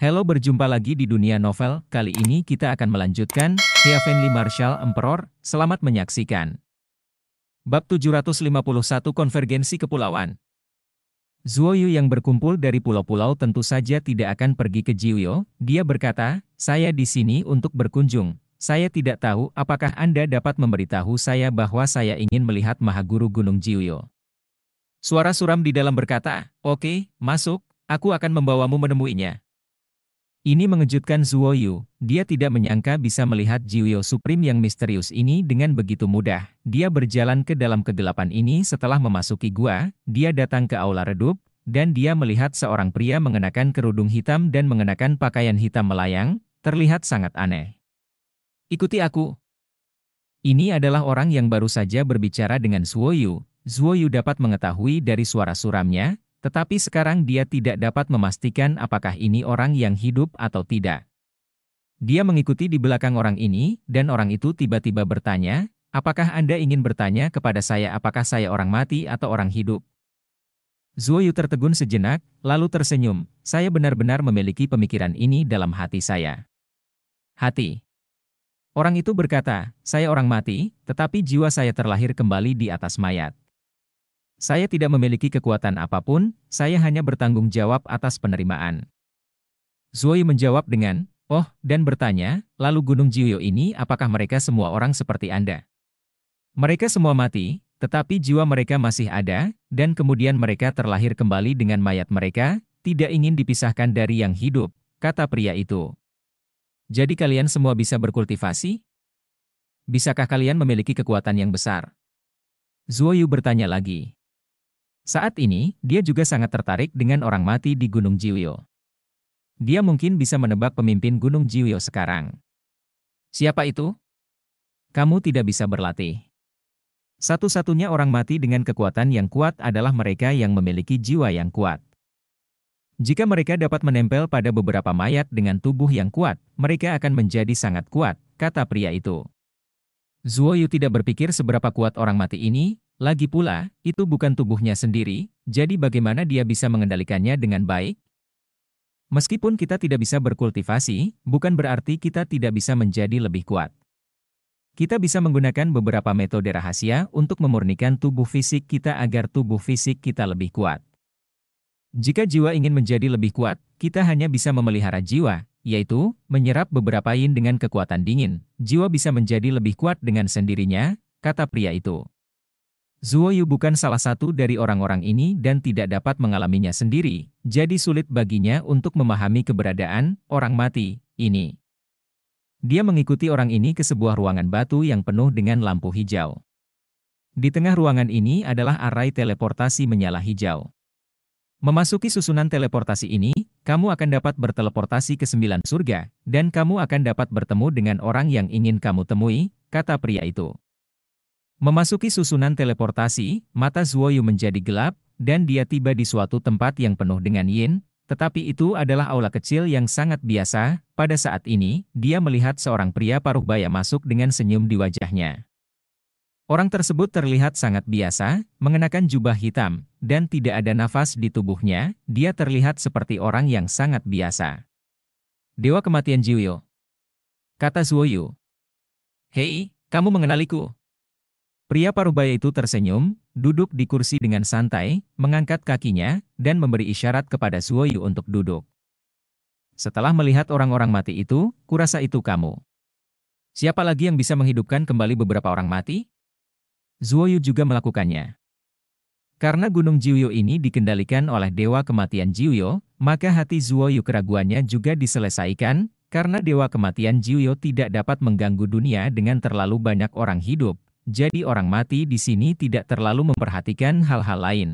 Halo berjumpa lagi di dunia novel, kali ini kita akan melanjutkan Heavenly Marshal Emperor, selamat menyaksikan. Bab 751 Konvergensi Kepulauan Zuo Yu yang berkumpul dari pulau-pulau tentu saja tidak akan pergi ke Jiuyo. dia berkata, saya di sini untuk berkunjung. Saya tidak tahu apakah Anda dapat memberitahu saya bahwa saya ingin melihat Mahaguru Gunung Jiuyo. Suara suram di dalam berkata, oke, okay, masuk, aku akan membawamu menemuinya. Ini mengejutkan Zuo Yu, dia tidak menyangka bisa melihat Jiuyo Supreme yang misterius ini dengan begitu mudah. Dia berjalan ke dalam kegelapan ini setelah memasuki gua, dia datang ke aula redup, dan dia melihat seorang pria mengenakan kerudung hitam dan mengenakan pakaian hitam melayang, terlihat sangat aneh. Ikuti aku. Ini adalah orang yang baru saja berbicara dengan Zuo Yu. Zuo Yu dapat mengetahui dari suara suramnya, tetapi sekarang dia tidak dapat memastikan apakah ini orang yang hidup atau tidak. Dia mengikuti di belakang orang ini, dan orang itu tiba-tiba bertanya, Apakah Anda ingin bertanya kepada saya apakah saya orang mati atau orang hidup? Zuo Yu tertegun sejenak, lalu tersenyum. Saya benar-benar memiliki pemikiran ini dalam hati saya. Hati. Orang itu berkata, saya orang mati, tetapi jiwa saya terlahir kembali di atas mayat. Saya tidak memiliki kekuatan apapun, saya hanya bertanggung jawab atas penerimaan. Zui menjawab dengan, oh, dan bertanya, lalu Gunung Jiuyo ini apakah mereka semua orang seperti Anda? Mereka semua mati, tetapi jiwa mereka masih ada, dan kemudian mereka terlahir kembali dengan mayat mereka, tidak ingin dipisahkan dari yang hidup, kata pria itu. Jadi kalian semua bisa berkultivasi? Bisakah kalian memiliki kekuatan yang besar? Zuoyu bertanya lagi. Saat ini, dia juga sangat tertarik dengan orang mati di Gunung Jiwio. Dia mungkin bisa menebak pemimpin Gunung Jiwio sekarang. Siapa itu? Kamu tidak bisa berlatih. Satu-satunya orang mati dengan kekuatan yang kuat adalah mereka yang memiliki jiwa yang kuat. Jika mereka dapat menempel pada beberapa mayat dengan tubuh yang kuat, mereka akan menjadi sangat kuat, kata pria itu. Zuo Yu tidak berpikir seberapa kuat orang mati ini, lagi pula, itu bukan tubuhnya sendiri, jadi bagaimana dia bisa mengendalikannya dengan baik? Meskipun kita tidak bisa berkultivasi, bukan berarti kita tidak bisa menjadi lebih kuat. Kita bisa menggunakan beberapa metode rahasia untuk memurnikan tubuh fisik kita agar tubuh fisik kita lebih kuat. Jika jiwa ingin menjadi lebih kuat, kita hanya bisa memelihara jiwa, yaitu menyerap beberapa yin dengan kekuatan dingin. Jiwa bisa menjadi lebih kuat dengan sendirinya, kata pria itu. Zuo Yu bukan salah satu dari orang-orang ini dan tidak dapat mengalaminya sendiri, jadi sulit baginya untuk memahami keberadaan orang mati ini. Dia mengikuti orang ini ke sebuah ruangan batu yang penuh dengan lampu hijau. Di tengah ruangan ini adalah array teleportasi menyala hijau. Memasuki susunan teleportasi ini, kamu akan dapat berteleportasi ke sembilan surga, dan kamu akan dapat bertemu dengan orang yang ingin kamu temui, kata pria itu. Memasuki susunan teleportasi, mata Zuoyu menjadi gelap, dan dia tiba di suatu tempat yang penuh dengan yin, tetapi itu adalah aula kecil yang sangat biasa, pada saat ini, dia melihat seorang pria paruh baya masuk dengan senyum di wajahnya. Orang tersebut terlihat sangat biasa, mengenakan jubah hitam, dan tidak ada nafas di tubuhnya, dia terlihat seperti orang yang sangat biasa. Dewa kematian Jiuyo, Kata Zuoyu. Hei, kamu mengenaliku, Pria parubaya itu tersenyum, duduk di kursi dengan santai, mengangkat kakinya, dan memberi isyarat kepada Yu untuk duduk. Setelah melihat orang-orang mati itu, kurasa itu kamu. Siapa lagi yang bisa menghidupkan kembali beberapa orang mati? Zuo Yu juga melakukannya. Karena Gunung Jiuyo ini dikendalikan oleh Dewa Kematian Jiuyo, maka hati Zuo Yu keraguannya juga diselesaikan, karena Dewa Kematian Jiuyo tidak dapat mengganggu dunia dengan terlalu banyak orang hidup, jadi orang mati di sini tidak terlalu memperhatikan hal-hal lain.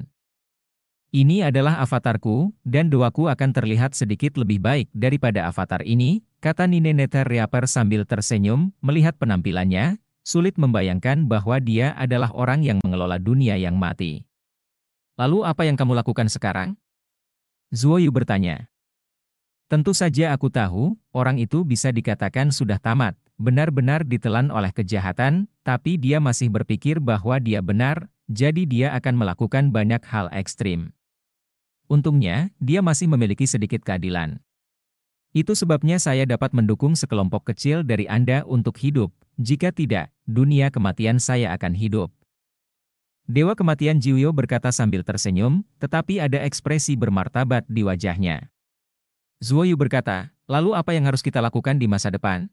Ini adalah avatarku, dan doaku akan terlihat sedikit lebih baik daripada avatar ini, kata Nineneta Reaper sambil tersenyum, melihat penampilannya, sulit membayangkan bahwa dia adalah orang yang mengelola dunia yang mati. Lalu apa yang kamu lakukan sekarang? Zuo Yu bertanya. Tentu saja aku tahu, orang itu bisa dikatakan sudah tamat, benar-benar ditelan oleh kejahatan, tapi dia masih berpikir bahwa dia benar, jadi dia akan melakukan banyak hal ekstrim. Untungnya, dia masih memiliki sedikit keadilan. Itu sebabnya saya dapat mendukung sekelompok kecil dari Anda untuk hidup. Jika tidak, dunia kematian saya akan hidup. Dewa kematian Jiuyo berkata sambil tersenyum, tetapi ada ekspresi bermartabat di wajahnya. Zuoyu berkata, lalu apa yang harus kita lakukan di masa depan?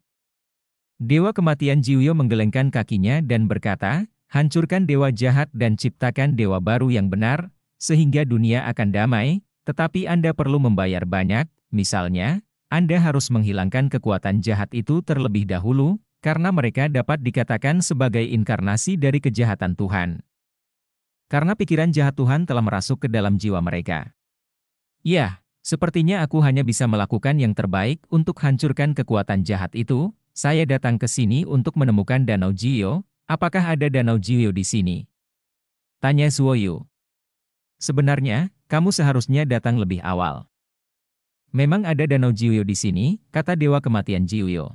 Dewa kematian Jiuyo menggelengkan kakinya dan berkata, hancurkan dewa jahat dan ciptakan dewa baru yang benar, sehingga dunia akan damai, tetapi Anda perlu membayar banyak, misalnya, Anda harus menghilangkan kekuatan jahat itu terlebih dahulu, karena mereka dapat dikatakan sebagai inkarnasi dari kejahatan Tuhan. Karena pikiran jahat Tuhan telah merasuk ke dalam jiwa mereka. Ya, sepertinya aku hanya bisa melakukan yang terbaik untuk hancurkan kekuatan jahat itu, saya datang ke sini untuk menemukan Danau Jiyo, apakah ada Danau Jiyo di sini? Tanya Suoyu. Sebenarnya, kamu seharusnya datang lebih awal. Memang ada Danau Jiyo di sini, kata Dewa Kematian Jiyo.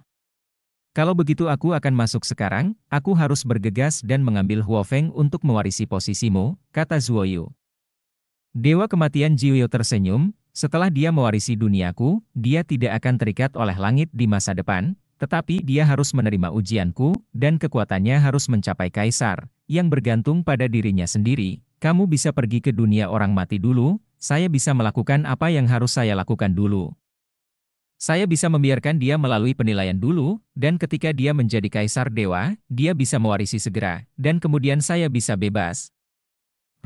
Kalau begitu aku akan masuk sekarang, aku harus bergegas dan mengambil Huofeng untuk mewarisi posisimu, kata Zuoyu. Dewa Kematian Jiuyo tersenyum, setelah dia mewarisi duniaku, dia tidak akan terikat oleh langit di masa depan, tetapi dia harus menerima ujianku, dan kekuatannya harus mencapai kaisar, yang bergantung pada dirinya sendiri. Kamu bisa pergi ke dunia orang mati dulu, saya bisa melakukan apa yang harus saya lakukan dulu. Saya bisa membiarkan dia melalui penilaian dulu, dan ketika dia menjadi kaisar dewa, dia bisa mewarisi segera, dan kemudian saya bisa bebas.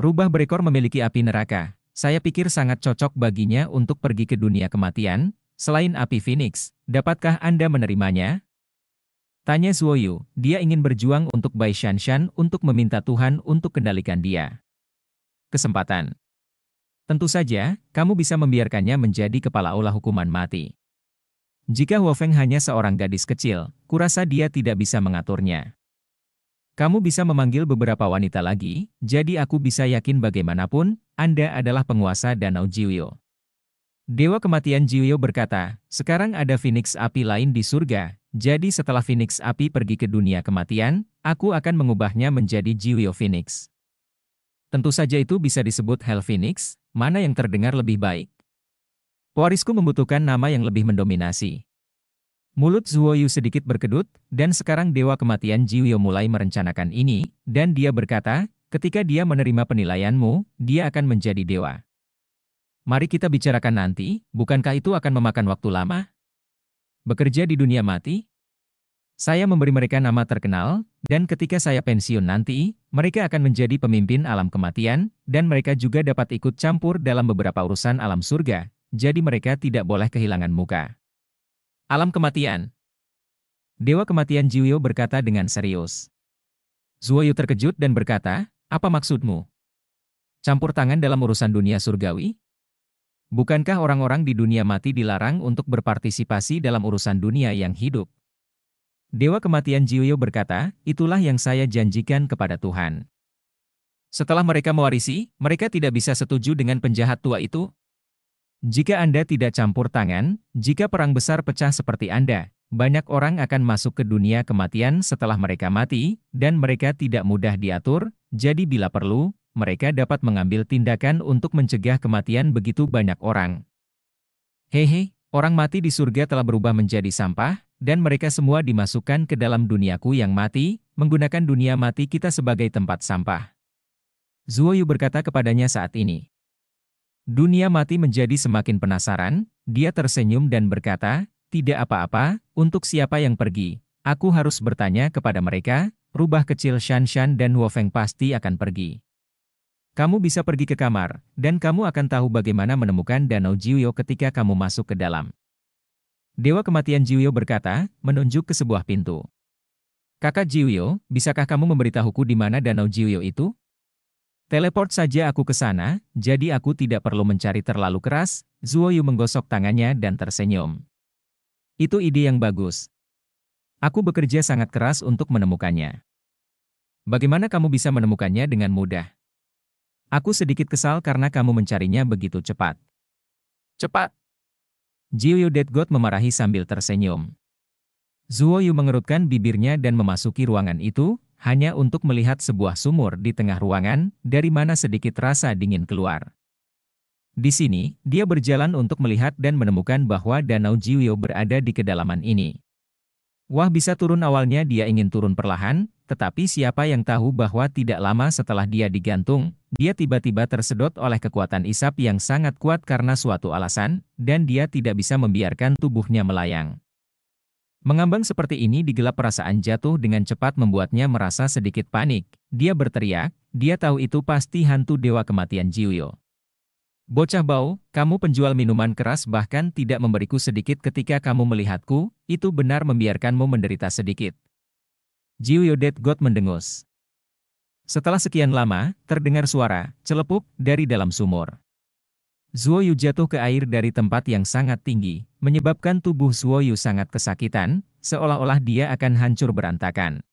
Rubah berekor memiliki api neraka. Saya pikir sangat cocok baginya untuk pergi ke dunia kematian, Selain api Phoenix, dapatkah Anda menerimanya? Tanya Zuoyu, dia ingin berjuang untuk Bai Shanshan untuk meminta Tuhan untuk kendalikan dia. Kesempatan. Tentu saja, kamu bisa membiarkannya menjadi kepala olah hukuman mati. Jika Feng hanya seorang gadis kecil, kurasa dia tidak bisa mengaturnya. Kamu bisa memanggil beberapa wanita lagi, jadi aku bisa yakin bagaimanapun, Anda adalah penguasa Danau Jiwil. Dewa kematian Jiuyo berkata, sekarang ada Phoenix api lain di surga, jadi setelah Phoenix api pergi ke dunia kematian, aku akan mengubahnya menjadi Jiuyo Phoenix. Tentu saja itu bisa disebut Hell Phoenix, mana yang terdengar lebih baik. Warisku membutuhkan nama yang lebih mendominasi. Mulut Zuoyu sedikit berkedut, dan sekarang Dewa Kematian Jiuyo mulai merencanakan ini, dan dia berkata, ketika dia menerima penilaianmu, dia akan menjadi dewa. Mari kita bicarakan nanti, bukankah itu akan memakan waktu lama? Bekerja di dunia mati? Saya memberi mereka nama terkenal, dan ketika saya pensiun nanti, mereka akan menjadi pemimpin alam kematian, dan mereka juga dapat ikut campur dalam beberapa urusan alam surga, jadi mereka tidak boleh kehilangan muka. Alam kematian Dewa kematian Jiwyo berkata dengan serius. Zuoyu terkejut dan berkata, apa maksudmu? Campur tangan dalam urusan dunia surgawi? Bukankah orang-orang di dunia mati dilarang untuk berpartisipasi dalam urusan dunia yang hidup? Dewa kematian Jiuyo berkata, itulah yang saya janjikan kepada Tuhan. Setelah mereka mewarisi, mereka tidak bisa setuju dengan penjahat tua itu. Jika Anda tidak campur tangan, jika perang besar pecah seperti Anda, banyak orang akan masuk ke dunia kematian setelah mereka mati, dan mereka tidak mudah diatur, jadi bila perlu, mereka dapat mengambil tindakan untuk mencegah kematian begitu banyak orang. Hehe, orang mati di surga telah berubah menjadi sampah, dan mereka semua dimasukkan ke dalam duniaku yang mati, menggunakan dunia mati kita sebagai tempat sampah. Zuo Yu berkata kepadanya saat ini. Dunia mati menjadi semakin penasaran, dia tersenyum dan berkata, tidak apa-apa, untuk siapa yang pergi, aku harus bertanya kepada mereka, rubah kecil Shan Shan dan Huofeng pasti akan pergi. Kamu bisa pergi ke kamar, dan kamu akan tahu bagaimana menemukan Danau Jiuyo ketika kamu masuk ke dalam. Dewa Kematian Jiuyo berkata, menunjuk ke sebuah pintu. Kakak Jiuyo, bisakah kamu memberitahuku di mana Danau Jiuyo itu? Teleport saja aku ke sana, jadi aku tidak perlu mencari terlalu keras, Zuoyu menggosok tangannya dan tersenyum. Itu ide yang bagus. Aku bekerja sangat keras untuk menemukannya. Bagaimana kamu bisa menemukannya dengan mudah? Aku sedikit kesal karena kamu mencarinya begitu cepat. Cepat. Jiu Dead God memarahi sambil tersenyum. Zuoyu mengerutkan bibirnya dan memasuki ruangan itu, hanya untuk melihat sebuah sumur di tengah ruangan, dari mana sedikit rasa dingin keluar. Di sini, dia berjalan untuk melihat dan menemukan bahwa Danau Jiuyu berada di kedalaman ini. Wah bisa turun awalnya dia ingin turun perlahan, tetapi siapa yang tahu bahwa tidak lama setelah dia digantung, dia tiba-tiba tersedot oleh kekuatan isap yang sangat kuat karena suatu alasan, dan dia tidak bisa membiarkan tubuhnya melayang. Mengambang seperti ini digelap perasaan jatuh dengan cepat membuatnya merasa sedikit panik. Dia berteriak, dia tahu itu pasti hantu dewa kematian Jiuyo. Bocah bau, kamu penjual minuman keras bahkan tidak memberiku sedikit ketika kamu melihatku, itu benar membiarkanmu menderita sedikit. Jiuyodet God mendengus. Setelah sekian lama, terdengar suara, celepuk, dari dalam sumur. Zuoyu jatuh ke air dari tempat yang sangat tinggi, menyebabkan tubuh Zuoyu sangat kesakitan, seolah-olah dia akan hancur berantakan.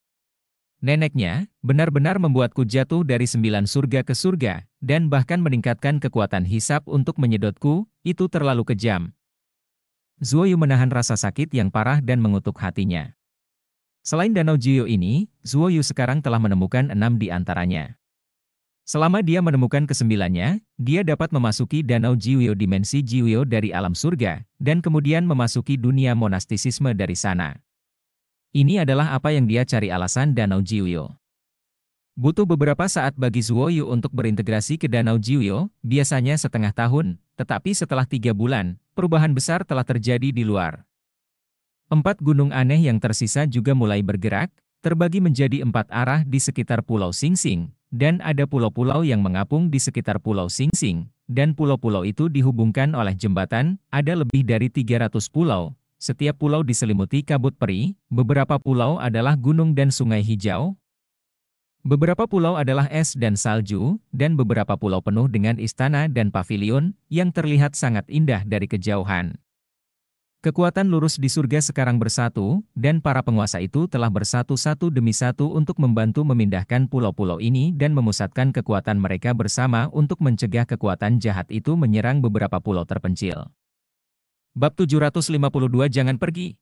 Neneknya, benar-benar membuatku jatuh dari sembilan surga ke surga, dan bahkan meningkatkan kekuatan hisap untuk menyedotku, itu terlalu kejam. Zuoyu menahan rasa sakit yang parah dan mengutuk hatinya. Selain Danau Jiu ini, Zuo Yu sekarang telah menemukan enam di antaranya. Selama dia menemukan kesembilannya, dia dapat memasuki Danau Jiuyo dimensi Jiuyo dari alam surga, dan kemudian memasuki dunia monastisisme dari sana. Ini adalah apa yang dia cari alasan Danau Jiuyo. Butuh beberapa saat bagi Zuo Yu untuk berintegrasi ke Danau Jiuyo, biasanya setengah tahun, tetapi setelah tiga bulan, perubahan besar telah terjadi di luar. Empat gunung aneh yang tersisa juga mulai bergerak, terbagi menjadi empat arah di sekitar Pulau Sing -Sing, dan ada pulau-pulau yang mengapung di sekitar Pulau Sing -Sing, dan pulau-pulau itu dihubungkan oleh jembatan, ada lebih dari 300 pulau, setiap pulau diselimuti kabut peri, beberapa pulau adalah gunung dan sungai hijau, beberapa pulau adalah es dan salju, dan beberapa pulau penuh dengan istana dan pavilion yang terlihat sangat indah dari kejauhan. Kekuatan lurus di surga sekarang bersatu, dan para penguasa itu telah bersatu satu demi satu untuk membantu memindahkan pulau-pulau ini dan memusatkan kekuatan mereka bersama untuk mencegah kekuatan jahat itu menyerang beberapa pulau terpencil. Bab 752 Jangan Pergi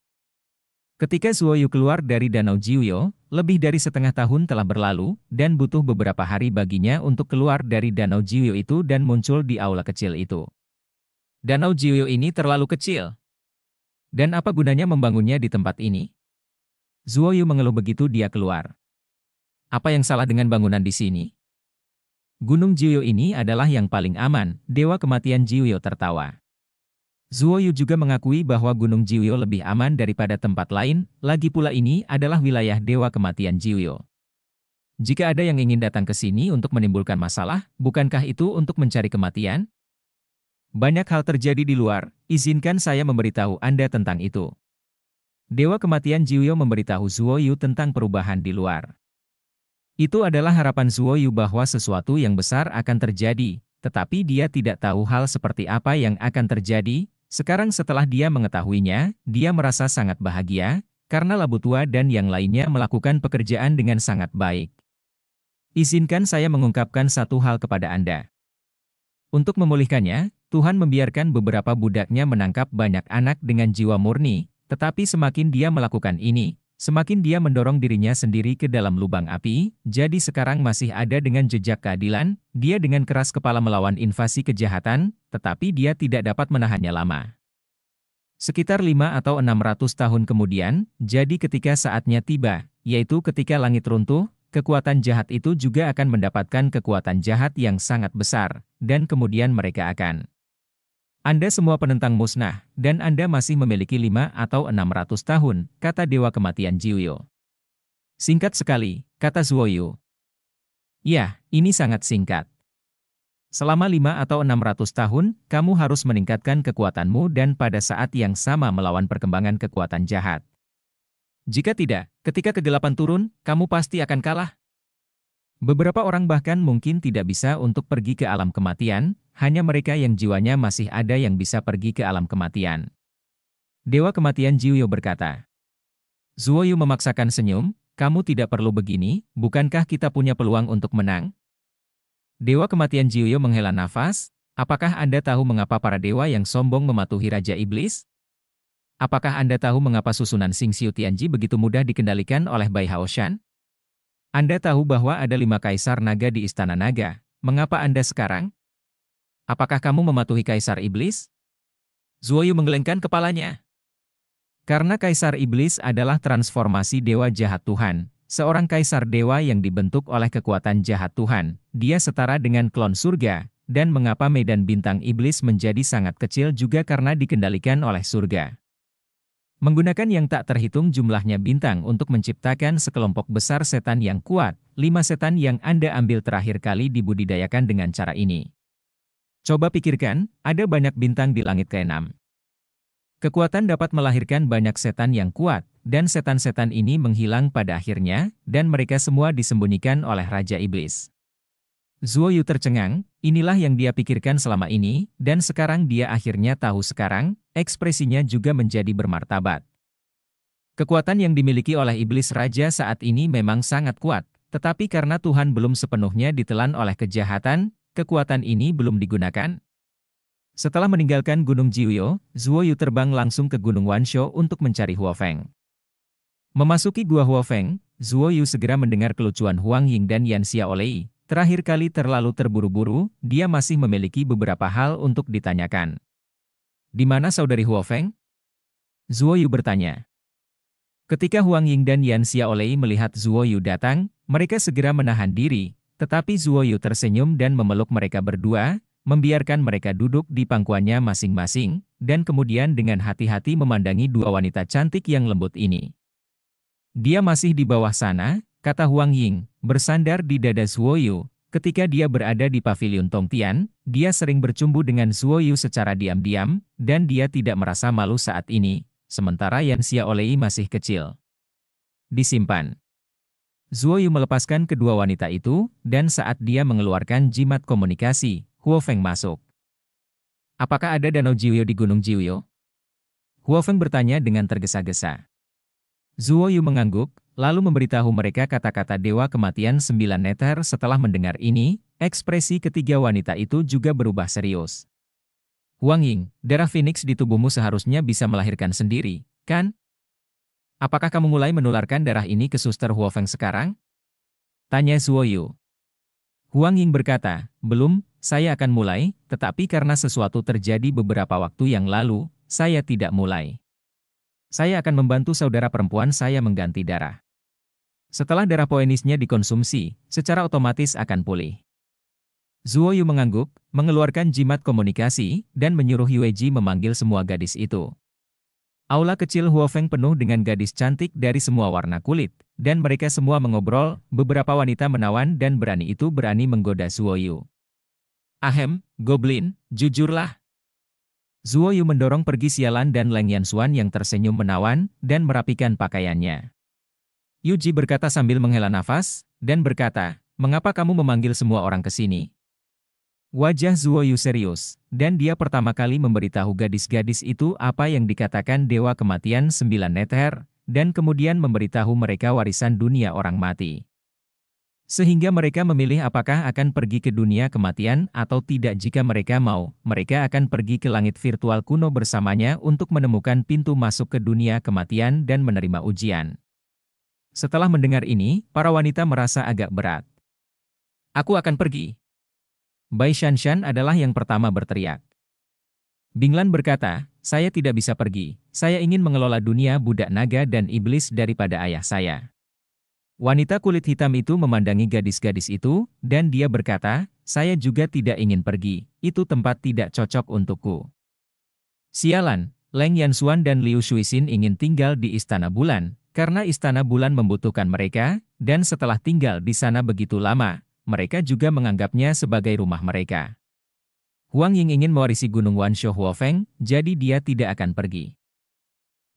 Ketika Zuoyu keluar dari Danau Jiuyo, lebih dari setengah tahun telah berlalu, dan butuh beberapa hari baginya untuk keluar dari Danau Jiuyo itu dan muncul di aula kecil itu. Danau Jiuyo ini terlalu kecil, dan apa gunanya membangunnya di tempat ini? Zuo Yu mengeluh begitu dia keluar. Apa yang salah dengan bangunan di sini? Gunung Jiuyo ini adalah yang paling aman, Dewa Kematian Jiuyo tertawa. Zuo Yu juga mengakui bahwa Gunung Jiuyo lebih aman daripada tempat lain, lagi pula ini adalah wilayah Dewa Kematian Jiuyo. Jika ada yang ingin datang ke sini untuk menimbulkan masalah, bukankah itu untuk mencari kematian? Banyak hal terjadi di luar, izinkan saya memberitahu Anda tentang itu. Dewa Kematian Jiuyo memberitahu Zuo Yu tentang perubahan di luar. Itu adalah harapan Zuo Yu bahwa sesuatu yang besar akan terjadi, tetapi dia tidak tahu hal seperti apa yang akan terjadi. Sekarang setelah dia mengetahuinya, dia merasa sangat bahagia, karena Labu Tua dan yang lainnya melakukan pekerjaan dengan sangat baik. Izinkan saya mengungkapkan satu hal kepada Anda. Untuk memulihkannya, Tuhan membiarkan beberapa budaknya menangkap banyak anak dengan jiwa murni, tetapi semakin dia melakukan ini, semakin dia mendorong dirinya sendiri ke dalam lubang api, jadi sekarang masih ada dengan jejak keadilan, dia dengan keras kepala melawan invasi kejahatan, tetapi dia tidak dapat menahannya lama. Sekitar lima atau enam ratus tahun kemudian, jadi ketika saatnya tiba, yaitu ketika langit runtuh, kekuatan jahat itu juga akan mendapatkan kekuatan jahat yang sangat besar, dan kemudian mereka akan anda semua penentang musnah, dan Anda masih memiliki lima atau enam ratus tahun, kata Dewa Kematian Jiuyo. Singkat sekali, kata Zuoyu. Ya, ini sangat singkat. Selama lima atau enam ratus tahun, kamu harus meningkatkan kekuatanmu dan pada saat yang sama melawan perkembangan kekuatan jahat. Jika tidak, ketika kegelapan turun, kamu pasti akan kalah. Beberapa orang bahkan mungkin tidak bisa untuk pergi ke alam kematian, hanya mereka yang jiwanya masih ada yang bisa pergi ke alam kematian. Dewa kematian Jiuyo berkata. Zuoyu memaksakan senyum, kamu tidak perlu begini, bukankah kita punya peluang untuk menang? Dewa kematian Jiuyo menghela nafas, apakah Anda tahu mengapa para dewa yang sombong mematuhi Raja Iblis? Apakah Anda tahu mengapa susunan Sing Siu Tianji begitu mudah dikendalikan oleh Bai Haoshan? Anda tahu bahwa ada lima kaisar naga di Istana Naga. Mengapa Anda sekarang? Apakah kamu mematuhi Kaisar Iblis? Zuoyu menggelengkan kepalanya. Karena Kaisar Iblis adalah transformasi dewa jahat Tuhan, seorang kaisar dewa yang dibentuk oleh kekuatan jahat Tuhan, dia setara dengan klon surga, dan mengapa medan bintang iblis menjadi sangat kecil juga karena dikendalikan oleh surga. Menggunakan yang tak terhitung jumlahnya bintang untuk menciptakan sekelompok besar setan yang kuat, lima setan yang Anda ambil terakhir kali dibudidayakan dengan cara ini. Coba pikirkan, ada banyak bintang di langit keenam. Kekuatan dapat melahirkan banyak setan yang kuat, dan setan-setan ini menghilang pada akhirnya, dan mereka semua disembunyikan oleh Raja Iblis. Zuo Yu tercengang, inilah yang dia pikirkan selama ini, dan sekarang dia akhirnya tahu sekarang, ekspresinya juga menjadi bermartabat. Kekuatan yang dimiliki oleh Iblis Raja saat ini memang sangat kuat, tetapi karena Tuhan belum sepenuhnya ditelan oleh kejahatan, kekuatan ini belum digunakan. Setelah meninggalkan Gunung Jiuyo, Zuo Yu terbang langsung ke Gunung Wanshou untuk mencari Huofeng. Memasuki gua Huofeng, Zuo Yu segera mendengar kelucuan Huang Ying dan Yan Xiaolei. Terakhir kali terlalu terburu-buru, dia masih memiliki beberapa hal untuk ditanyakan. Di mana saudari Huofeng? Zuo Yu bertanya. Ketika Huang Ying dan Yan Xiaolei melihat Zuo Yu datang, mereka segera menahan diri, tetapi Zuo Yu tersenyum dan memeluk mereka berdua, membiarkan mereka duduk di pangkuannya masing-masing, dan kemudian dengan hati-hati memandangi dua wanita cantik yang lembut ini. Dia masih di bawah sana, kata Huang Ying, bersandar di dada Zuo Yu. Ketika dia berada di pavilion Tongtian, dia sering bercumbu dengan Zuo Yu secara diam-diam, dan dia tidak merasa malu saat ini, sementara Yan Xiaolei masih kecil. Disimpan. Zuo Yu melepaskan kedua wanita itu, dan saat dia mengeluarkan jimat komunikasi, Huo Feng masuk. Apakah ada danau Jiuyo di Gunung Jiuyo? Huo Feng bertanya dengan tergesa-gesa. Zuo Yu mengangguk, lalu memberitahu mereka kata-kata Dewa Kematian Sembilan Neter setelah mendengar ini, ekspresi ketiga wanita itu juga berubah serius. Wang Ying, darah Phoenix di tubuhmu seharusnya bisa melahirkan sendiri, kan? Apakah kamu mulai menularkan darah ini ke suster Huofeng sekarang? Tanya Zuoyu. Huang Ying berkata, belum, saya akan mulai, tetapi karena sesuatu terjadi beberapa waktu yang lalu, saya tidak mulai. Saya akan membantu saudara perempuan saya mengganti darah. Setelah darah poenisnya dikonsumsi, secara otomatis akan pulih. Zuoyu mengangguk, mengeluarkan jimat komunikasi, dan menyuruh Yueji memanggil semua gadis itu. Aula kecil Huofeng penuh dengan gadis cantik dari semua warna kulit, dan mereka semua mengobrol, beberapa wanita menawan dan berani itu berani menggoda Zuo Yu. Ahem, Goblin, jujurlah. Zuo Yu mendorong pergi Sialan dan Leng Yansuan yang tersenyum menawan dan merapikan pakaiannya. Yuji berkata sambil menghela nafas, dan berkata, Mengapa kamu memanggil semua orang ke sini? Wajah Zuoyu serius, dan dia pertama kali memberitahu gadis-gadis itu apa yang dikatakan Dewa Kematian Sembilan Nether, dan kemudian memberitahu mereka warisan dunia orang mati. Sehingga mereka memilih apakah akan pergi ke dunia kematian atau tidak jika mereka mau, mereka akan pergi ke langit virtual kuno bersamanya untuk menemukan pintu masuk ke dunia kematian dan menerima ujian. Setelah mendengar ini, para wanita merasa agak berat. Aku akan pergi, Bai Shanshan adalah yang pertama berteriak. Binglan berkata, saya tidak bisa pergi, saya ingin mengelola dunia budak naga dan iblis daripada ayah saya. Wanita kulit hitam itu memandangi gadis-gadis itu, dan dia berkata, saya juga tidak ingin pergi, itu tempat tidak cocok untukku. Sialan, Leng Yansuan dan Liu Shuixin ingin tinggal di Istana Bulan, karena Istana Bulan membutuhkan mereka, dan setelah tinggal di sana begitu lama, mereka juga menganggapnya sebagai rumah mereka. Huang Ying ingin mewarisi Gunung Wan Shou Hua Feng, jadi dia tidak akan pergi.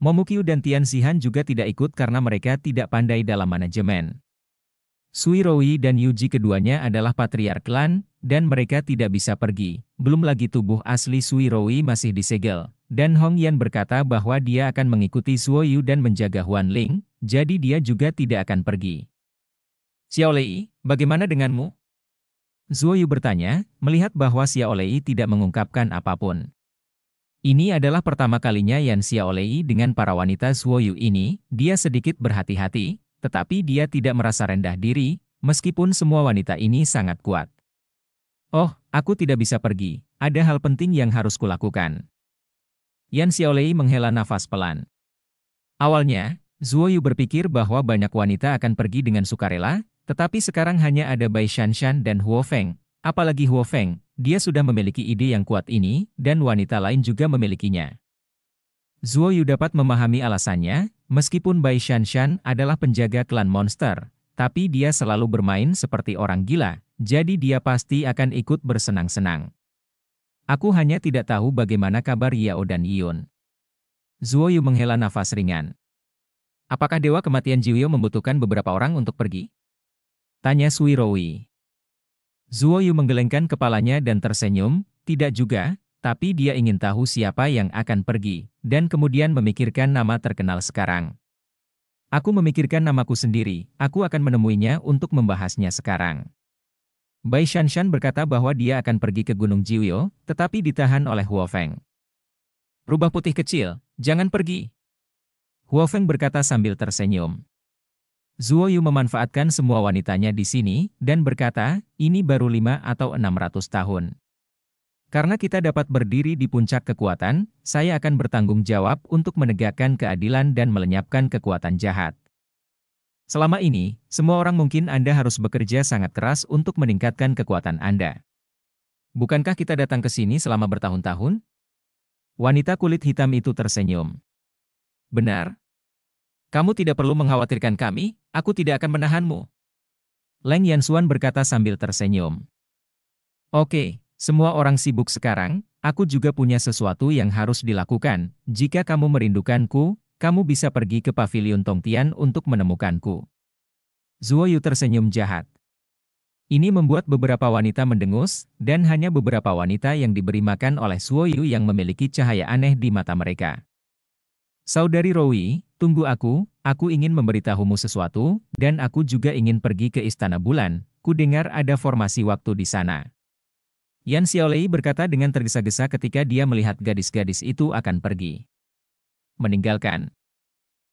Momukyu dan Tian Sihan juga tidak ikut karena mereka tidak pandai dalam manajemen. Sui Rowi dan Yuji keduanya adalah patriark klan, dan mereka tidak bisa pergi. Belum lagi tubuh asli Sui Rowi masih disegel, dan Hong Yan berkata bahwa dia akan mengikuti Suo Yu dan menjaga Huan Ling, jadi dia juga tidak akan pergi. Xiao Lei, Bagaimana denganmu? Zuo Yu bertanya, melihat bahwa Xiaolei tidak mengungkapkan apapun. Ini adalah pertama kalinya Yan Xiaolei dengan para wanita Zuo Yu ini, dia sedikit berhati-hati, tetapi dia tidak merasa rendah diri, meskipun semua wanita ini sangat kuat. Oh, aku tidak bisa pergi, ada hal penting yang harus kulakukan. Yan Xiaolei menghela nafas pelan. Awalnya, Zuo Yu berpikir bahwa banyak wanita akan pergi dengan sukarela, tetapi sekarang hanya ada Bai Shanshan dan Huo Feng. Apalagi Huo Feng, dia sudah memiliki ide yang kuat ini, dan wanita lain juga memilikinya. Zuo Yu dapat memahami alasannya, meskipun Bai Shanshan adalah penjaga klan monster, tapi dia selalu bermain seperti orang gila, jadi dia pasti akan ikut bersenang-senang. Aku hanya tidak tahu bagaimana kabar Yao dan Yun. Zuo Yu menghela nafas ringan. Apakah Dewa Kematian Jiuyo membutuhkan beberapa orang untuk pergi? Tanya Zuo Yu menggelengkan kepalanya dan tersenyum, tidak juga, tapi dia ingin tahu siapa yang akan pergi, dan kemudian memikirkan nama terkenal sekarang. Aku memikirkan namaku sendiri, aku akan menemuinya untuk membahasnya sekarang. Bai Shanshan berkata bahwa dia akan pergi ke Gunung Jiuyo, tetapi ditahan oleh Huo Feng. Rubah putih kecil, jangan pergi. Huo Feng berkata sambil tersenyum. Zuo Yu memanfaatkan semua wanitanya di sini dan berkata, ini baru lima atau enam ratus tahun. Karena kita dapat berdiri di puncak kekuatan, saya akan bertanggung jawab untuk menegakkan keadilan dan melenyapkan kekuatan jahat. Selama ini, semua orang mungkin Anda harus bekerja sangat keras untuk meningkatkan kekuatan Anda. Bukankah kita datang ke sini selama bertahun-tahun? Wanita kulit hitam itu tersenyum. Benar, kamu tidak perlu mengkhawatirkan kami, aku tidak akan menahanmu. Leng Yansuan berkata sambil tersenyum. Oke, semua orang sibuk sekarang, aku juga punya sesuatu yang harus dilakukan. Jika kamu merindukanku, kamu bisa pergi ke pavilion Tongtian untuk menemukanku. Zuo Yu tersenyum jahat. Ini membuat beberapa wanita mendengus, dan hanya beberapa wanita yang diberi makan oleh Zuo Yu yang memiliki cahaya aneh di mata mereka. Saudari Rowi, Tunggu aku, aku ingin memberitahumu sesuatu, dan aku juga ingin pergi ke Istana Bulan, ku dengar ada formasi waktu di sana. Yan Xiaolei berkata dengan tergesa-gesa ketika dia melihat gadis-gadis itu akan pergi. Meninggalkan.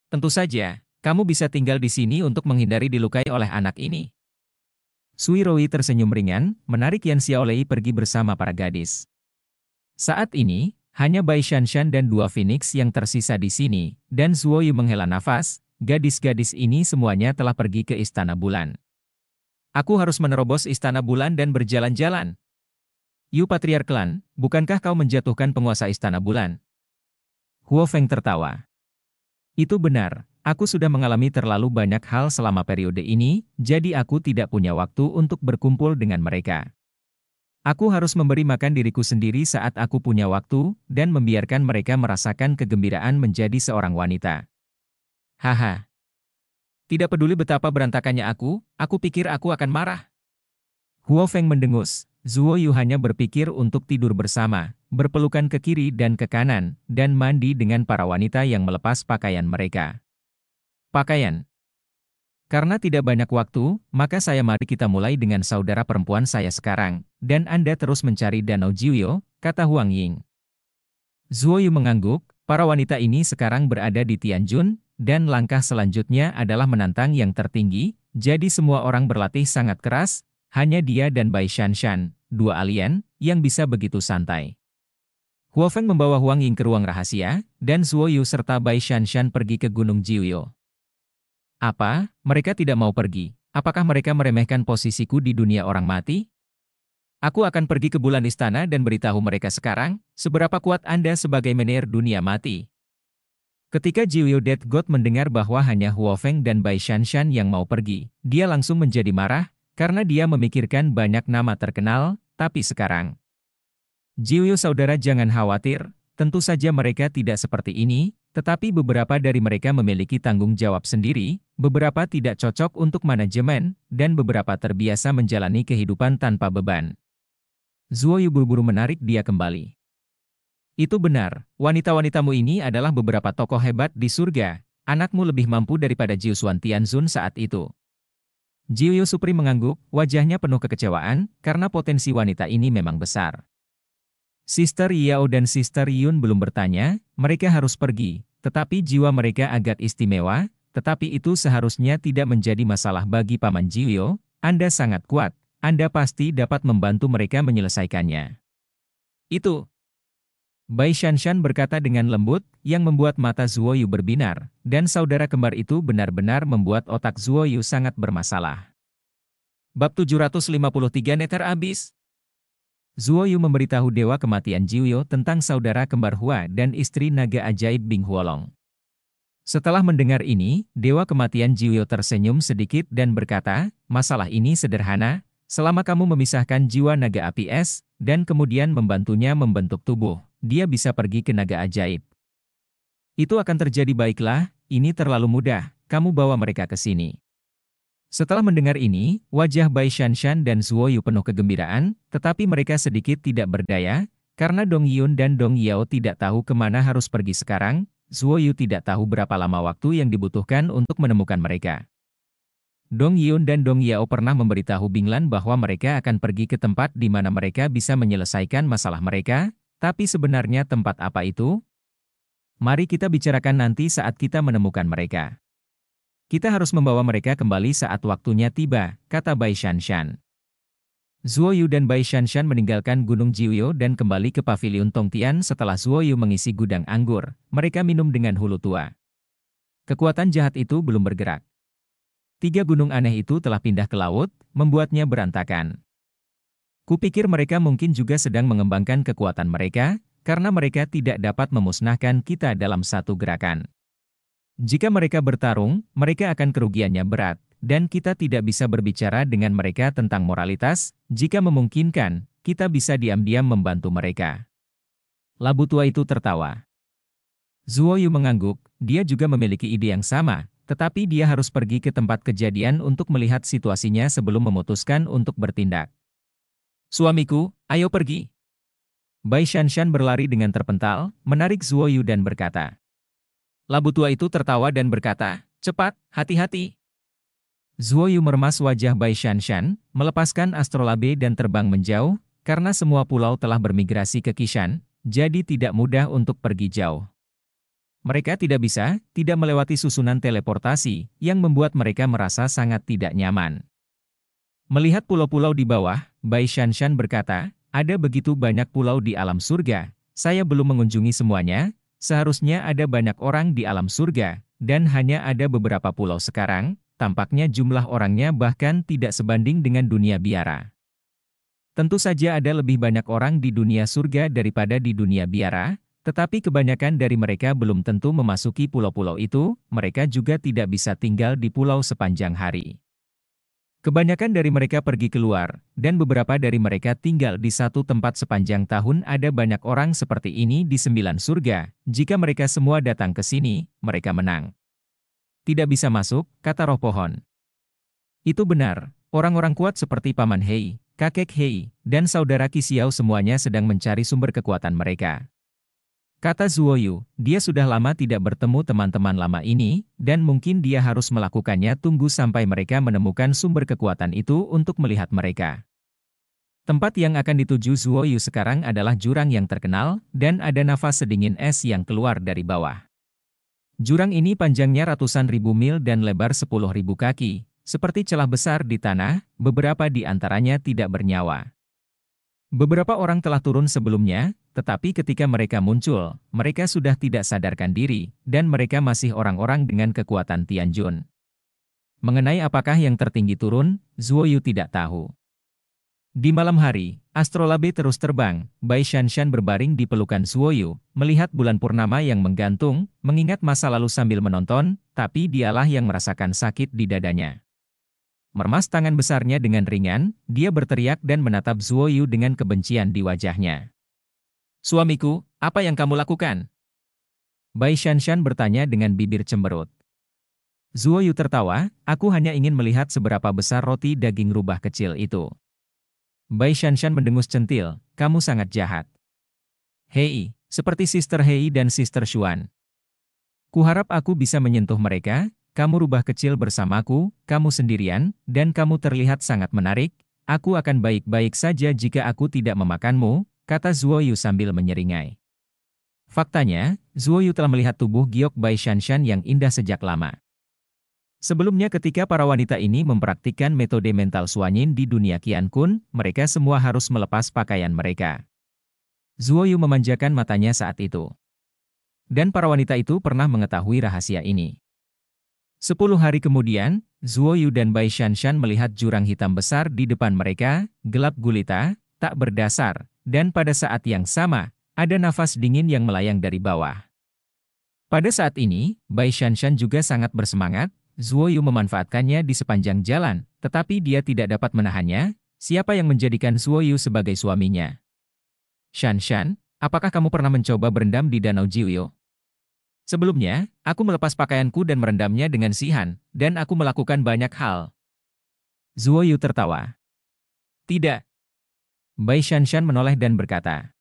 Tentu saja, kamu bisa tinggal di sini untuk menghindari dilukai oleh anak ini. Sui Roi tersenyum ringan, menarik Yan Xiaolei pergi bersama para gadis. Saat ini, hanya Bai Shanshan dan dua Phoenix yang tersisa di sini, dan Zuo Yu menghela nafas, gadis-gadis ini semuanya telah pergi ke Istana Bulan. Aku harus menerobos Istana Bulan dan berjalan-jalan. Yu Patriar Klan, bukankah kau menjatuhkan penguasa Istana Bulan? Huo Feng tertawa. Itu benar, aku sudah mengalami terlalu banyak hal selama periode ini, jadi aku tidak punya waktu untuk berkumpul dengan mereka. Aku harus memberi makan diriku sendiri saat aku punya waktu, dan membiarkan mereka merasakan kegembiraan menjadi seorang wanita. Haha. Tidak peduli betapa berantakannya aku, aku pikir aku akan marah. Huo Feng mendengus. Zuo Yu hanya berpikir untuk tidur bersama, berpelukan ke kiri dan ke kanan, dan mandi dengan para wanita yang melepas pakaian mereka. Pakaian karena tidak banyak waktu, maka saya mari kita mulai dengan saudara perempuan saya sekarang, dan Anda terus mencari Danau Jiuyo, kata Huang Ying. Zuo Yu mengangguk, para wanita ini sekarang berada di Tianjun, dan langkah selanjutnya adalah menantang yang tertinggi, jadi semua orang berlatih sangat keras, hanya dia dan Bai Shan Shan, dua alien, yang bisa begitu santai. Huofeng membawa Huang Ying ke ruang rahasia, dan Yu serta Bai Shan Shan pergi ke Gunung Jiuyo. Apa? Mereka tidak mau pergi. Apakah mereka meremehkan posisiku di dunia orang mati? Aku akan pergi ke bulan istana dan beritahu mereka sekarang, seberapa kuat Anda sebagai menir dunia mati. Ketika Jiu Dead God mendengar bahwa hanya Huo Feng dan Bai Shan Shan yang mau pergi, dia langsung menjadi marah, karena dia memikirkan banyak nama terkenal, tapi sekarang. Jiu saudara jangan khawatir, tentu saja mereka tidak seperti ini, tetapi beberapa dari mereka memiliki tanggung jawab sendiri, beberapa tidak cocok untuk manajemen, dan beberapa terbiasa menjalani kehidupan tanpa beban. Zuo Yu buru-buru menarik dia kembali. Itu benar, wanita-wanitamu ini adalah beberapa tokoh hebat di surga, anakmu lebih mampu daripada Jiu Xuan Tianzun saat itu. Jiu Yu Supri mengangguk, wajahnya penuh kekecewaan, karena potensi wanita ini memang besar. Sister Yao dan Sister Yun belum bertanya, mereka harus pergi, tetapi jiwa mereka agak istimewa, tetapi itu seharusnya tidak menjadi masalah bagi Paman Jiyo, Anda sangat kuat, Anda pasti dapat membantu mereka menyelesaikannya. Itu. Bai Shanshan berkata dengan lembut, yang membuat mata Zuo Yu berbinar, dan saudara kembar itu benar-benar membuat otak Zuo Yu sangat bermasalah. Bab 753 Neter Abis Zuo Yu memberitahu Dewa Kematian Jiuyo tentang saudara kembar Hua dan istri naga ajaib Bing Huolong. Setelah mendengar ini, Dewa Kematian Jiuyo tersenyum sedikit dan berkata, masalah ini sederhana, selama kamu memisahkan jiwa naga api es, dan kemudian membantunya membentuk tubuh, dia bisa pergi ke naga ajaib. Itu akan terjadi baiklah, ini terlalu mudah, kamu bawa mereka ke sini. Setelah mendengar ini, wajah Bai Shanshan dan Zuo Yu penuh kegembiraan, tetapi mereka sedikit tidak berdaya, karena Dong Yun dan Dong Yao tidak tahu kemana harus pergi sekarang, Zuo Yu tidak tahu berapa lama waktu yang dibutuhkan untuk menemukan mereka. Dong Yun dan Dong Yao pernah memberitahu Binglan bahwa mereka akan pergi ke tempat di mana mereka bisa menyelesaikan masalah mereka, tapi sebenarnya tempat apa itu? Mari kita bicarakan nanti saat kita menemukan mereka. Kita harus membawa mereka kembali saat waktunya tiba, kata Bai Shanshan. Zuo Yu dan Bai Shanshan meninggalkan Gunung Jiuyo dan kembali ke Paviliun Tongtian setelah Zuo Yu mengisi gudang anggur. Mereka minum dengan hulu tua. Kekuatan jahat itu belum bergerak. Tiga gunung aneh itu telah pindah ke laut, membuatnya berantakan. Kupikir mereka mungkin juga sedang mengembangkan kekuatan mereka, karena mereka tidak dapat memusnahkan kita dalam satu gerakan. Jika mereka bertarung, mereka akan kerugiannya berat, dan kita tidak bisa berbicara dengan mereka tentang moralitas. Jika memungkinkan, kita bisa diam-diam membantu mereka. Labu tua itu tertawa. Zuo Yu mengangguk, dia juga memiliki ide yang sama, tetapi dia harus pergi ke tempat kejadian untuk melihat situasinya sebelum memutuskan untuk bertindak. Suamiku, ayo pergi. Bai Shan Shan berlari dengan terpental, menarik Zuo Yu dan berkata, Labu tua itu tertawa dan berkata, Cepat, hati-hati. Zuo Yu meremas wajah Bai Shanshan, melepaskan astrolabe dan terbang menjauh, karena semua pulau telah bermigrasi ke Kishan, jadi tidak mudah untuk pergi jauh. Mereka tidak bisa, tidak melewati susunan teleportasi, yang membuat mereka merasa sangat tidak nyaman. Melihat pulau-pulau di bawah, Bai Shanshan berkata, ada begitu banyak pulau di alam surga, saya belum mengunjungi semuanya, Seharusnya ada banyak orang di alam surga, dan hanya ada beberapa pulau sekarang, tampaknya jumlah orangnya bahkan tidak sebanding dengan dunia biara. Tentu saja ada lebih banyak orang di dunia surga daripada di dunia biara, tetapi kebanyakan dari mereka belum tentu memasuki pulau-pulau itu, mereka juga tidak bisa tinggal di pulau sepanjang hari. Kebanyakan dari mereka pergi keluar, dan beberapa dari mereka tinggal di satu tempat sepanjang tahun. Ada banyak orang seperti ini di sembilan surga. Jika mereka semua datang ke sini, mereka menang. Tidak bisa masuk, kata roh pohon. Itu benar, orang-orang kuat seperti Paman Hei, Kakek Hei, dan Saudara Kisiau semuanya sedang mencari sumber kekuatan mereka. Kata Zuo Yu, dia sudah lama tidak bertemu teman-teman lama ini, dan mungkin dia harus melakukannya tunggu sampai mereka menemukan sumber kekuatan itu untuk melihat mereka. Tempat yang akan dituju Zuo Yu sekarang adalah jurang yang terkenal, dan ada nafas sedingin es yang keluar dari bawah. Jurang ini panjangnya ratusan ribu mil dan lebar sepuluh ribu kaki, seperti celah besar di tanah, beberapa di antaranya tidak bernyawa. Beberapa orang telah turun sebelumnya, tetapi ketika mereka muncul, mereka sudah tidak sadarkan diri, dan mereka masih orang-orang dengan kekuatan Tianjun. Mengenai apakah yang tertinggi turun, Zuo Yu tidak tahu. Di malam hari, astrolabe terus terbang, Bai Shan Shan berbaring di pelukan Zuo Yu, melihat bulan purnama yang menggantung, mengingat masa lalu sambil menonton, tapi dialah yang merasakan sakit di dadanya. Mermas tangan besarnya dengan ringan, dia berteriak dan menatap Zuo Yu dengan kebencian di wajahnya. Suamiku, apa yang kamu lakukan? Bai Shanshan bertanya dengan bibir cemberut. Zuo Yu tertawa, aku hanya ingin melihat seberapa besar roti daging rubah kecil itu. Bai Shanshan mendengus centil, kamu sangat jahat. Hei, seperti Sister Hei dan Sister Xuan. Kuharap aku bisa menyentuh mereka, kamu rubah kecil bersamaku, kamu sendirian, dan kamu terlihat sangat menarik, aku akan baik-baik saja jika aku tidak memakanmu, kata Zuo Yu sambil menyeringai. Faktanya, Zuo Yu telah melihat tubuh Giok Bai Shanshan yang indah sejak lama. Sebelumnya ketika para wanita ini mempraktikkan metode mental suanyin di dunia Qian Kun, mereka semua harus melepas pakaian mereka. Zuo Yu memanjakan matanya saat itu. Dan para wanita itu pernah mengetahui rahasia ini. Sepuluh hari kemudian, Zuo Yu dan Bai Shan Shan melihat jurang hitam besar di depan mereka, gelap gulita, tak berdasar, dan pada saat yang sama, ada nafas dingin yang melayang dari bawah. Pada saat ini, Bai Shan Shan juga sangat bersemangat, Zuo Yu memanfaatkannya di sepanjang jalan, tetapi dia tidak dapat menahannya, siapa yang menjadikan Zuo Yu sebagai suaminya. Shan Shan, apakah kamu pernah mencoba berendam di Danau Jiuyo? Sebelumnya, aku melepas pakaianku dan merendamnya dengan sihan, dan aku melakukan banyak hal. Zuo Yu tertawa. Tidak. Bai Shan Shan menoleh dan berkata.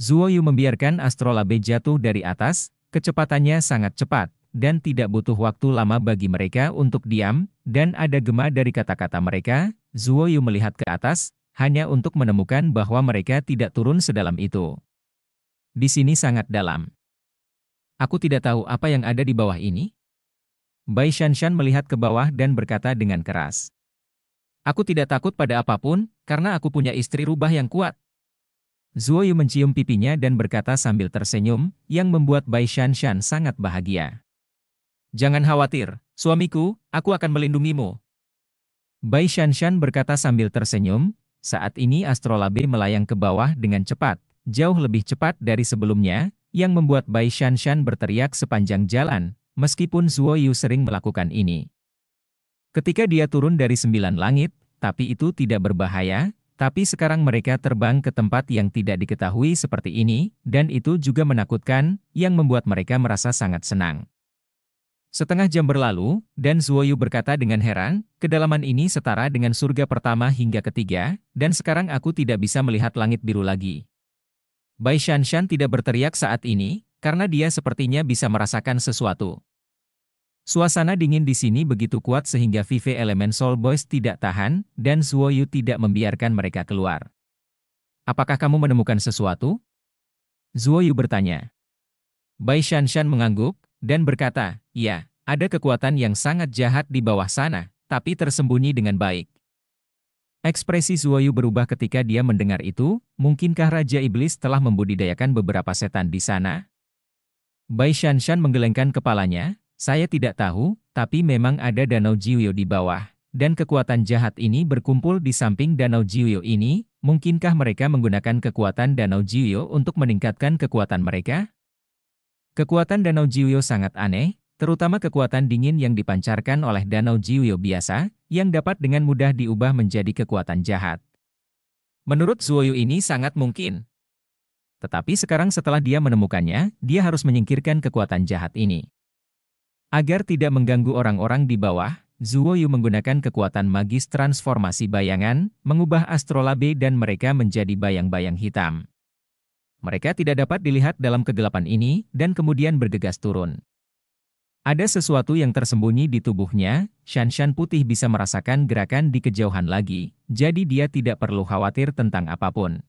Zuo Yu membiarkan astrolabe jatuh dari atas, kecepatannya sangat cepat, dan tidak butuh waktu lama bagi mereka untuk diam, dan ada gema dari kata-kata mereka, Zuo Yu melihat ke atas, hanya untuk menemukan bahwa mereka tidak turun sedalam itu. Di sini sangat dalam. Aku tidak tahu apa yang ada di bawah ini. Bai Shan Shan melihat ke bawah dan berkata dengan keras. Aku tidak takut pada apapun, karena aku punya istri rubah yang kuat. Zuo Yu mencium pipinya dan berkata sambil tersenyum, yang membuat Bai Shan Shan sangat bahagia. Jangan khawatir, suamiku, aku akan melindungimu. Bai Shan Shan berkata sambil tersenyum, saat ini astrolabe melayang ke bawah dengan cepat, jauh lebih cepat dari sebelumnya, yang membuat Bai Shanshan berteriak sepanjang jalan, meskipun Zuo Yu sering melakukan ini. Ketika dia turun dari sembilan langit, tapi itu tidak berbahaya, tapi sekarang mereka terbang ke tempat yang tidak diketahui seperti ini, dan itu juga menakutkan, yang membuat mereka merasa sangat senang. Setengah jam berlalu, dan Zuoyu berkata dengan heran, kedalaman ini setara dengan surga pertama hingga ketiga, dan sekarang aku tidak bisa melihat langit biru lagi. Bai Shan tidak berteriak saat ini, karena dia sepertinya bisa merasakan sesuatu. Suasana dingin di sini begitu kuat sehingga Vive Element Soul Boys tidak tahan, dan Zuo Yu tidak membiarkan mereka keluar. Apakah kamu menemukan sesuatu? Zuo Yu bertanya. Bai Shan mengangguk, dan berkata, ya, ada kekuatan yang sangat jahat di bawah sana, tapi tersembunyi dengan baik. Ekspresi Zuoyu berubah ketika dia mendengar itu, mungkinkah Raja Iblis telah membudidayakan beberapa setan di sana? Bai Shanshan menggelengkan kepalanya, saya tidak tahu, tapi memang ada Danau Jiuyo di bawah, dan kekuatan jahat ini berkumpul di samping Danau Jiuyo ini, mungkinkah mereka menggunakan kekuatan Danau Jiuyo untuk meningkatkan kekuatan mereka? Kekuatan Danau Jiuyo sangat aneh, terutama kekuatan dingin yang dipancarkan oleh Danau Jiuyo biasa, yang dapat dengan mudah diubah menjadi kekuatan jahat. Menurut Zuoyu ini sangat mungkin. Tetapi sekarang setelah dia menemukannya, dia harus menyingkirkan kekuatan jahat ini. Agar tidak mengganggu orang-orang di bawah, Zuoyu menggunakan kekuatan magis transformasi bayangan, mengubah astrolabe dan mereka menjadi bayang-bayang hitam. Mereka tidak dapat dilihat dalam kegelapan ini, dan kemudian bergegas turun. Ada sesuatu yang tersembunyi di tubuhnya, Shanshan putih bisa merasakan gerakan di kejauhan lagi, jadi dia tidak perlu khawatir tentang apapun.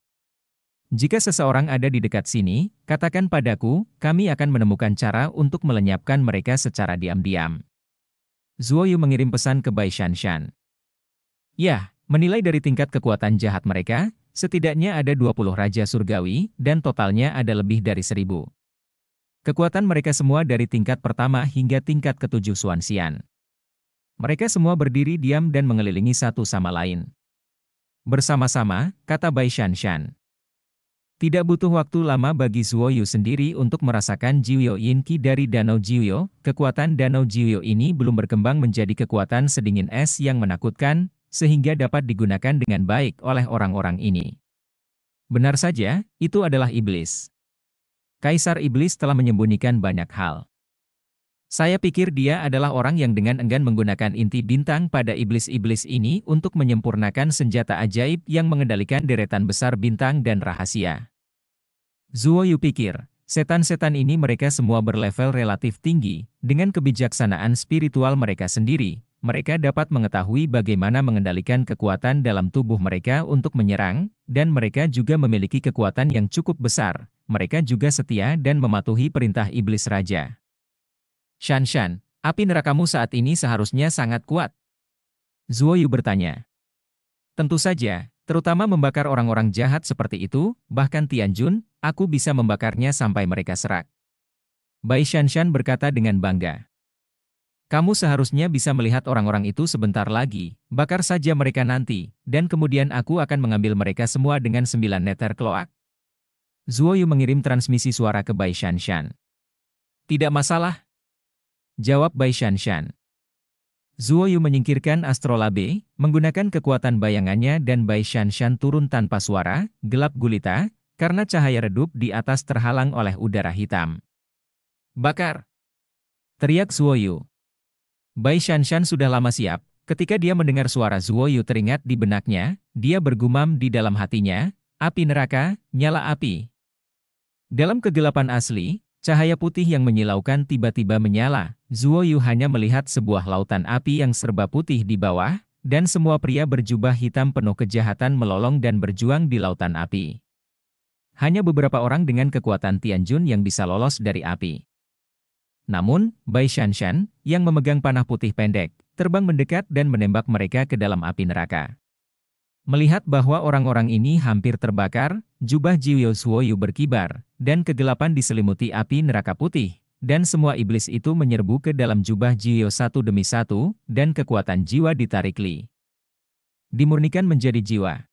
Jika seseorang ada di dekat sini, katakan padaku, kami akan menemukan cara untuk melenyapkan mereka secara diam-diam. Zuo Yu mengirim pesan ke Bai Shanshan. Yah, menilai dari tingkat kekuatan jahat mereka, setidaknya ada 20 Raja Surgawi, dan totalnya ada lebih dari seribu. Kekuatan mereka semua dari tingkat pertama hingga tingkat ketujuh Suansian. Mereka semua berdiri diam dan mengelilingi satu sama lain. Bersama-sama, kata Bai Shanshan. Tidak butuh waktu lama bagi Zuo Yu sendiri untuk merasakan Jiuyo Yin Qi dari Danau Jiuyo. Kekuatan Danau Jiuyo ini belum berkembang menjadi kekuatan sedingin es yang menakutkan, sehingga dapat digunakan dengan baik oleh orang-orang ini. Benar saja, itu adalah iblis. Kaisar Iblis telah menyembunyikan banyak hal. Saya pikir dia adalah orang yang dengan enggan menggunakan inti bintang pada iblis-iblis ini untuk menyempurnakan senjata ajaib yang mengendalikan deretan besar bintang dan rahasia. Zuo Yu pikir, setan-setan ini mereka semua berlevel relatif tinggi, dengan kebijaksanaan spiritual mereka sendiri, mereka dapat mengetahui bagaimana mengendalikan kekuatan dalam tubuh mereka untuk menyerang, dan mereka juga memiliki kekuatan yang cukup besar. Mereka juga setia dan mematuhi perintah iblis raja. Shanshan, api nerakamu saat ini seharusnya sangat kuat. Zuo Yu bertanya. Tentu saja, terutama membakar orang-orang jahat seperti itu, bahkan Tianjun, aku bisa membakarnya sampai mereka serak. Bai Shanshan berkata dengan bangga. Kamu seharusnya bisa melihat orang-orang itu sebentar lagi, bakar saja mereka nanti, dan kemudian aku akan mengambil mereka semua dengan sembilan neter kloak. Yu mengirim transmisi suara ke Bai Shanshan. Tidak masalah. Jawab Bai Shanshan. Yu menyingkirkan astrolabe, menggunakan kekuatan bayangannya dan Bai Shanshan turun tanpa suara, gelap gulita, karena cahaya redup di atas terhalang oleh udara hitam. Bakar! Teriak Zuo Yu. Bai Shanshan sudah lama siap, ketika dia mendengar suara Zuo Yu teringat di benaknya, dia bergumam di dalam hatinya, api neraka, nyala api. Dalam kegelapan asli, cahaya putih yang menyilaukan tiba-tiba menyala, Zuo Yu hanya melihat sebuah lautan api yang serba putih di bawah, dan semua pria berjubah hitam penuh kejahatan melolong dan berjuang di lautan api. Hanya beberapa orang dengan kekuatan Tianjun yang bisa lolos dari api. Namun, Bai Shanshan, yang memegang panah putih pendek, terbang mendekat dan menembak mereka ke dalam api neraka. Melihat bahwa orang-orang ini hampir terbakar, jubah Jiwyo Yu berkibar, dan kegelapan diselimuti api neraka putih, dan semua iblis itu menyerbu ke dalam jubah Jiwyo satu demi satu, dan kekuatan jiwa ditarik Li. Dimurnikan menjadi jiwa.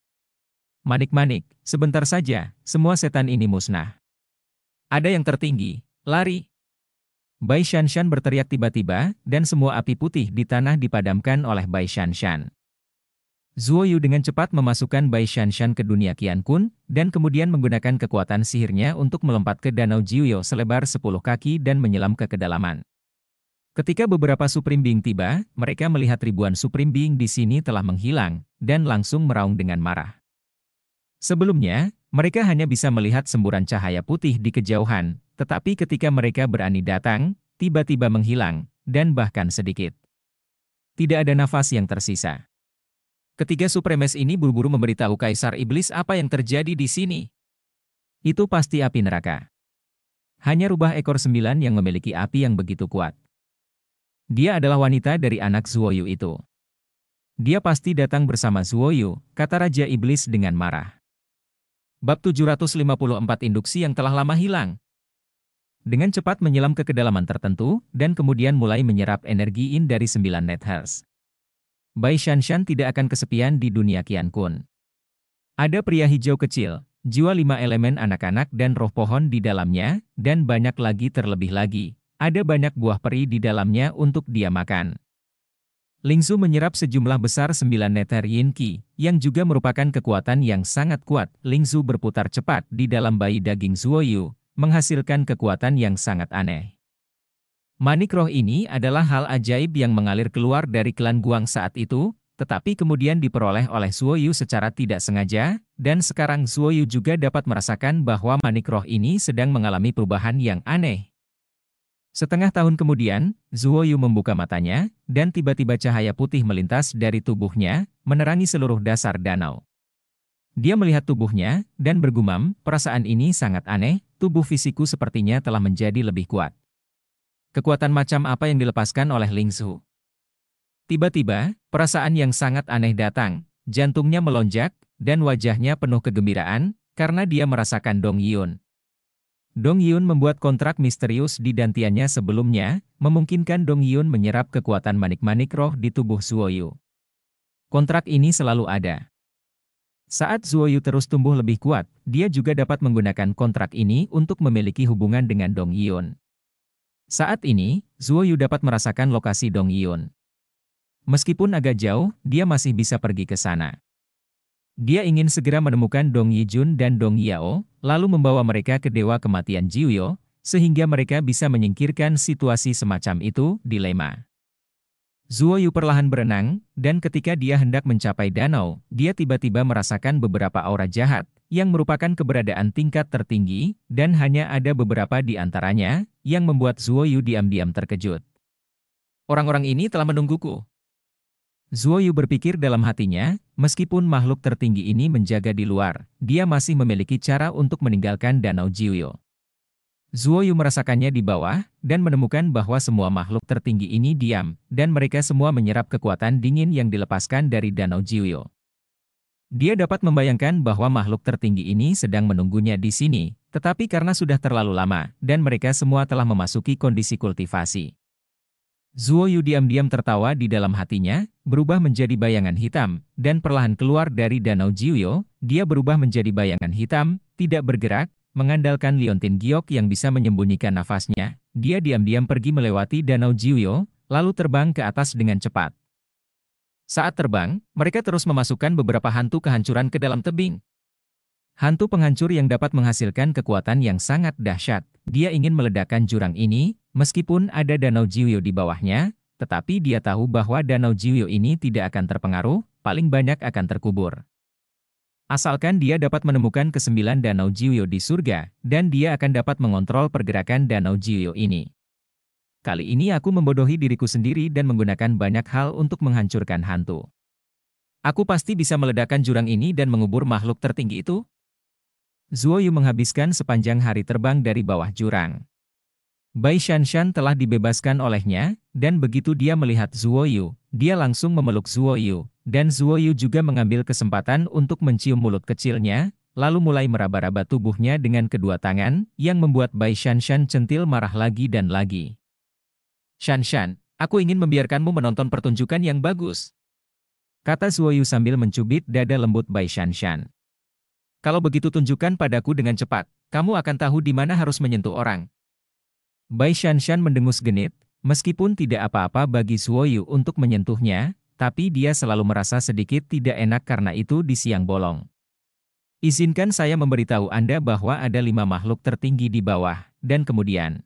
Manik-manik, sebentar saja, semua setan ini musnah. Ada yang tertinggi, lari, Bai Shan berteriak tiba-tiba, dan semua api putih di tanah dipadamkan oleh Bai Shan. Zuo Yu dengan cepat memasukkan Bai Shan ke dunia Qian Kun, dan kemudian menggunakan kekuatan sihirnya untuk melompat ke Danau Jiuyo selebar 10 kaki dan menyelam ke kedalaman. Ketika beberapa Supreme Being tiba, mereka melihat ribuan Supreme Being di sini telah menghilang, dan langsung meraung dengan marah. Sebelumnya, mereka hanya bisa melihat semburan cahaya putih di kejauhan, tetapi ketika mereka berani datang, tiba-tiba menghilang, dan bahkan sedikit. Tidak ada nafas yang tersisa. Ketiga supremes ini buru-buru memberitahu Kaisar Iblis apa yang terjadi di sini. Itu pasti api neraka. Hanya rubah ekor sembilan yang memiliki api yang begitu kuat. Dia adalah wanita dari anak Zuoyu itu. Dia pasti datang bersama Zuoyu, kata Raja Iblis dengan marah. Bab 754 Induksi yang telah lama hilang, dengan cepat menyelam ke kedalaman tertentu, dan kemudian mulai menyerap energi in dari 9 hertz. Bai Shanshan tidak akan kesepian di dunia Qian Kun. Ada pria hijau kecil, jiwa lima elemen anak-anak dan roh pohon di dalamnya, dan banyak lagi terlebih lagi. Ada banyak buah peri di dalamnya untuk dia makan. Ling Su menyerap sejumlah besar sembilan neter yin qi, yang juga merupakan kekuatan yang sangat kuat. Ling Su berputar cepat di dalam bayi daging Zuoyu, menghasilkan kekuatan yang sangat aneh. Manik roh ini adalah hal ajaib yang mengalir keluar dari klan Guang saat itu, tetapi kemudian diperoleh oleh Yu secara tidak sengaja, dan sekarang Yu juga dapat merasakan bahwa manik roh ini sedang mengalami perubahan yang aneh. Setengah tahun kemudian, Yu membuka matanya, dan tiba-tiba cahaya putih melintas dari tubuhnya, menerangi seluruh dasar danau. Dia melihat tubuhnya dan bergumam, perasaan ini sangat aneh, tubuh fisiku sepertinya telah menjadi lebih kuat. Kekuatan macam apa yang dilepaskan oleh Ling Su? Tiba-tiba, perasaan yang sangat aneh datang, jantungnya melonjak, dan wajahnya penuh kegembiraan, karena dia merasakan Dong Yun. Dong Yun membuat kontrak misterius di dantiannya sebelumnya, memungkinkan Dong Yun menyerap kekuatan manik-manik roh di tubuh Suoyu. Kontrak ini selalu ada. Saat Zuo Yu terus tumbuh lebih kuat, dia juga dapat menggunakan kontrak ini untuk memiliki hubungan dengan Dong Yun. Saat ini, Zuo Yu dapat merasakan lokasi Dong Yun. Meskipun agak jauh, dia masih bisa pergi ke sana. Dia ingin segera menemukan Dong Yijun dan Dong Yao, lalu membawa mereka ke Dewa Kematian Jiuyo, sehingga mereka bisa menyingkirkan situasi semacam itu, dilema. Zuo Yu perlahan berenang, dan ketika dia hendak mencapai danau, dia tiba-tiba merasakan beberapa aura jahat, yang merupakan keberadaan tingkat tertinggi, dan hanya ada beberapa di antaranya, yang membuat Zuo Yu diam-diam terkejut. Orang-orang ini telah menungguku. Zuo Yu berpikir dalam hatinya, meskipun makhluk tertinggi ini menjaga di luar, dia masih memiliki cara untuk meninggalkan Danau Jiuyo. Zuoyu merasakannya di bawah, dan menemukan bahwa semua makhluk tertinggi ini diam, dan mereka semua menyerap kekuatan dingin yang dilepaskan dari Danau Jiuyo. Dia dapat membayangkan bahwa makhluk tertinggi ini sedang menunggunya di sini, tetapi karena sudah terlalu lama, dan mereka semua telah memasuki kondisi kultivasi. Zuoyu diam-diam tertawa di dalam hatinya, berubah menjadi bayangan hitam, dan perlahan keluar dari Danau Jiuyo, dia berubah menjadi bayangan hitam, tidak bergerak, Mengandalkan liontin giok yang bisa menyembunyikan nafasnya, dia diam-diam pergi melewati Danau Jiuyo, lalu terbang ke atas dengan cepat. Saat terbang, mereka terus memasukkan beberapa hantu kehancuran ke dalam tebing. Hantu penghancur yang dapat menghasilkan kekuatan yang sangat dahsyat. Dia ingin meledakkan jurang ini, meskipun ada Danau Jiuyo di bawahnya, tetapi dia tahu bahwa Danau Jiuyo ini tidak akan terpengaruh, paling banyak akan terkubur. Asalkan dia dapat menemukan kesembilan danau Jiuyo di surga, dan dia akan dapat mengontrol pergerakan danau Jiuyo ini. Kali ini aku membodohi diriku sendiri dan menggunakan banyak hal untuk menghancurkan hantu. Aku pasti bisa meledakkan jurang ini dan mengubur makhluk tertinggi itu. Zuoyu menghabiskan sepanjang hari terbang dari bawah jurang. Bai Shanshan telah dibebaskan olehnya, dan begitu dia melihat Zuoyu, dia langsung memeluk Zuoyu, dan Zuo Yu juga mengambil kesempatan untuk mencium mulut kecilnya, lalu mulai meraba-raba tubuhnya dengan kedua tangan, yang membuat Bai Shan Shan centil marah lagi dan lagi. Shan Shan, aku ingin membiarkanmu menonton pertunjukan yang bagus. Kata Zuo Yu sambil mencubit dada lembut Bai Shan Shan. Kalau begitu tunjukkan padaku dengan cepat, kamu akan tahu di mana harus menyentuh orang. Bai Shan Shan mendengus genit, meskipun tidak apa-apa bagi Zuo Yu untuk menyentuhnya, tapi dia selalu merasa sedikit tidak enak karena itu di siang bolong. Izinkan saya memberitahu Anda bahwa ada lima makhluk tertinggi di bawah, dan kemudian.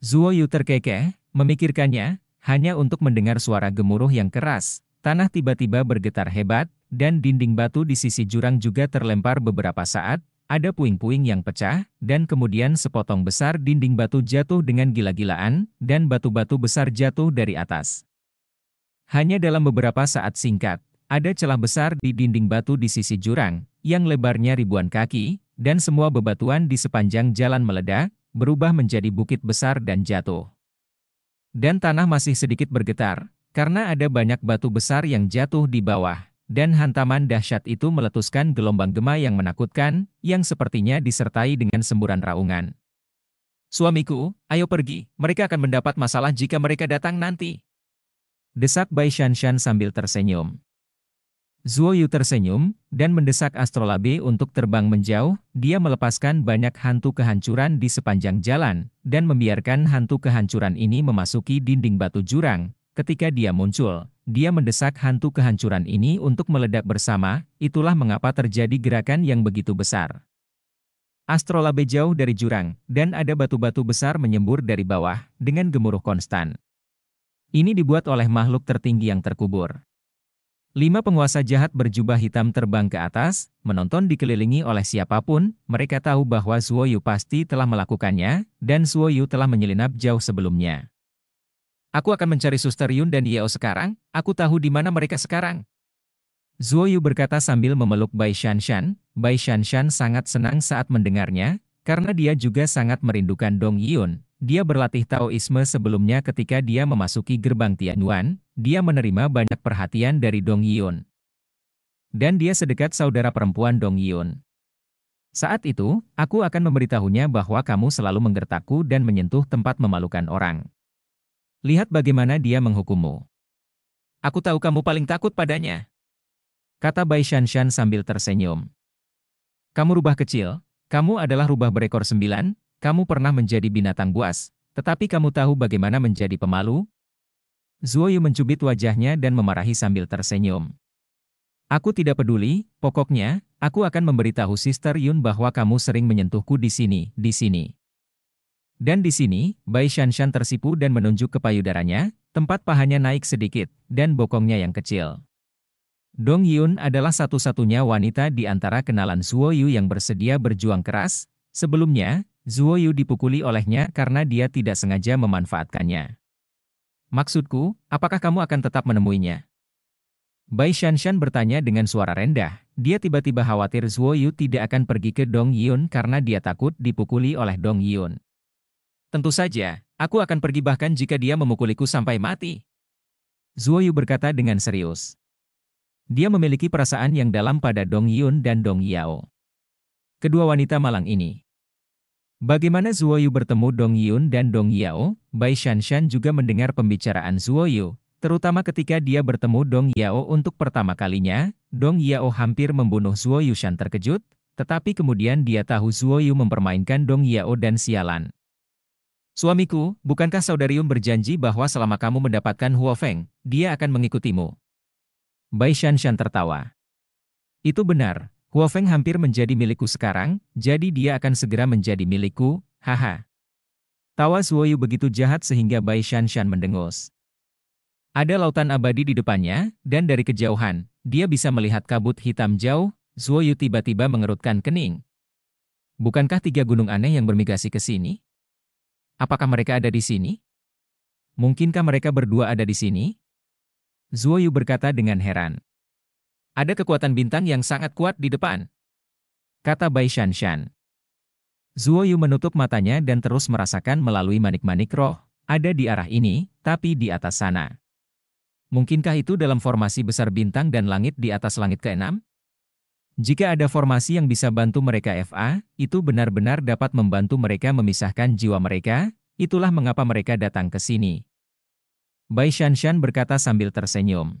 Zuo Yu terkekeh, memikirkannya, hanya untuk mendengar suara gemuruh yang keras, tanah tiba-tiba bergetar hebat, dan dinding batu di sisi jurang juga terlempar beberapa saat, ada puing-puing yang pecah, dan kemudian sepotong besar dinding batu jatuh dengan gila-gilaan, dan batu-batu besar jatuh dari atas. Hanya dalam beberapa saat singkat, ada celah besar di dinding batu di sisi jurang, yang lebarnya ribuan kaki, dan semua bebatuan di sepanjang jalan meledak, berubah menjadi bukit besar dan jatuh. Dan tanah masih sedikit bergetar, karena ada banyak batu besar yang jatuh di bawah, dan hantaman dahsyat itu meletuskan gelombang gema yang menakutkan, yang sepertinya disertai dengan semburan raungan. Suamiku, ayo pergi, mereka akan mendapat masalah jika mereka datang nanti. Desak Bai Shan Shan sambil tersenyum. Zuo Yu tersenyum, dan mendesak astrolabe untuk terbang menjauh, dia melepaskan banyak hantu kehancuran di sepanjang jalan, dan membiarkan hantu kehancuran ini memasuki dinding batu jurang. Ketika dia muncul, dia mendesak hantu kehancuran ini untuk meledak bersama, itulah mengapa terjadi gerakan yang begitu besar. Astrolabe jauh dari jurang, dan ada batu-batu besar menyembur dari bawah, dengan gemuruh konstan. Ini dibuat oleh makhluk tertinggi yang terkubur. Lima penguasa jahat berjubah hitam terbang ke atas, menonton dikelilingi oleh siapapun, mereka tahu bahwa Zuo Yu pasti telah melakukannya, dan Zuo Yu telah menyelinap jauh sebelumnya. Aku akan mencari Suster Yun dan Yeo sekarang, aku tahu di mana mereka sekarang. Zuo Yu berkata sambil memeluk Bai Shanshan, Bai Shanshan sangat senang saat mendengarnya, karena dia juga sangat merindukan Dong Yun, dia berlatih Taoisme sebelumnya ketika dia memasuki gerbang Tianyuan, dia menerima banyak perhatian dari Dong Yun. Dan dia sedekat saudara perempuan Dong Yun. Saat itu, aku akan memberitahunya bahwa kamu selalu menggertakku dan menyentuh tempat memalukan orang. Lihat bagaimana dia menghukummu. Aku tahu kamu paling takut padanya. Kata Bai Shanshan sambil tersenyum. Kamu rubah kecil, kamu adalah rubah berekor sembilan, kamu pernah menjadi binatang buas, tetapi kamu tahu bagaimana menjadi pemalu? Zuo Yu mencubit wajahnya dan memarahi sambil tersenyum. Aku tidak peduli, pokoknya, aku akan memberitahu Sister Yun bahwa kamu sering menyentuhku di sini, di sini. Dan di sini, Bai Shanshan tersipu dan menunjuk ke payudaranya, tempat pahanya naik sedikit, dan bokongnya yang kecil. Dong Yun adalah satu-satunya wanita di antara kenalan Zuo Yu yang bersedia berjuang keras, sebelumnya, Zuo Yu dipukuli olehnya karena dia tidak sengaja memanfaatkannya. Maksudku, apakah kamu akan tetap menemuinya? Bai Shanshan bertanya dengan suara rendah. Dia tiba-tiba khawatir Zuo Yu tidak akan pergi ke Dong Yun karena dia takut dipukuli oleh Dong Yun. Tentu saja, aku akan pergi bahkan jika dia memukuliku sampai mati. Zuo Yu berkata dengan serius. Dia memiliki perasaan yang dalam pada Dong Yun dan Dong Yao. Kedua wanita malang ini. Bagaimana Zuo Yu bertemu Dong Yun dan Dong Yao, Bai Shanshan juga mendengar pembicaraan Zuo Yu, terutama ketika dia bertemu Dong Yao untuk pertama kalinya, Dong Yao hampir membunuh Zuo Yu, Shan terkejut, tetapi kemudian dia tahu Zuo Yu mempermainkan Dong Yao dan sialan. Suamiku, bukankah saudarium berjanji bahwa selama kamu mendapatkan Huo Feng, dia akan mengikutimu? Bai Shanshan tertawa. Itu benar, Huofeng hampir menjadi milikku sekarang, jadi dia akan segera menjadi milikku, haha. Tawa Yu begitu jahat sehingga Bai Shan Shan mendengus. Ada lautan abadi di depannya, dan dari kejauhan, dia bisa melihat kabut hitam jauh, Yu tiba-tiba mengerutkan kening. Bukankah tiga gunung aneh yang bermigrasi ke sini? Apakah mereka ada di sini? Mungkinkah mereka berdua ada di sini? Yu berkata dengan heran. Ada kekuatan bintang yang sangat kuat di depan. Kata Bai Shanshan. Zuo Yu menutup matanya dan terus merasakan melalui manik-manik roh, ada di arah ini, tapi di atas sana. Mungkinkah itu dalam formasi besar bintang dan langit di atas langit keenam? Jika ada formasi yang bisa bantu mereka FA, itu benar-benar dapat membantu mereka memisahkan jiwa mereka, itulah mengapa mereka datang ke sini. Bai Shanshan berkata sambil tersenyum.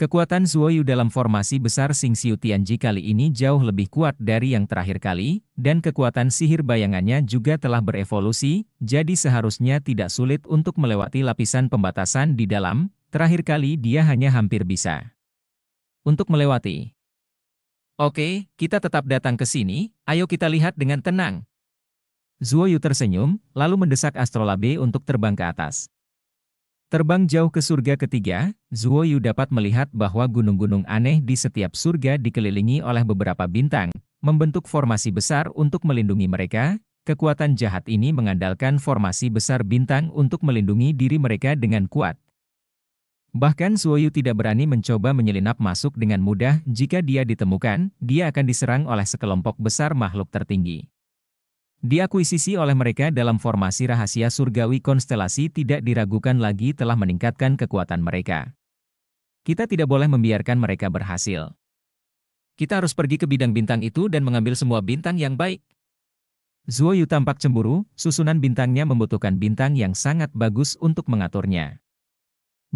Kekuatan Zuo Yu dalam formasi besar Sing Siu Tianji kali ini jauh lebih kuat dari yang terakhir kali, dan kekuatan sihir bayangannya juga telah berevolusi, jadi seharusnya tidak sulit untuk melewati lapisan pembatasan di dalam, terakhir kali dia hanya hampir bisa. Untuk melewati. Oke, kita tetap datang ke sini, ayo kita lihat dengan tenang. Zuo Yu tersenyum, lalu mendesak Astrolabe untuk terbang ke atas. Terbang jauh ke surga ketiga, Zuo Yu dapat melihat bahwa gunung-gunung aneh di setiap surga dikelilingi oleh beberapa bintang, membentuk formasi besar untuk melindungi mereka. Kekuatan jahat ini mengandalkan formasi besar bintang untuk melindungi diri mereka dengan kuat. Bahkan Zuo Yu tidak berani mencoba menyelinap masuk dengan mudah jika dia ditemukan, dia akan diserang oleh sekelompok besar makhluk tertinggi diakuisisi oleh mereka dalam formasi rahasia surgawi konstelasi tidak diragukan lagi telah meningkatkan kekuatan mereka. Kita tidak boleh membiarkan mereka berhasil. Kita harus pergi ke bidang bintang itu dan mengambil semua bintang yang baik. Zuo Yu tampak cemburu, susunan bintangnya membutuhkan bintang yang sangat bagus untuk mengaturnya.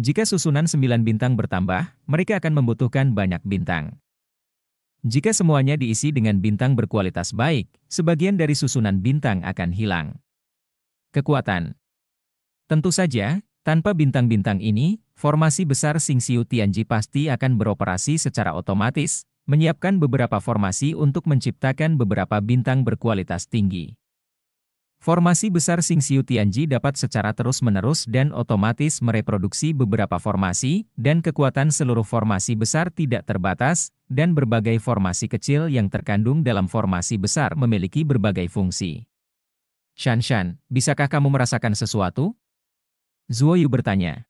Jika susunan sembilan bintang bertambah, mereka akan membutuhkan banyak bintang. Jika semuanya diisi dengan bintang berkualitas baik, sebagian dari susunan bintang akan hilang. Kekuatan Tentu saja, tanpa bintang-bintang ini, formasi besar Siu Tianji pasti akan beroperasi secara otomatis, menyiapkan beberapa formasi untuk menciptakan beberapa bintang berkualitas tinggi. Formasi besar Siu Tianji dapat secara terus-menerus dan otomatis mereproduksi beberapa formasi, dan kekuatan seluruh formasi besar tidak terbatas, dan berbagai formasi kecil yang terkandung dalam formasi besar memiliki berbagai fungsi. Shan Shan, bisakah kamu merasakan sesuatu? Zuo Yu bertanya.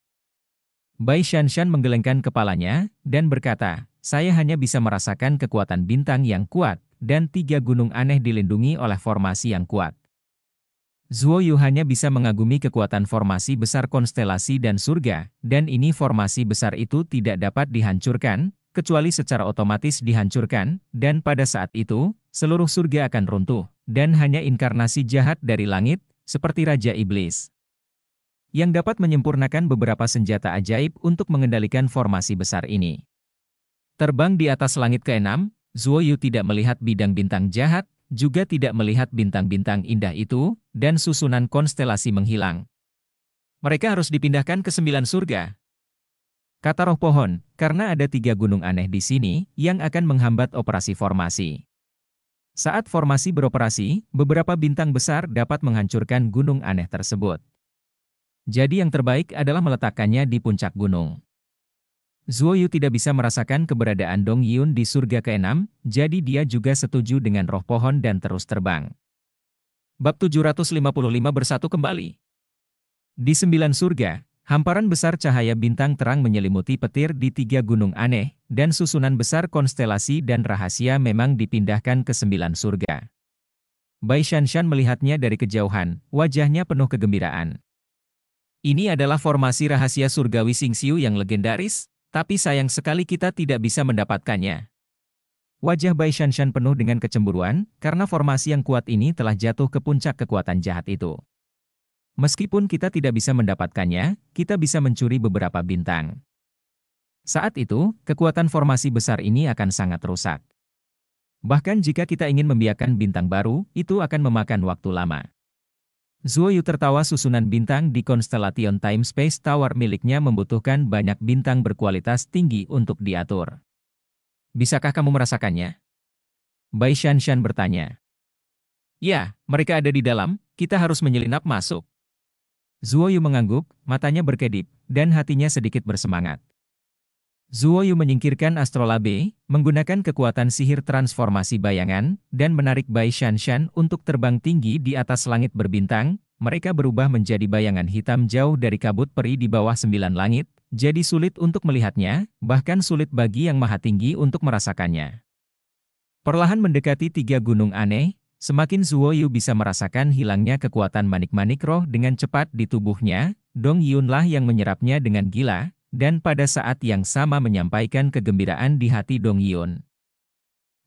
Bai Shan Shan menggelengkan kepalanya, dan berkata, saya hanya bisa merasakan kekuatan bintang yang kuat, dan tiga gunung aneh dilindungi oleh formasi yang kuat. Zuo Yu hanya bisa mengagumi kekuatan formasi besar konstelasi dan surga, dan ini formasi besar itu tidak dapat dihancurkan, kecuali secara otomatis dihancurkan, dan pada saat itu, seluruh surga akan runtuh, dan hanya inkarnasi jahat dari langit, seperti Raja Iblis. Yang dapat menyempurnakan beberapa senjata ajaib untuk mengendalikan formasi besar ini. Terbang di atas langit keenam, Zuo Yu tidak melihat bidang bintang jahat, juga tidak melihat bintang-bintang indah itu, dan susunan konstelasi menghilang. Mereka harus dipindahkan ke sembilan surga. Kata roh pohon, karena ada tiga gunung aneh di sini yang akan menghambat operasi formasi. Saat formasi beroperasi, beberapa bintang besar dapat menghancurkan gunung aneh tersebut. Jadi yang terbaik adalah meletakkannya di puncak gunung. Zuo Yu tidak bisa merasakan keberadaan Dong Yun di surga keenam, jadi dia juga setuju dengan roh pohon dan terus terbang. Bab 755 bersatu kembali. Di sembilan surga, hamparan besar cahaya bintang terang menyelimuti petir di tiga gunung aneh, dan susunan besar konstelasi dan rahasia memang dipindahkan ke sembilan surga. Bai Shan Shan melihatnya dari kejauhan, wajahnya penuh kegembiraan. Ini adalah formasi rahasia surgawi Sing Siu yang legendaris, tapi sayang sekali kita tidak bisa mendapatkannya. Wajah Bai Shan Shan penuh dengan kecemburuan, karena formasi yang kuat ini telah jatuh ke puncak kekuatan jahat itu. Meskipun kita tidak bisa mendapatkannya, kita bisa mencuri beberapa bintang. Saat itu, kekuatan formasi besar ini akan sangat rusak. Bahkan jika kita ingin membiarkan bintang baru, itu akan memakan waktu lama. Zuo Yu tertawa susunan bintang di Constellation Time Space Tower miliknya membutuhkan banyak bintang berkualitas tinggi untuk diatur. Bisakah kamu merasakannya? Bai Shan Shan bertanya. Ya, mereka ada di dalam, kita harus menyelinap masuk. Zuo Yu mengangguk, matanya berkedip, dan hatinya sedikit bersemangat. Zuo Yu menyingkirkan astrolabe, menggunakan kekuatan sihir transformasi bayangan, dan menarik Bai Shanshan untuk terbang tinggi di atas langit berbintang, mereka berubah menjadi bayangan hitam jauh dari kabut peri di bawah sembilan langit, jadi sulit untuk melihatnya, bahkan sulit bagi yang maha tinggi untuk merasakannya. Perlahan mendekati tiga gunung aneh, semakin Zuo Yu bisa merasakan hilangnya kekuatan manik-manik roh dengan cepat di tubuhnya, Dong Yunlah yang menyerapnya dengan gila, dan pada saat yang sama menyampaikan kegembiraan di hati Dong Yun.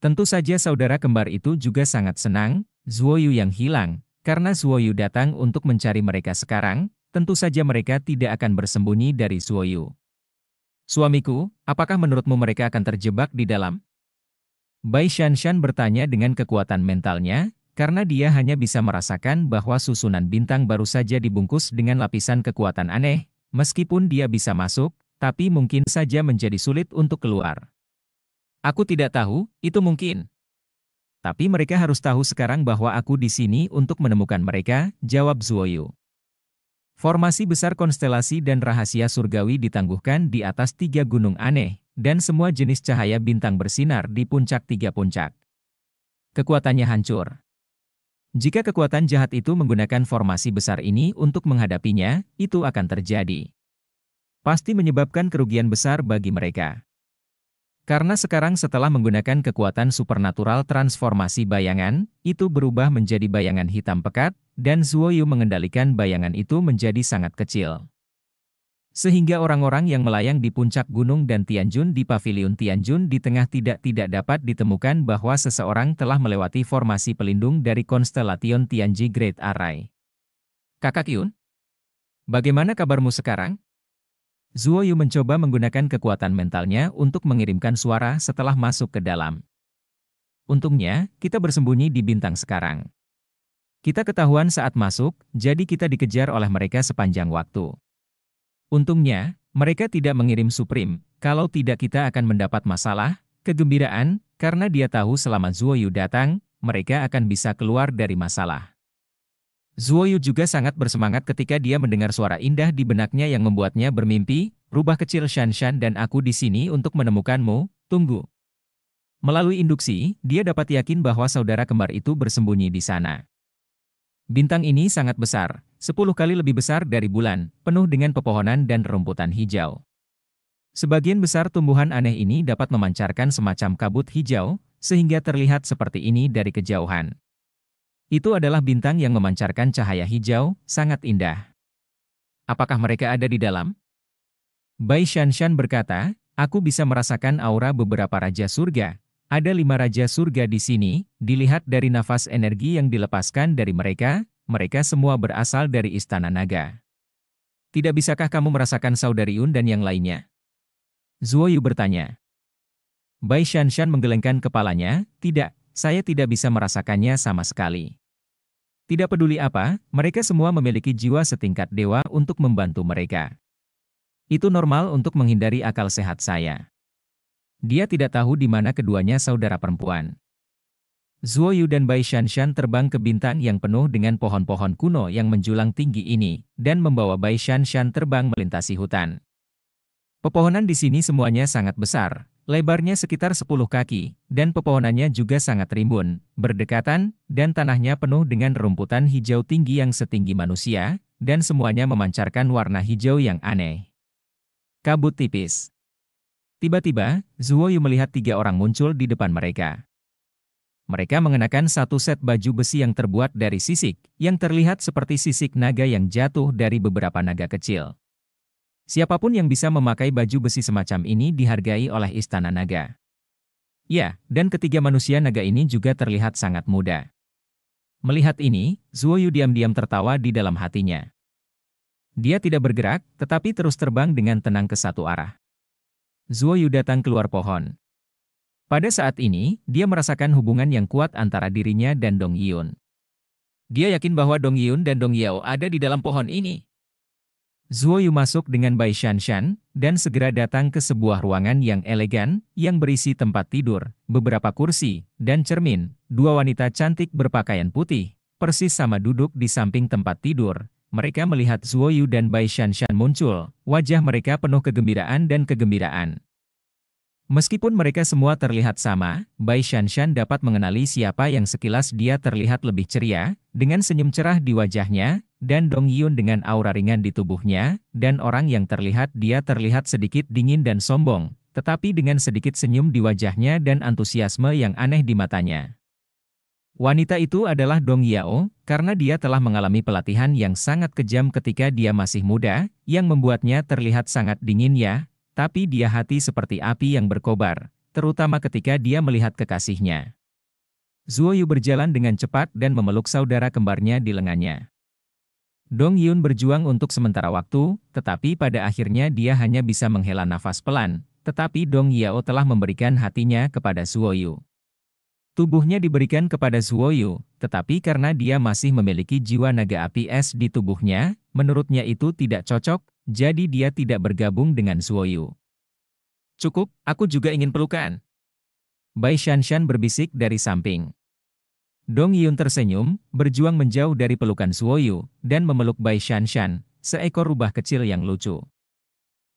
Tentu saja saudara kembar itu juga sangat senang, Zuoyu yang hilang, karena Zuoyu datang untuk mencari mereka sekarang, tentu saja mereka tidak akan bersembunyi dari Zuoyu. Suamiku, apakah menurutmu mereka akan terjebak di dalam? Bai Shanshan bertanya dengan kekuatan mentalnya, karena dia hanya bisa merasakan bahwa susunan bintang baru saja dibungkus dengan lapisan kekuatan aneh, Meskipun dia bisa masuk, tapi mungkin saja menjadi sulit untuk keluar. Aku tidak tahu, itu mungkin. Tapi mereka harus tahu sekarang bahwa aku di sini untuk menemukan mereka, jawab Zuoyu. Formasi besar konstelasi dan rahasia surgawi ditangguhkan di atas tiga gunung aneh, dan semua jenis cahaya bintang bersinar di puncak tiga puncak. Kekuatannya hancur. Jika kekuatan jahat itu menggunakan formasi besar ini untuk menghadapinya, itu akan terjadi. Pasti menyebabkan kerugian besar bagi mereka. Karena sekarang setelah menggunakan kekuatan supernatural transformasi bayangan, itu berubah menjadi bayangan hitam pekat, dan Zuoyu mengendalikan bayangan itu menjadi sangat kecil. Sehingga orang-orang yang melayang di puncak gunung dan Tianjun di pavilion Tianjun di tengah tidak-tidak dapat ditemukan bahwa seseorang telah melewati formasi pelindung dari konstelation Tianji Great Array. Kakak Yun? Bagaimana kabarmu sekarang? Zuo Yu mencoba menggunakan kekuatan mentalnya untuk mengirimkan suara setelah masuk ke dalam. Untungnya, kita bersembunyi di bintang sekarang. Kita ketahuan saat masuk, jadi kita dikejar oleh mereka sepanjang waktu. Untungnya, mereka tidak mengirim Supreme, kalau tidak kita akan mendapat masalah, kegembiraan, karena dia tahu selama Zuoyu datang, mereka akan bisa keluar dari masalah. Zuoyu juga sangat bersemangat ketika dia mendengar suara indah di benaknya yang membuatnya bermimpi, rubah kecil Shan Shan dan aku di sini untuk menemukanmu, tunggu. Melalui induksi, dia dapat yakin bahwa saudara kembar itu bersembunyi di sana. Bintang ini sangat besar, sepuluh kali lebih besar dari bulan, penuh dengan pepohonan dan rumputan hijau. Sebagian besar tumbuhan aneh ini dapat memancarkan semacam kabut hijau, sehingga terlihat seperti ini dari kejauhan. Itu adalah bintang yang memancarkan cahaya hijau, sangat indah. Apakah mereka ada di dalam? Bai Shanshan berkata, aku bisa merasakan aura beberapa raja surga. Ada lima raja surga di sini, dilihat dari nafas energi yang dilepaskan dari mereka, mereka semua berasal dari Istana Naga. Tidak bisakah kamu merasakan saudari Yun dan yang lainnya? Zuo Yu bertanya. Bai Shan Shan menggelengkan kepalanya, tidak, saya tidak bisa merasakannya sama sekali. Tidak peduli apa, mereka semua memiliki jiwa setingkat dewa untuk membantu mereka. Itu normal untuk menghindari akal sehat saya. Dia tidak tahu di mana keduanya saudara perempuan. Zuo Yu dan Bai Shan Shan terbang ke bintang yang penuh dengan pohon-pohon kuno yang menjulang tinggi ini, dan membawa Bai Shan Shan terbang melintasi hutan. Pepohonan di sini semuanya sangat besar, lebarnya sekitar 10 kaki, dan pepohonannya juga sangat rimbun, berdekatan, dan tanahnya penuh dengan rumputan hijau tinggi yang setinggi manusia, dan semuanya memancarkan warna hijau yang aneh. Kabut tipis. Tiba-tiba, Zuo Yu melihat tiga orang muncul di depan mereka. Mereka mengenakan satu set baju besi yang terbuat dari sisik, yang terlihat seperti sisik naga yang jatuh dari beberapa naga kecil. Siapapun yang bisa memakai baju besi semacam ini dihargai oleh istana naga. Ya, dan ketiga manusia naga ini juga terlihat sangat muda. Melihat ini, Zuoyu diam-diam tertawa di dalam hatinya. Dia tidak bergerak, tetapi terus terbang dengan tenang ke satu arah. Zuoyu datang keluar pohon. Pada saat ini, dia merasakan hubungan yang kuat antara dirinya dan Dong Yun. Dia yakin bahwa Dong Yun dan Dong Yao ada di dalam pohon ini. Zuo Yu masuk dengan Bai Shan Shan, dan segera datang ke sebuah ruangan yang elegan, yang berisi tempat tidur, beberapa kursi, dan cermin. Dua wanita cantik berpakaian putih, persis sama duduk di samping tempat tidur. Mereka melihat Zuo Yu dan Bai Shan Shan muncul, wajah mereka penuh kegembiraan dan kegembiraan. Meskipun mereka semua terlihat sama, Bai Shanshan dapat mengenali siapa yang sekilas dia terlihat lebih ceria, dengan senyum cerah di wajahnya, dan Dong Yun dengan aura ringan di tubuhnya, dan orang yang terlihat dia terlihat sedikit dingin dan sombong, tetapi dengan sedikit senyum di wajahnya dan antusiasme yang aneh di matanya. Wanita itu adalah Dong Yao, karena dia telah mengalami pelatihan yang sangat kejam ketika dia masih muda, yang membuatnya terlihat sangat dingin ya, tapi dia hati seperti api yang berkobar, terutama ketika dia melihat kekasihnya. Zuo Yu berjalan dengan cepat dan memeluk saudara kembarnya di lengannya. Dong Yun berjuang untuk sementara waktu, tetapi pada akhirnya dia hanya bisa menghela nafas pelan, tetapi Dong Yao telah memberikan hatinya kepada Zuo Yu. Tubuhnya diberikan kepada Zuo Yu, tetapi karena dia masih memiliki jiwa naga api es di tubuhnya, menurutnya itu tidak cocok, jadi dia tidak bergabung dengan Zuoyu. Cukup, aku juga ingin pelukan. Bai Shanshan berbisik dari samping. Dong Yun tersenyum, berjuang menjauh dari pelukan Zuoyu, dan memeluk Bai Shanshan, seekor rubah kecil yang lucu.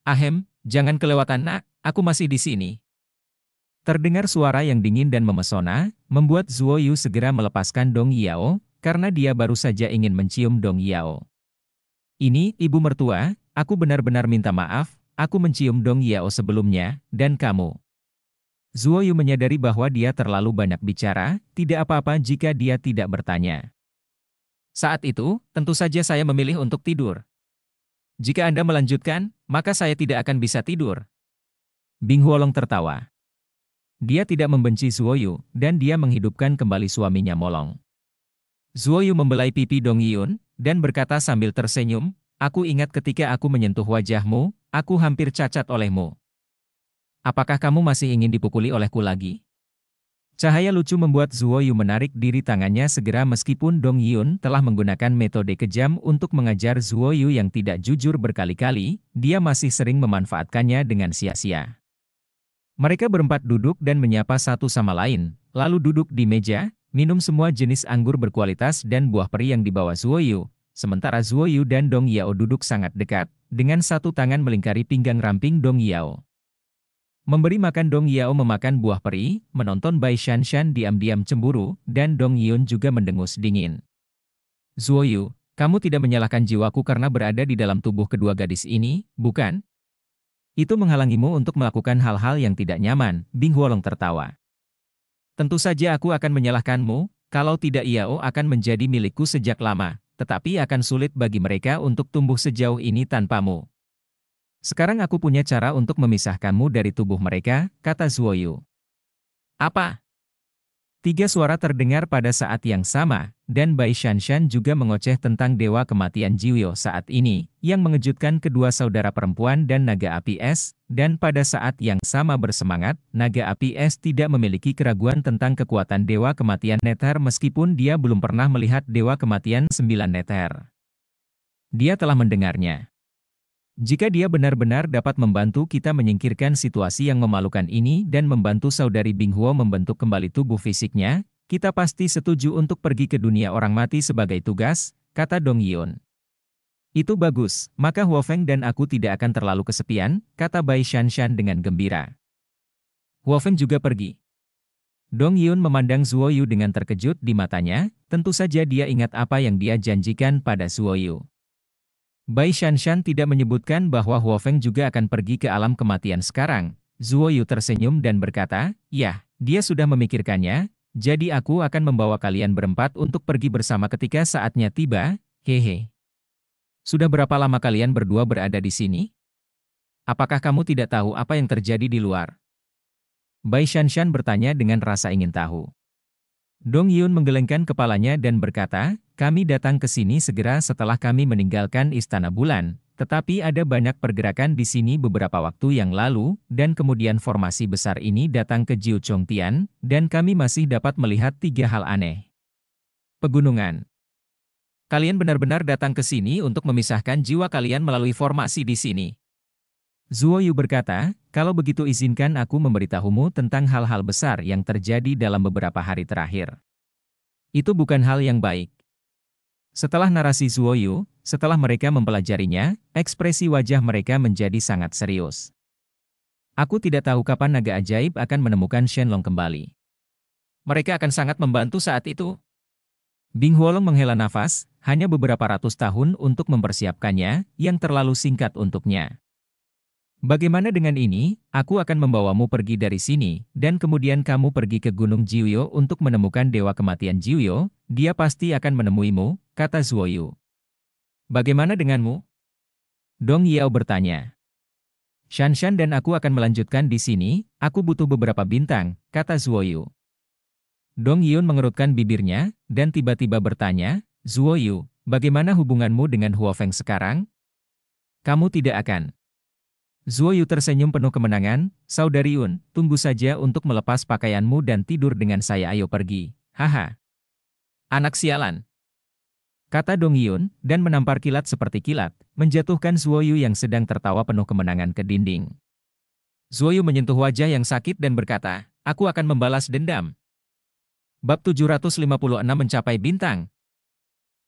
Ahem, jangan kelewatan nak, aku masih di sini. Terdengar suara yang dingin dan memesona, membuat Yu segera melepaskan Dong Yao, karena dia baru saja ingin mencium Dong Yao. Ini ibu mertua, Aku benar-benar minta maaf, aku mencium Dong Yao sebelumnya, dan kamu. Zuo Yu menyadari bahwa dia terlalu banyak bicara, tidak apa-apa jika dia tidak bertanya. Saat itu, tentu saja saya memilih untuk tidur. Jika Anda melanjutkan, maka saya tidak akan bisa tidur. Bing Huolong tertawa. Dia tidak membenci Zuo Yu, dan dia menghidupkan kembali suaminya Molong. Zuo Yu membelai pipi Dong Yun, dan berkata sambil tersenyum, Aku ingat ketika aku menyentuh wajahmu, aku hampir cacat olehmu. Apakah kamu masih ingin dipukuli olehku lagi? Cahaya lucu membuat Zuo Yu menarik diri tangannya segera meskipun Dong Yun telah menggunakan metode kejam untuk mengajar Zuo Yu yang tidak jujur berkali-kali, dia masih sering memanfaatkannya dengan sia-sia. Mereka berempat duduk dan menyapa satu sama lain, lalu duduk di meja, minum semua jenis anggur berkualitas dan buah peri yang dibawa Zuo Yu, Sementara Zuo Yu dan Dong Yao duduk sangat dekat, dengan satu tangan melingkari pinggang ramping Dong Yao. Memberi makan Dong Yao memakan buah peri, menonton Bai Shan Shan diam-diam cemburu, dan Dong Yun juga mendengus dingin. Zuo Yu, kamu tidak menyalahkan jiwaku karena berada di dalam tubuh kedua gadis ini, bukan? Itu menghalangimu untuk melakukan hal-hal yang tidak nyaman, Bing Huolong tertawa. Tentu saja aku akan menyalahkanmu, kalau tidak Yao akan menjadi milikku sejak lama, tetapi akan sulit bagi mereka untuk tumbuh sejauh ini tanpamu. Sekarang aku punya cara untuk memisahkanmu dari tubuh mereka, kata Zuoyu. Apa? Tiga suara terdengar pada saat yang sama, dan Bai Shanshan juga mengoceh tentang Dewa Kematian Jiwyo saat ini, yang mengejutkan kedua saudara perempuan dan naga api es, dan pada saat yang sama bersemangat, naga api es tidak memiliki keraguan tentang kekuatan Dewa Kematian Nether meskipun dia belum pernah melihat Dewa Kematian sembilan Nether. Dia telah mendengarnya. Jika dia benar-benar dapat membantu kita menyingkirkan situasi yang memalukan ini dan membantu saudari Bing Huo membentuk kembali tubuh fisiknya, kita pasti setuju untuk pergi ke dunia orang mati sebagai tugas, kata Dong Yun. Itu bagus, maka Huo Feng dan aku tidak akan terlalu kesepian, kata Bai Shan Shan dengan gembira. Huo Feng juga pergi. Dong Yun memandang Zuo Yu dengan terkejut di matanya, tentu saja dia ingat apa yang dia janjikan pada Zuo Yu. Bai Shan tidak menyebutkan bahwa Huo Feng juga akan pergi ke alam kematian sekarang. Zuo Yu tersenyum dan berkata, "Ya, dia sudah memikirkannya, jadi aku akan membawa kalian berempat untuk pergi bersama ketika saatnya tiba, hehe. Sudah berapa lama kalian berdua berada di sini? Apakah kamu tidak tahu apa yang terjadi di luar? Bai Shan bertanya dengan rasa ingin tahu. Dong Yun menggelengkan kepalanya dan berkata, kami datang ke sini segera setelah kami meninggalkan Istana Bulan, tetapi ada banyak pergerakan di sini beberapa waktu yang lalu, dan kemudian formasi besar ini datang ke Jiu Tian, dan kami masih dapat melihat tiga hal aneh. Pegunungan Kalian benar-benar datang ke sini untuk memisahkan jiwa kalian melalui formasi di sini. Zuo Yu berkata, kalau begitu izinkan aku memberitahumu tentang hal-hal besar yang terjadi dalam beberapa hari terakhir. Itu bukan hal yang baik. Setelah narasi Zuoyu, setelah mereka mempelajarinya, ekspresi wajah mereka menjadi sangat serius. Aku tidak tahu kapan naga ajaib akan menemukan Shenlong kembali. Mereka akan sangat membantu saat itu. Bing Huolong menghela nafas, hanya beberapa ratus tahun untuk mempersiapkannya, yang terlalu singkat untuknya. Bagaimana dengan ini? Aku akan membawamu pergi dari sini, dan kemudian kamu pergi ke Gunung Jiuyo untuk menemukan Dewa Kematian Jiuyo, dia pasti akan menemuimu, kata Zuoyu. Bagaimana denganmu? Dong Yao bertanya. Shan dan aku akan melanjutkan di sini, aku butuh beberapa bintang, kata Zuoyu. Dong Yun mengerutkan bibirnya, dan tiba-tiba bertanya, Zuoyu, bagaimana hubunganmu dengan Huofeng sekarang? Kamu tidak akan Zuo Yu tersenyum penuh kemenangan, Saudari Yun, tunggu saja untuk melepas pakaianmu dan tidur dengan saya ayo pergi, haha. Anak sialan. Kata Dong Yun, dan menampar kilat seperti kilat, menjatuhkan Zuo Yu yang sedang tertawa penuh kemenangan ke dinding. Zuo Yu menyentuh wajah yang sakit dan berkata, aku akan membalas dendam. Bab 756 mencapai bintang.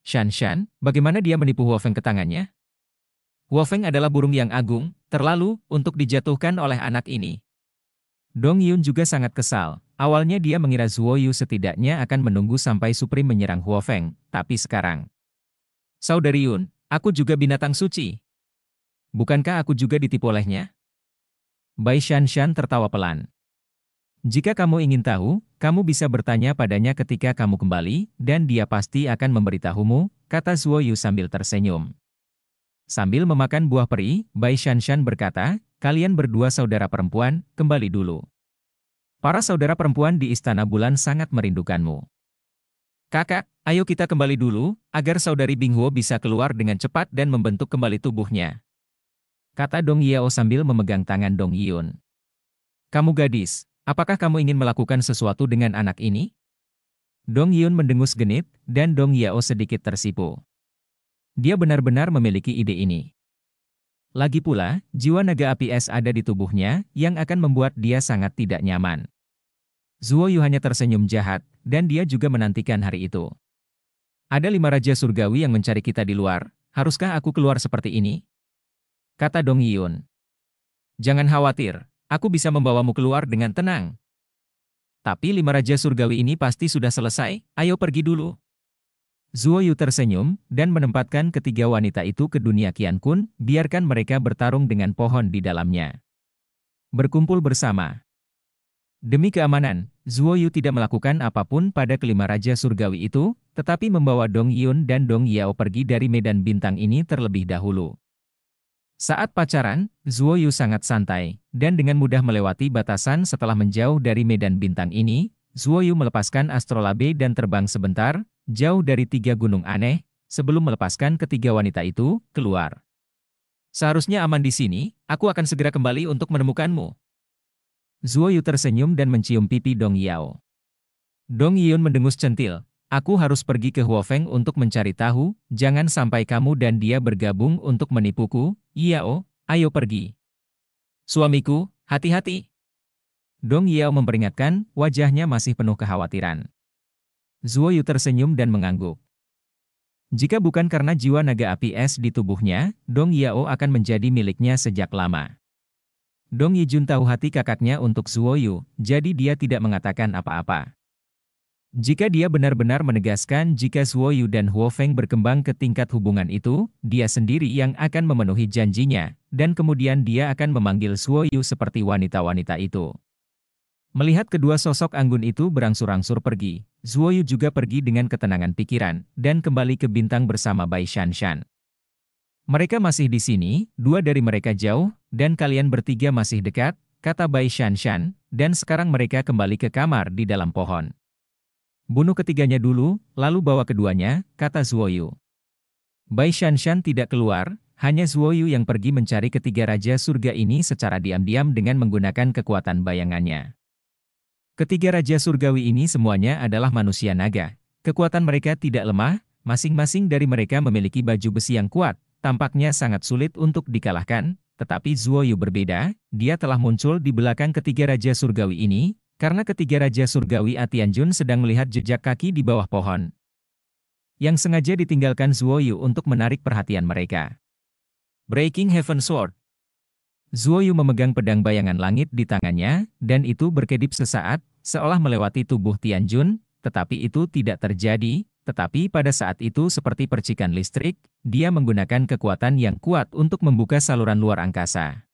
Shan Shan, bagaimana dia menipu Feng ke tangannya? Wofeng adalah burung yang agung, terlalu, untuk dijatuhkan oleh anak ini. Dong Yun juga sangat kesal. Awalnya dia mengira Zuo Yu setidaknya akan menunggu sampai Supreme menyerang Huofeng, tapi sekarang. Saudari Yun, aku juga binatang suci. Bukankah aku juga ditipu olehnya? Bai Shan Shan tertawa pelan. Jika kamu ingin tahu, kamu bisa bertanya padanya ketika kamu kembali, dan dia pasti akan memberitahumu, kata Zuo Yu sambil tersenyum. Sambil memakan buah peri, Bai Shanshan berkata, kalian berdua saudara perempuan, kembali dulu. Para saudara perempuan di Istana Bulan sangat merindukanmu. Kakak, ayo kita kembali dulu, agar saudari Binghuo bisa keluar dengan cepat dan membentuk kembali tubuhnya. Kata Dong Yao sambil memegang tangan Dong Yun. Kamu gadis, apakah kamu ingin melakukan sesuatu dengan anak ini? Dong Yun mendengus genit, dan Dong Yao sedikit tersipu. Dia benar-benar memiliki ide ini. Lagi pula, jiwa naga api es ada di tubuhnya yang akan membuat dia sangat tidak nyaman. Zuo Yu hanya tersenyum jahat, dan dia juga menantikan hari itu. Ada lima raja surgawi yang mencari kita di luar, haruskah aku keluar seperti ini? Kata Dong Yun. Jangan khawatir, aku bisa membawamu keluar dengan tenang. Tapi lima raja surgawi ini pasti sudah selesai, ayo pergi dulu. Zuo Yu tersenyum dan menempatkan ketiga wanita itu ke dunia Qian Kun, biarkan mereka bertarung dengan pohon di dalamnya. Berkumpul bersama. Demi keamanan, Zuo Yu tidak melakukan apapun pada kelima raja surgawi itu, tetapi membawa Dong Yun dan Dong Yao pergi dari medan bintang ini terlebih dahulu. Saat pacaran, Zuo Yu sangat santai, dan dengan mudah melewati batasan setelah menjauh dari medan bintang ini, Zuo Yu melepaskan astrolabe dan terbang sebentar, jauh dari tiga gunung aneh, sebelum melepaskan ketiga wanita itu keluar. Seharusnya aman di sini, aku akan segera kembali untuk menemukanmu. Zuo Yu tersenyum dan mencium pipi Dong Yao. Dong Yun mendengus centil, aku harus pergi ke Huofeng untuk mencari tahu, jangan sampai kamu dan dia bergabung untuk menipuku, Yao, ayo pergi. Suamiku, hati-hati. Dong Yao memperingatkan, wajahnya masih penuh kekhawatiran. Zuo Yu tersenyum dan mengangguk. Jika bukan karena jiwa naga api es di tubuhnya, Dong Yao akan menjadi miliknya sejak lama. Dong Yijun tahu hati kakaknya untuk Zuo Yu, jadi dia tidak mengatakan apa-apa. Jika dia benar-benar menegaskan jika Zuo Yu dan Huo Feng berkembang ke tingkat hubungan itu, dia sendiri yang akan memenuhi janjinya, dan kemudian dia akan memanggil Zuo Yu seperti wanita-wanita itu. Melihat kedua sosok anggun itu berangsur-angsur pergi, Zuoyu juga pergi dengan ketenangan pikiran dan kembali ke bintang bersama Bai Shan Shan. Mereka masih di sini, dua dari mereka jauh, dan kalian bertiga masih dekat, kata Bai Shan Shan, dan sekarang mereka kembali ke kamar di dalam pohon. Bunuh ketiganya dulu, lalu bawa keduanya, kata Zuoyu. Bai Shan Shan tidak keluar, hanya Zuoyu yang pergi mencari ketiga raja surga ini secara diam-diam dengan menggunakan kekuatan bayangannya. Ketiga raja surgawi ini semuanya adalah manusia naga. Kekuatan mereka tidak lemah, masing-masing dari mereka memiliki baju besi yang kuat, tampaknya sangat sulit untuk dikalahkan, tetapi Zuoyu berbeda, dia telah muncul di belakang ketiga raja surgawi ini, karena ketiga raja surgawi Atianjun sedang melihat jejak kaki di bawah pohon. Yang sengaja ditinggalkan Zuoyu untuk menarik perhatian mereka. Breaking Heaven Sword Zuoyu memegang pedang bayangan langit di tangannya, dan itu berkedip sesaat, seolah melewati tubuh Tianjun, tetapi itu tidak terjadi, tetapi pada saat itu seperti percikan listrik, dia menggunakan kekuatan yang kuat untuk membuka saluran luar angkasa.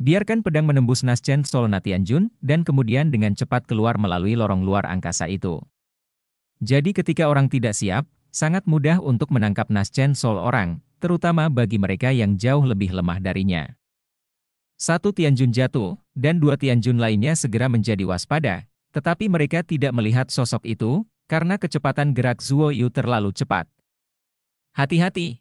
Biarkan pedang menembus Naschen Solna Tianjun, dan kemudian dengan cepat keluar melalui lorong luar angkasa itu. Jadi ketika orang tidak siap, sangat mudah untuk menangkap Naschen Sol orang, terutama bagi mereka yang jauh lebih lemah darinya. Satu Tianjun jatuh, dan dua Tianjun lainnya segera menjadi waspada, tetapi mereka tidak melihat sosok itu, karena kecepatan gerak Zuo Yu terlalu cepat. Hati-hati!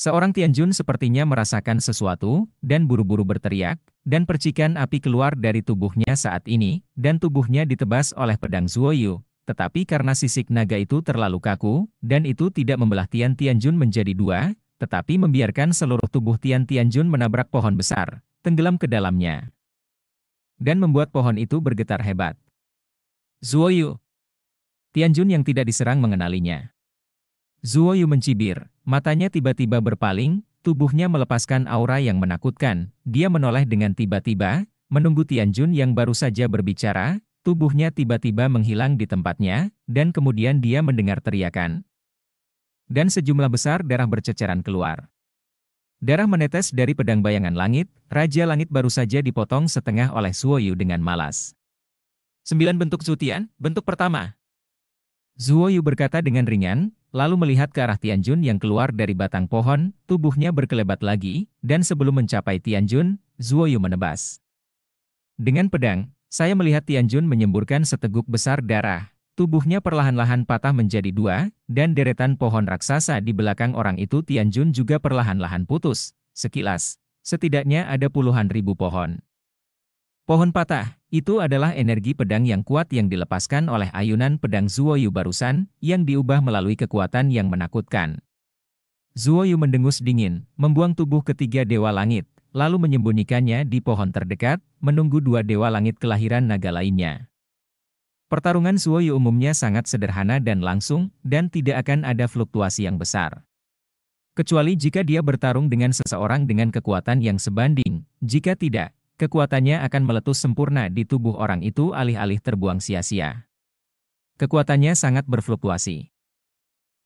Seorang Tianjun sepertinya merasakan sesuatu, dan buru-buru berteriak, dan percikan api keluar dari tubuhnya saat ini, dan tubuhnya ditebas oleh pedang Zuo Yu. Tetapi karena sisik naga itu terlalu kaku, dan itu tidak membelah Tian Tianjun menjadi dua, tetapi membiarkan seluruh tubuh Tian Tianjun menabrak pohon besar tenggelam ke dalamnya. Dan membuat pohon itu bergetar hebat. Zuo Zuoyu. Tianjun yang tidak diserang mengenalinya. Zuo Yu mencibir, matanya tiba-tiba berpaling, tubuhnya melepaskan aura yang menakutkan. Dia menoleh dengan tiba-tiba, menunggu Tianjun yang baru saja berbicara, tubuhnya tiba-tiba menghilang di tempatnya, dan kemudian dia mendengar teriakan. Dan sejumlah besar darah berceceran keluar. Darah menetes dari pedang bayangan langit, Raja Langit baru saja dipotong setengah oleh Suoyu dengan malas. Sembilan bentuk sutian, bentuk pertama. Zuoyu berkata dengan ringan, lalu melihat ke arah Tianjun yang keluar dari batang pohon, tubuhnya berkelebat lagi, dan sebelum mencapai Tianjun, Zuoyu menebas. Dengan pedang, saya melihat Tianjun menyemburkan seteguk besar darah, Tubuhnya perlahan-lahan patah menjadi dua, dan deretan pohon raksasa di belakang orang itu Tianjun juga perlahan-lahan putus. Sekilas, setidaknya ada puluhan ribu pohon. Pohon patah, itu adalah energi pedang yang kuat yang dilepaskan oleh ayunan pedang Zuoyu barusan, yang diubah melalui kekuatan yang menakutkan. Zuoyu mendengus dingin, membuang tubuh ketiga dewa langit, lalu menyembunyikannya di pohon terdekat, menunggu dua dewa langit kelahiran naga lainnya. Pertarungan Suoyi umumnya sangat sederhana dan langsung, dan tidak akan ada fluktuasi yang besar. Kecuali jika dia bertarung dengan seseorang dengan kekuatan yang sebanding, jika tidak, kekuatannya akan meletus sempurna di tubuh orang itu alih-alih terbuang sia-sia. Kekuatannya sangat berfluktuasi.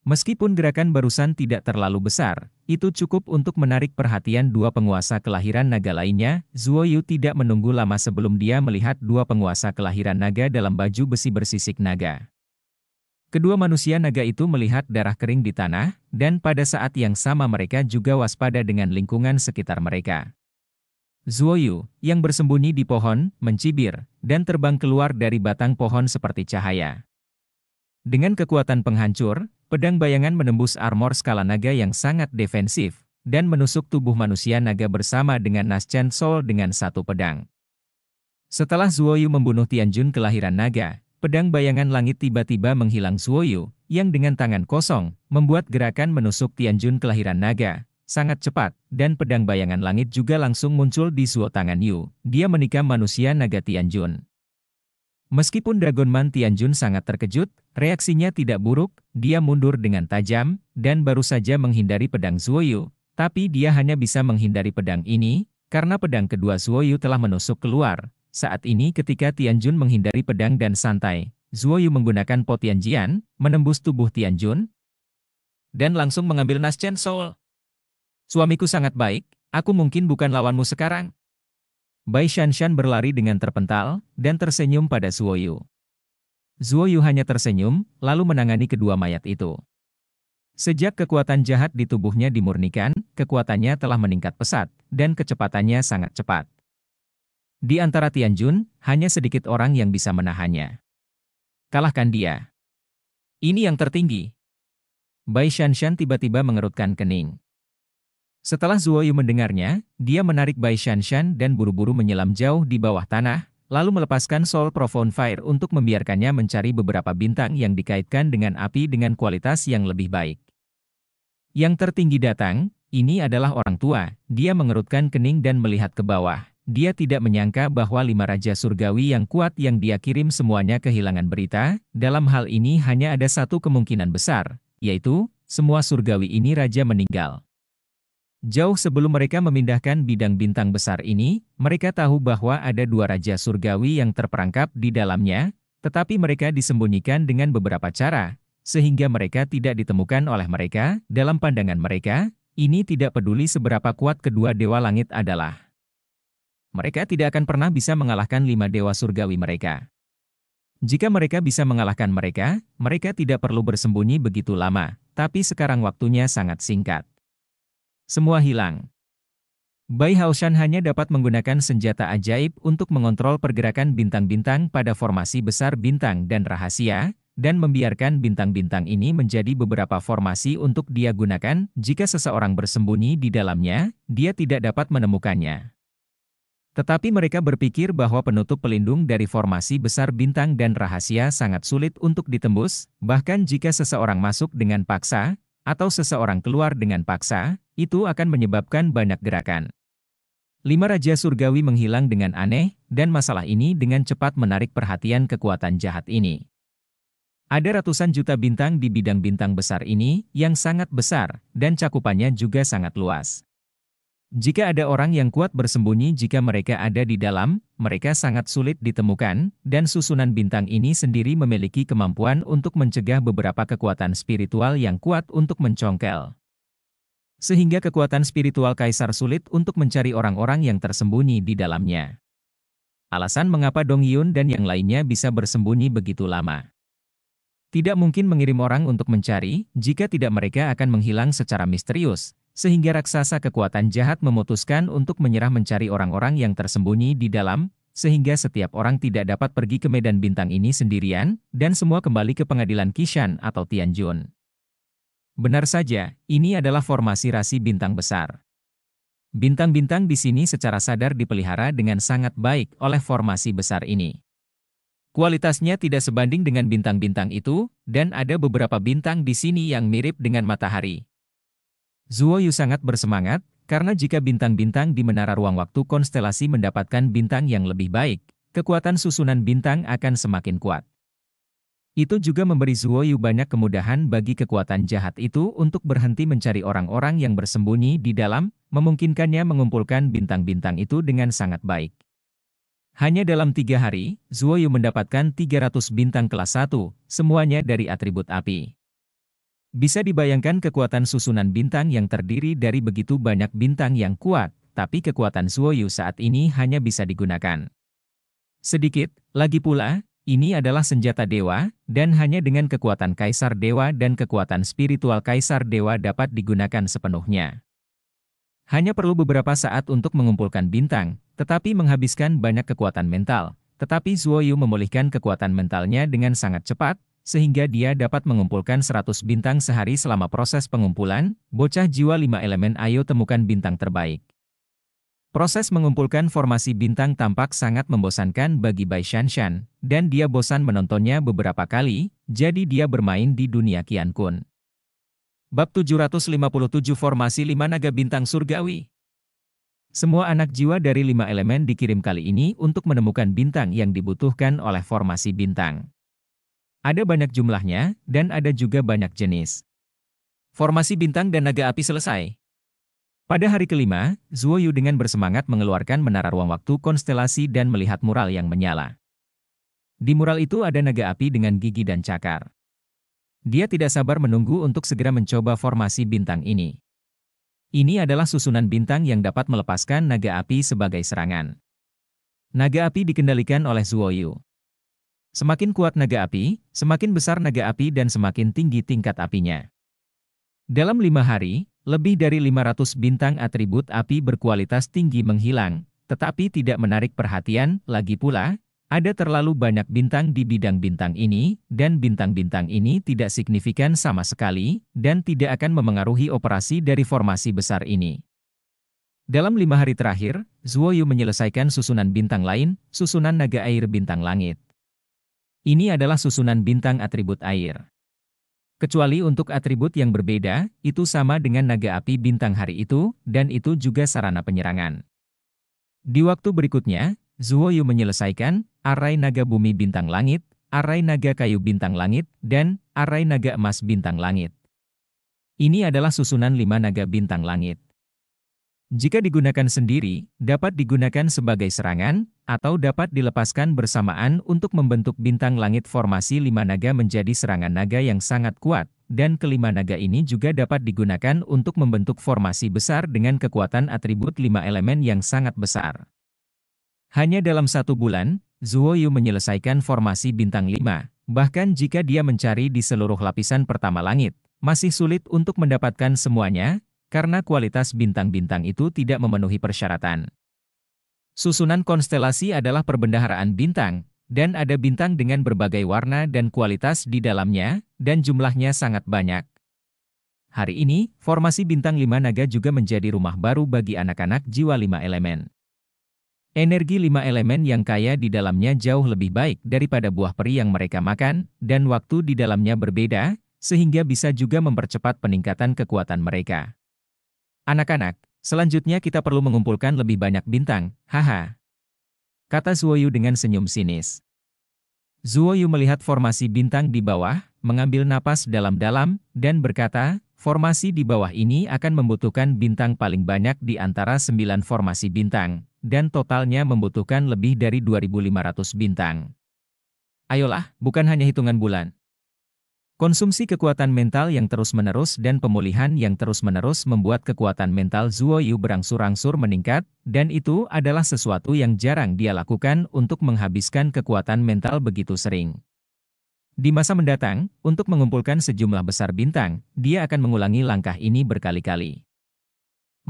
Meskipun gerakan barusan tidak terlalu besar, itu cukup untuk menarik perhatian dua penguasa kelahiran naga lainnya, Zuo Yu tidak menunggu lama sebelum dia melihat dua penguasa kelahiran naga dalam baju besi bersisik naga. Kedua manusia naga itu melihat darah kering di tanah, dan pada saat yang sama mereka juga waspada dengan lingkungan sekitar mereka. Zuo Yu, yang bersembunyi di pohon, mencibir, dan terbang keluar dari batang pohon seperti cahaya. Dengan kekuatan penghancur, Pedang bayangan menembus armor skala naga yang sangat defensif, dan menusuk tubuh manusia naga bersama dengan Naschen Sol dengan satu pedang. Setelah Zuoyu membunuh Tianjun kelahiran naga, pedang bayangan langit tiba-tiba menghilang Zuoyu, yang dengan tangan kosong, membuat gerakan menusuk Tianjun kelahiran naga, sangat cepat, dan pedang bayangan langit juga langsung muncul di Zuo tangan Yu. Dia menikam manusia naga Tianjun. Meskipun Dragon Man Tianjun sangat terkejut, reaksinya tidak buruk, dia mundur dengan tajam, dan baru saja menghindari pedang Zuoyu, tapi dia hanya bisa menghindari pedang ini, karena pedang kedua Zuoyu telah menusuk keluar. Saat ini ketika Tianjun menghindari pedang dan santai, Zuoyu menggunakan Po Tianjian, menembus tubuh Tianjun, dan langsung mengambil Naschen Soul. Suamiku sangat baik, aku mungkin bukan lawanmu sekarang. Bai Shanshan berlari dengan terpental, dan tersenyum pada Zuoyu. Zuoyu hanya tersenyum, lalu menangani kedua mayat itu. Sejak kekuatan jahat di tubuhnya dimurnikan, kekuatannya telah meningkat pesat, dan kecepatannya sangat cepat. Di antara Tianjun, hanya sedikit orang yang bisa menahannya. Kalahkan dia. Ini yang tertinggi. Bai Shanshan tiba-tiba mengerutkan kening. Setelah Zuo Yu mendengarnya, dia menarik Bai Shan Shan dan buru-buru menyelam jauh di bawah tanah, lalu melepaskan Soul Profound Fire untuk membiarkannya mencari beberapa bintang yang dikaitkan dengan api dengan kualitas yang lebih baik. Yang tertinggi datang, ini adalah orang tua, dia mengerutkan kening dan melihat ke bawah. Dia tidak menyangka bahwa lima raja surgawi yang kuat yang dia kirim semuanya kehilangan berita, dalam hal ini hanya ada satu kemungkinan besar, yaitu, semua surgawi ini raja meninggal. Jauh sebelum mereka memindahkan bidang bintang besar ini, mereka tahu bahwa ada dua raja surgawi yang terperangkap di dalamnya, tetapi mereka disembunyikan dengan beberapa cara, sehingga mereka tidak ditemukan oleh mereka. Dalam pandangan mereka, ini tidak peduli seberapa kuat kedua dewa langit adalah. Mereka tidak akan pernah bisa mengalahkan lima dewa surgawi mereka. Jika mereka bisa mengalahkan mereka, mereka tidak perlu bersembunyi begitu lama, tapi sekarang waktunya sangat singkat. Semua hilang. Bai Haoshan hanya dapat menggunakan senjata ajaib untuk mengontrol pergerakan bintang-bintang pada formasi besar bintang dan rahasia, dan membiarkan bintang-bintang ini menjadi beberapa formasi untuk dia gunakan. Jika seseorang bersembunyi di dalamnya, dia tidak dapat menemukannya. Tetapi mereka berpikir bahwa penutup pelindung dari formasi besar bintang dan rahasia sangat sulit untuk ditembus, bahkan jika seseorang masuk dengan paksa, atau seseorang keluar dengan paksa, itu akan menyebabkan banyak gerakan. Lima Raja Surgawi menghilang dengan aneh, dan masalah ini dengan cepat menarik perhatian kekuatan jahat ini. Ada ratusan juta bintang di bidang bintang besar ini yang sangat besar, dan cakupannya juga sangat luas. Jika ada orang yang kuat bersembunyi jika mereka ada di dalam, mereka sangat sulit ditemukan, dan susunan bintang ini sendiri memiliki kemampuan untuk mencegah beberapa kekuatan spiritual yang kuat untuk mencongkel sehingga kekuatan spiritual kaisar sulit untuk mencari orang-orang yang tersembunyi di dalamnya. Alasan mengapa Dong Yun dan yang lainnya bisa bersembunyi begitu lama. Tidak mungkin mengirim orang untuk mencari, jika tidak mereka akan menghilang secara misterius, sehingga raksasa kekuatan jahat memutuskan untuk menyerah mencari orang-orang yang tersembunyi di dalam, sehingga setiap orang tidak dapat pergi ke medan bintang ini sendirian, dan semua kembali ke pengadilan Kishan atau Tianjun. Benar saja, ini adalah formasi rasi bintang besar. Bintang-bintang di sini secara sadar dipelihara dengan sangat baik oleh formasi besar ini. Kualitasnya tidak sebanding dengan bintang-bintang itu, dan ada beberapa bintang di sini yang mirip dengan matahari. Zuo Yu sangat bersemangat, karena jika bintang-bintang di menara ruang waktu konstelasi mendapatkan bintang yang lebih baik, kekuatan susunan bintang akan semakin kuat. Itu juga memberi Zuo Yu banyak kemudahan bagi kekuatan jahat itu untuk berhenti mencari orang-orang yang bersembunyi di dalam, memungkinkannya mengumpulkan bintang-bintang itu dengan sangat baik. Hanya dalam tiga hari, Zuo Yu mendapatkan 300 bintang kelas 1, semuanya dari atribut api. Bisa dibayangkan kekuatan susunan bintang yang terdiri dari begitu banyak bintang yang kuat, tapi kekuatan Zuo Yu saat ini hanya bisa digunakan. Sedikit, lagi pula, ini adalah senjata dewa, dan hanya dengan kekuatan kaisar dewa dan kekuatan spiritual kaisar dewa dapat digunakan sepenuhnya. Hanya perlu beberapa saat untuk mengumpulkan bintang, tetapi menghabiskan banyak kekuatan mental. Tetapi Zuo Yu memulihkan kekuatan mentalnya dengan sangat cepat, sehingga dia dapat mengumpulkan 100 bintang sehari selama proses pengumpulan, bocah jiwa 5 elemen ayo temukan bintang terbaik. Proses mengumpulkan formasi bintang tampak sangat membosankan bagi Bai Shanshan, dan dia bosan menontonnya beberapa kali, jadi dia bermain di dunia Qian Kun. Bab 757 Formasi 5 Naga Bintang Surgawi Semua anak jiwa dari lima elemen dikirim kali ini untuk menemukan bintang yang dibutuhkan oleh formasi bintang. Ada banyak jumlahnya, dan ada juga banyak jenis. Formasi bintang dan naga api selesai. Pada hari kelima, Zuo Yu dengan bersemangat mengeluarkan menara ruang waktu konstelasi dan melihat mural yang menyala. Di mural itu ada naga api dengan gigi dan cakar. Dia tidak sabar menunggu untuk segera mencoba formasi bintang ini. Ini adalah susunan bintang yang dapat melepaskan naga api sebagai serangan. Naga api dikendalikan oleh Zuo Yu. Semakin kuat naga api, semakin besar naga api dan semakin tinggi tingkat apinya. Dalam lima hari, lebih dari 500 bintang atribut api berkualitas tinggi menghilang, tetapi tidak menarik perhatian, lagi pula, ada terlalu banyak bintang di bidang bintang ini, dan bintang-bintang ini tidak signifikan sama sekali, dan tidak akan memengaruhi operasi dari formasi besar ini. Dalam lima hari terakhir, Zuo Yu menyelesaikan susunan bintang lain, susunan naga air bintang langit. Ini adalah susunan bintang atribut air. Kecuali untuk atribut yang berbeda, itu sama dengan naga api bintang hari itu, dan itu juga sarana penyerangan. Di waktu berikutnya, Zuo Yu menyelesaikan arai naga bumi bintang langit, arai naga kayu bintang langit, dan arai naga emas bintang langit. Ini adalah susunan lima naga bintang langit. Jika digunakan sendiri, dapat digunakan sebagai serangan, atau dapat dilepaskan bersamaan untuk membentuk bintang langit formasi lima naga menjadi serangan naga yang sangat kuat, dan kelima naga ini juga dapat digunakan untuk membentuk formasi besar dengan kekuatan atribut lima elemen yang sangat besar. Hanya dalam satu bulan, Zuo Yu menyelesaikan formasi bintang lima. bahkan jika dia mencari di seluruh lapisan pertama langit, masih sulit untuk mendapatkan semuanya, karena kualitas bintang-bintang itu tidak memenuhi persyaratan. Susunan konstelasi adalah perbendaharaan bintang, dan ada bintang dengan berbagai warna dan kualitas di dalamnya, dan jumlahnya sangat banyak. Hari ini, formasi bintang Lima naga juga menjadi rumah baru bagi anak-anak jiwa Lima elemen. Energi Lima elemen yang kaya di dalamnya jauh lebih baik daripada buah peri yang mereka makan, dan waktu di dalamnya berbeda, sehingga bisa juga mempercepat peningkatan kekuatan mereka. Anak-anak, Selanjutnya kita perlu mengumpulkan lebih banyak bintang, haha. Kata Zuoyu dengan senyum sinis. Zuoyu melihat formasi bintang di bawah, mengambil napas dalam-dalam, dan berkata, formasi di bawah ini akan membutuhkan bintang paling banyak di antara 9 formasi bintang, dan totalnya membutuhkan lebih dari 2.500 bintang. Ayolah, bukan hanya hitungan bulan. Konsumsi kekuatan mental yang terus-menerus dan pemulihan yang terus-menerus membuat kekuatan mental Zuo Yu berangsur-angsur meningkat, dan itu adalah sesuatu yang jarang dia lakukan untuk menghabiskan kekuatan mental begitu sering. Di masa mendatang, untuk mengumpulkan sejumlah besar bintang, dia akan mengulangi langkah ini berkali-kali.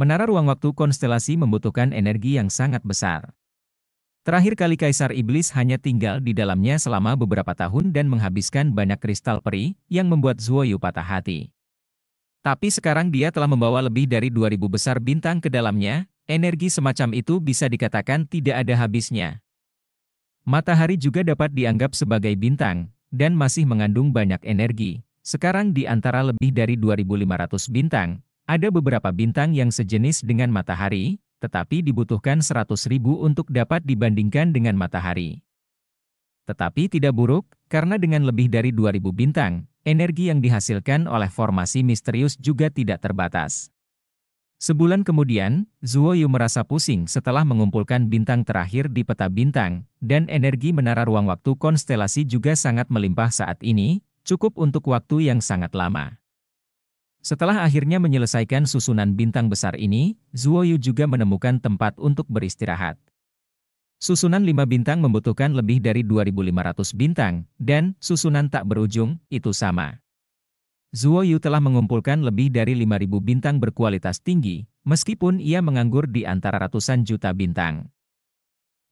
Menara ruang waktu konstelasi membutuhkan energi yang sangat besar. Terakhir kali Kaisar Iblis hanya tinggal di dalamnya selama beberapa tahun dan menghabiskan banyak kristal peri yang membuat Zuoyu patah hati. Tapi sekarang dia telah membawa lebih dari 2000 besar bintang ke dalamnya, energi semacam itu bisa dikatakan tidak ada habisnya. Matahari juga dapat dianggap sebagai bintang, dan masih mengandung banyak energi. Sekarang di antara lebih dari 2500 bintang, ada beberapa bintang yang sejenis dengan matahari, tetapi dibutuhkan 100.000 untuk dapat dibandingkan dengan matahari. Tetapi tidak buruk, karena dengan lebih dari 2000 bintang, energi yang dihasilkan oleh formasi misterius juga tidak terbatas. Sebulan kemudian, Zuo Yu merasa pusing setelah mengumpulkan bintang terakhir di peta bintang, dan energi menara ruang waktu konstelasi juga sangat melimpah saat ini, cukup untuk waktu yang sangat lama. Setelah akhirnya menyelesaikan susunan bintang besar ini, Zuo Yu juga menemukan tempat untuk beristirahat. Susunan lima bintang membutuhkan lebih dari 2.500 bintang, dan susunan tak berujung, itu sama. Zuo Yu telah mengumpulkan lebih dari 5.000 bintang berkualitas tinggi, meskipun ia menganggur di antara ratusan juta bintang.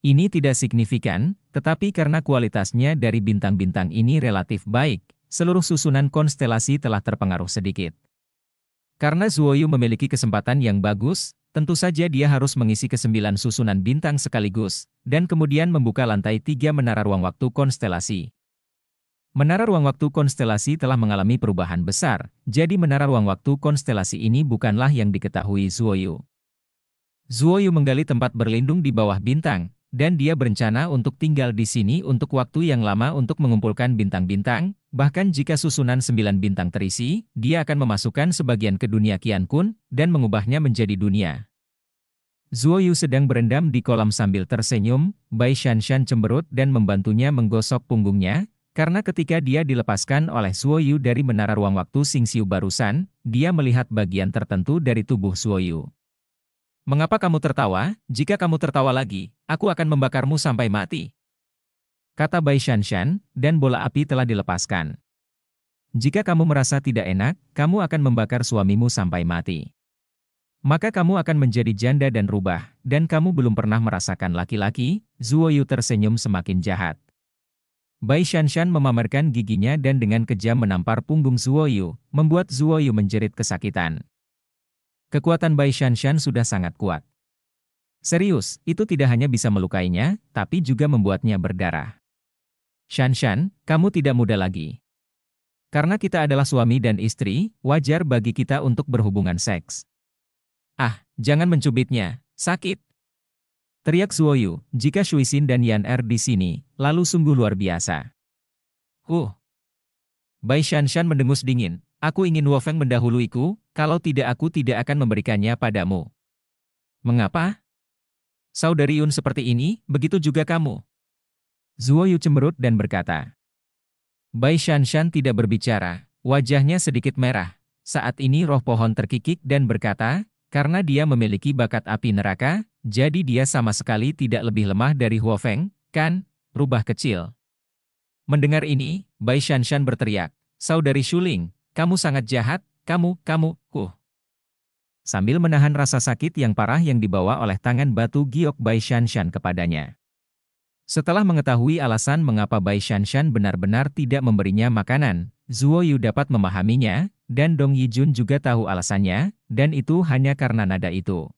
Ini tidak signifikan, tetapi karena kualitasnya dari bintang-bintang ini relatif baik, seluruh susunan konstelasi telah terpengaruh sedikit. Karena Zuoyu memiliki kesempatan yang bagus, tentu saja dia harus mengisi kesembilan susunan bintang sekaligus, dan kemudian membuka lantai tiga menara ruang waktu konstelasi. Menara ruang waktu konstelasi telah mengalami perubahan besar, jadi menara ruang waktu konstelasi ini bukanlah yang diketahui Zuoyu. Zuoyu menggali tempat berlindung di bawah bintang, dan dia berencana untuk tinggal di sini untuk waktu yang lama untuk mengumpulkan bintang-bintang, Bahkan jika susunan sembilan bintang terisi, dia akan memasukkan sebagian ke dunia Qian Kun, dan mengubahnya menjadi dunia. Zuo Yu sedang berendam di kolam sambil tersenyum, Bai Shan Shan cemberut dan membantunya menggosok punggungnya, karena ketika dia dilepaskan oleh Zuo Yu dari menara ruang waktu Sing Xiu barusan, dia melihat bagian tertentu dari tubuh Zuo Yu. Mengapa kamu tertawa? Jika kamu tertawa lagi, aku akan membakarmu sampai mati kata Bai Shanshan, dan bola api telah dilepaskan. Jika kamu merasa tidak enak, kamu akan membakar suamimu sampai mati. Maka kamu akan menjadi janda dan rubah, dan kamu belum pernah merasakan laki-laki, Zuo Yu tersenyum semakin jahat. Bai Shanshan memamerkan giginya dan dengan kejam menampar punggung Zuo Yu, membuat Zuo Yu menjerit kesakitan. Kekuatan Bai Shanshan sudah sangat kuat. Serius, itu tidak hanya bisa melukainya, tapi juga membuatnya berdarah. Shan Shan, kamu tidak muda lagi. Karena kita adalah suami dan istri, wajar bagi kita untuk berhubungan seks. Ah, jangan mencubitnya, sakit. Teriak Suoyu, jika Shuixin dan Yan Er di sini, lalu sungguh luar biasa. Huh. Bai Shan Shan mendengus dingin, aku ingin Wofeng mendahuluiku, kalau tidak aku tidak akan memberikannya padamu. Mengapa? Saudari Yun seperti ini, begitu juga kamu. Zuo Yu cemberut dan berkata. Bai Shanshan tidak berbicara, wajahnya sedikit merah. Saat ini roh pohon terkikik dan berkata, karena dia memiliki bakat api neraka, jadi dia sama sekali tidak lebih lemah dari Huo Feng, kan? Rubah kecil. Mendengar ini, Bai Shanshan berteriak, Saudari Shuling, kamu sangat jahat, kamu, kamu, huh. Sambil menahan rasa sakit yang parah yang dibawa oleh tangan batu giok Bai Shanshan kepadanya. Setelah mengetahui alasan mengapa Bai Shanshan benar-benar tidak memberinya makanan, Zuo Yu dapat memahaminya, dan Dong Yijun juga tahu alasannya, dan itu hanya karena nada itu.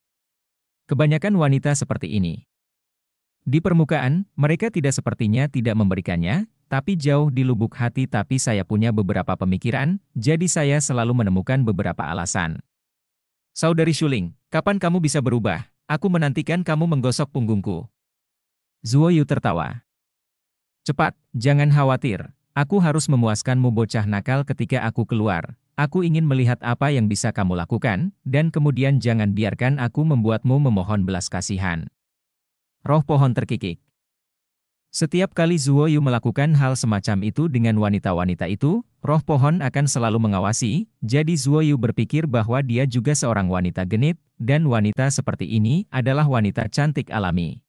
Kebanyakan wanita seperti ini. Di permukaan, mereka tidak sepertinya tidak memberikannya, tapi jauh di lubuk hati tapi saya punya beberapa pemikiran, jadi saya selalu menemukan beberapa alasan. Saudari Shuling, kapan kamu bisa berubah? Aku menantikan kamu menggosok punggungku. Zuo Yu tertawa. Cepat, jangan khawatir. Aku harus memuaskanmu bocah nakal ketika aku keluar. Aku ingin melihat apa yang bisa kamu lakukan, dan kemudian jangan biarkan aku membuatmu memohon belas kasihan. Roh pohon terkikik. Setiap kali Zuo Yu melakukan hal semacam itu dengan wanita-wanita itu, roh pohon akan selalu mengawasi, jadi Zuo Yu berpikir bahwa dia juga seorang wanita genit, dan wanita seperti ini adalah wanita cantik alami.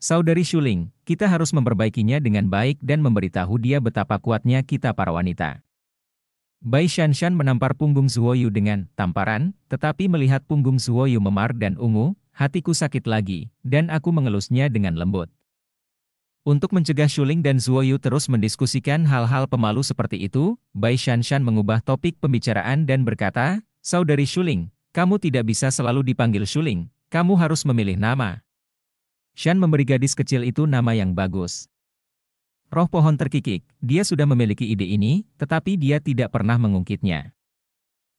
Saudari Shuling, kita harus memperbaikinya dengan baik dan memberitahu dia betapa kuatnya kita para wanita. Bai Shanshan menampar punggung Zuoyu dengan tamparan, tetapi melihat punggung Zuoyu memar dan ungu, hatiku sakit lagi, dan aku mengelusnya dengan lembut. Untuk mencegah Shuling dan Zuoyu terus mendiskusikan hal-hal pemalu seperti itu, Bai Shanshan mengubah topik pembicaraan dan berkata, Saudari Shuling, kamu tidak bisa selalu dipanggil Shuling, kamu harus memilih nama. Shan memberi gadis kecil itu nama yang bagus. Roh pohon terkikik, dia sudah memiliki ide ini, tetapi dia tidak pernah mengungkitnya.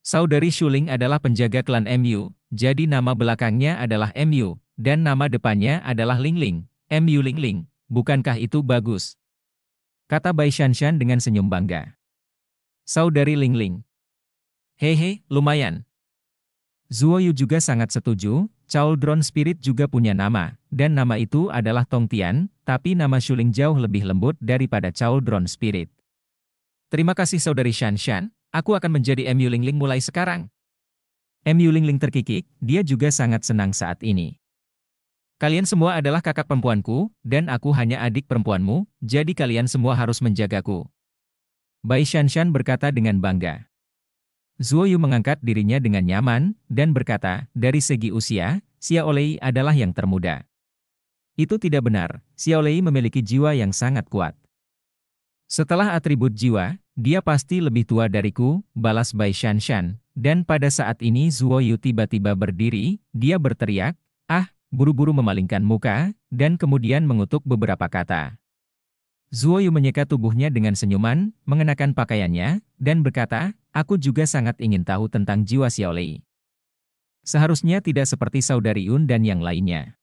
Saudari Shuling adalah penjaga klan MU, jadi nama belakangnya adalah MU, dan nama depannya adalah Lingling, MU Lingling, bukankah itu bagus? Kata Bai Shan Shan dengan senyum bangga. Saudari Lingling. Hehe, lumayan. Zuo Yu juga sangat setuju, Cauldron Spirit juga punya nama, dan nama itu adalah Tongtian, tapi nama Shuling jauh lebih lembut daripada Cauldron Spirit. Terima kasih saudari Shanshan, aku akan menjadi MU Lingling mulai sekarang. MU Lingling terkikik, dia juga sangat senang saat ini. Kalian semua adalah kakak perempuanku, dan aku hanya adik perempuanmu, jadi kalian semua harus menjagaku. Bai Shanshan berkata dengan bangga. Zuo Yu mengangkat dirinya dengan nyaman dan berkata, dari segi usia, Xiaolei adalah yang termuda. Itu tidak benar, Xiaolei memiliki jiwa yang sangat kuat. Setelah atribut jiwa, dia pasti lebih tua dariku, balas Bai Shan Shan, Dan pada saat ini Zuo Yu tiba-tiba berdiri, dia berteriak, ah, buru-buru memalingkan muka, dan kemudian mengutuk beberapa kata. Zuo Yu menyeka tubuhnya dengan senyuman, mengenakan pakaiannya, dan berkata, aku juga sangat ingin tahu tentang jiwa Xiaolei. Seharusnya tidak seperti saudari Yun dan yang lainnya.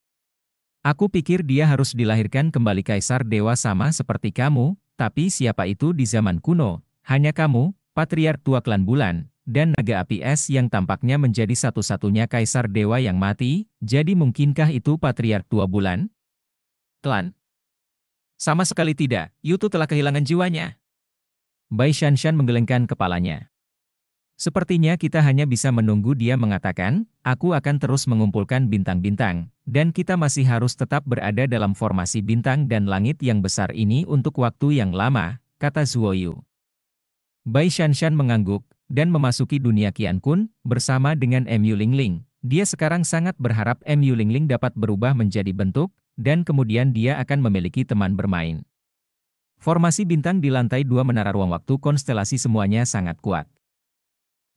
Aku pikir dia harus dilahirkan kembali kaisar dewa sama seperti kamu, tapi siapa itu di zaman kuno? Hanya kamu, patriark tua klan bulan, dan naga api es yang tampaknya menjadi satu-satunya kaisar dewa yang mati, jadi mungkinkah itu patriark tua bulan? Klan sama sekali tidak, Yutu telah kehilangan jiwanya. Bai Shanshan menggelengkan kepalanya. Sepertinya kita hanya bisa menunggu dia mengatakan, aku akan terus mengumpulkan bintang-bintang, dan kita masih harus tetap berada dalam formasi bintang dan langit yang besar ini untuk waktu yang lama, kata Yu. Bai Shanshan mengangguk, dan memasuki dunia Qian Kun, bersama dengan Mu Lingling. Dia sekarang sangat berharap Mu Lingling dapat berubah menjadi bentuk, dan kemudian dia akan memiliki teman bermain. Formasi bintang di lantai dua menara ruang waktu konstelasi semuanya sangat kuat.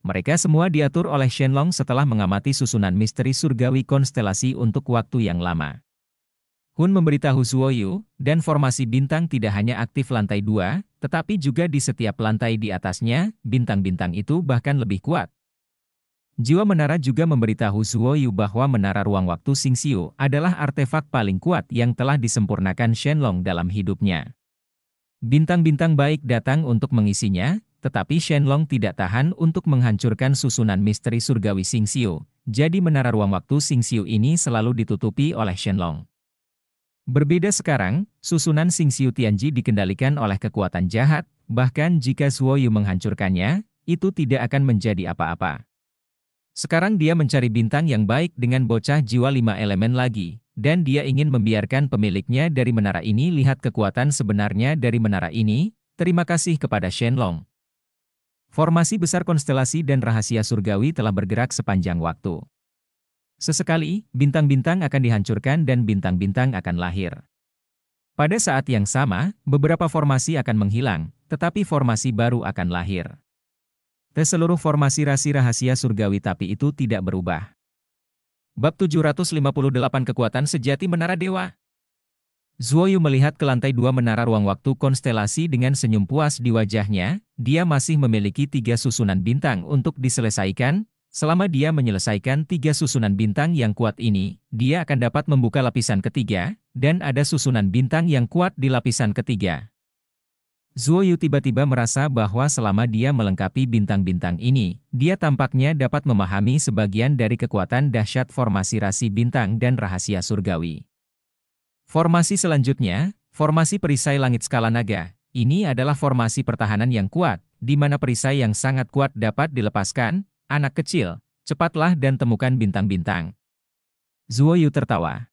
Mereka semua diatur oleh Shenlong setelah mengamati susunan misteri surgawi konstelasi untuk waktu yang lama. Hun memberitahu Suoyu, dan formasi bintang tidak hanya aktif lantai dua, tetapi juga di setiap lantai di atasnya, bintang-bintang itu bahkan lebih kuat, Jiwa Menara juga memberitahu Zuo Yu bahwa Menara Ruang Waktu Xing Xiu adalah artefak paling kuat yang telah disempurnakan Shenlong dalam hidupnya. Bintang-bintang baik datang untuk mengisinya, tetapi Shenlong tidak tahan untuk menghancurkan susunan misteri surgawi Xing Xiu, jadi Menara Ruang Waktu Xing Xiu ini selalu ditutupi oleh Shenlong. Berbeda sekarang, susunan Xing Xiu Tianji dikendalikan oleh kekuatan jahat, bahkan jika Zuo Yu menghancurkannya, itu tidak akan menjadi apa-apa. Sekarang dia mencari bintang yang baik dengan bocah jiwa lima elemen lagi, dan dia ingin membiarkan pemiliknya dari menara ini lihat kekuatan sebenarnya dari menara ini, terima kasih kepada Shenlong. Formasi besar konstelasi dan rahasia surgawi telah bergerak sepanjang waktu. Sesekali, bintang-bintang akan dihancurkan dan bintang-bintang akan lahir. Pada saat yang sama, beberapa formasi akan menghilang, tetapi formasi baru akan lahir. Te seluruh formasi rasi rahasia surgawi tapi itu tidak berubah. Bab 758 Kekuatan Sejati Menara Dewa Zuoyu melihat ke lantai dua menara ruang waktu konstelasi dengan senyum puas di wajahnya, dia masih memiliki tiga susunan bintang untuk diselesaikan, selama dia menyelesaikan tiga susunan bintang yang kuat ini, dia akan dapat membuka lapisan ketiga, dan ada susunan bintang yang kuat di lapisan ketiga. Zuo Yu tiba-tiba merasa bahwa selama dia melengkapi bintang-bintang ini, dia tampaknya dapat memahami sebagian dari kekuatan dahsyat formasi rasi bintang dan rahasia surgawi. Formasi selanjutnya, formasi perisai langit skala naga. Ini adalah formasi pertahanan yang kuat, di mana perisai yang sangat kuat dapat dilepaskan, anak kecil, cepatlah dan temukan bintang-bintang. Zuo Yu tertawa.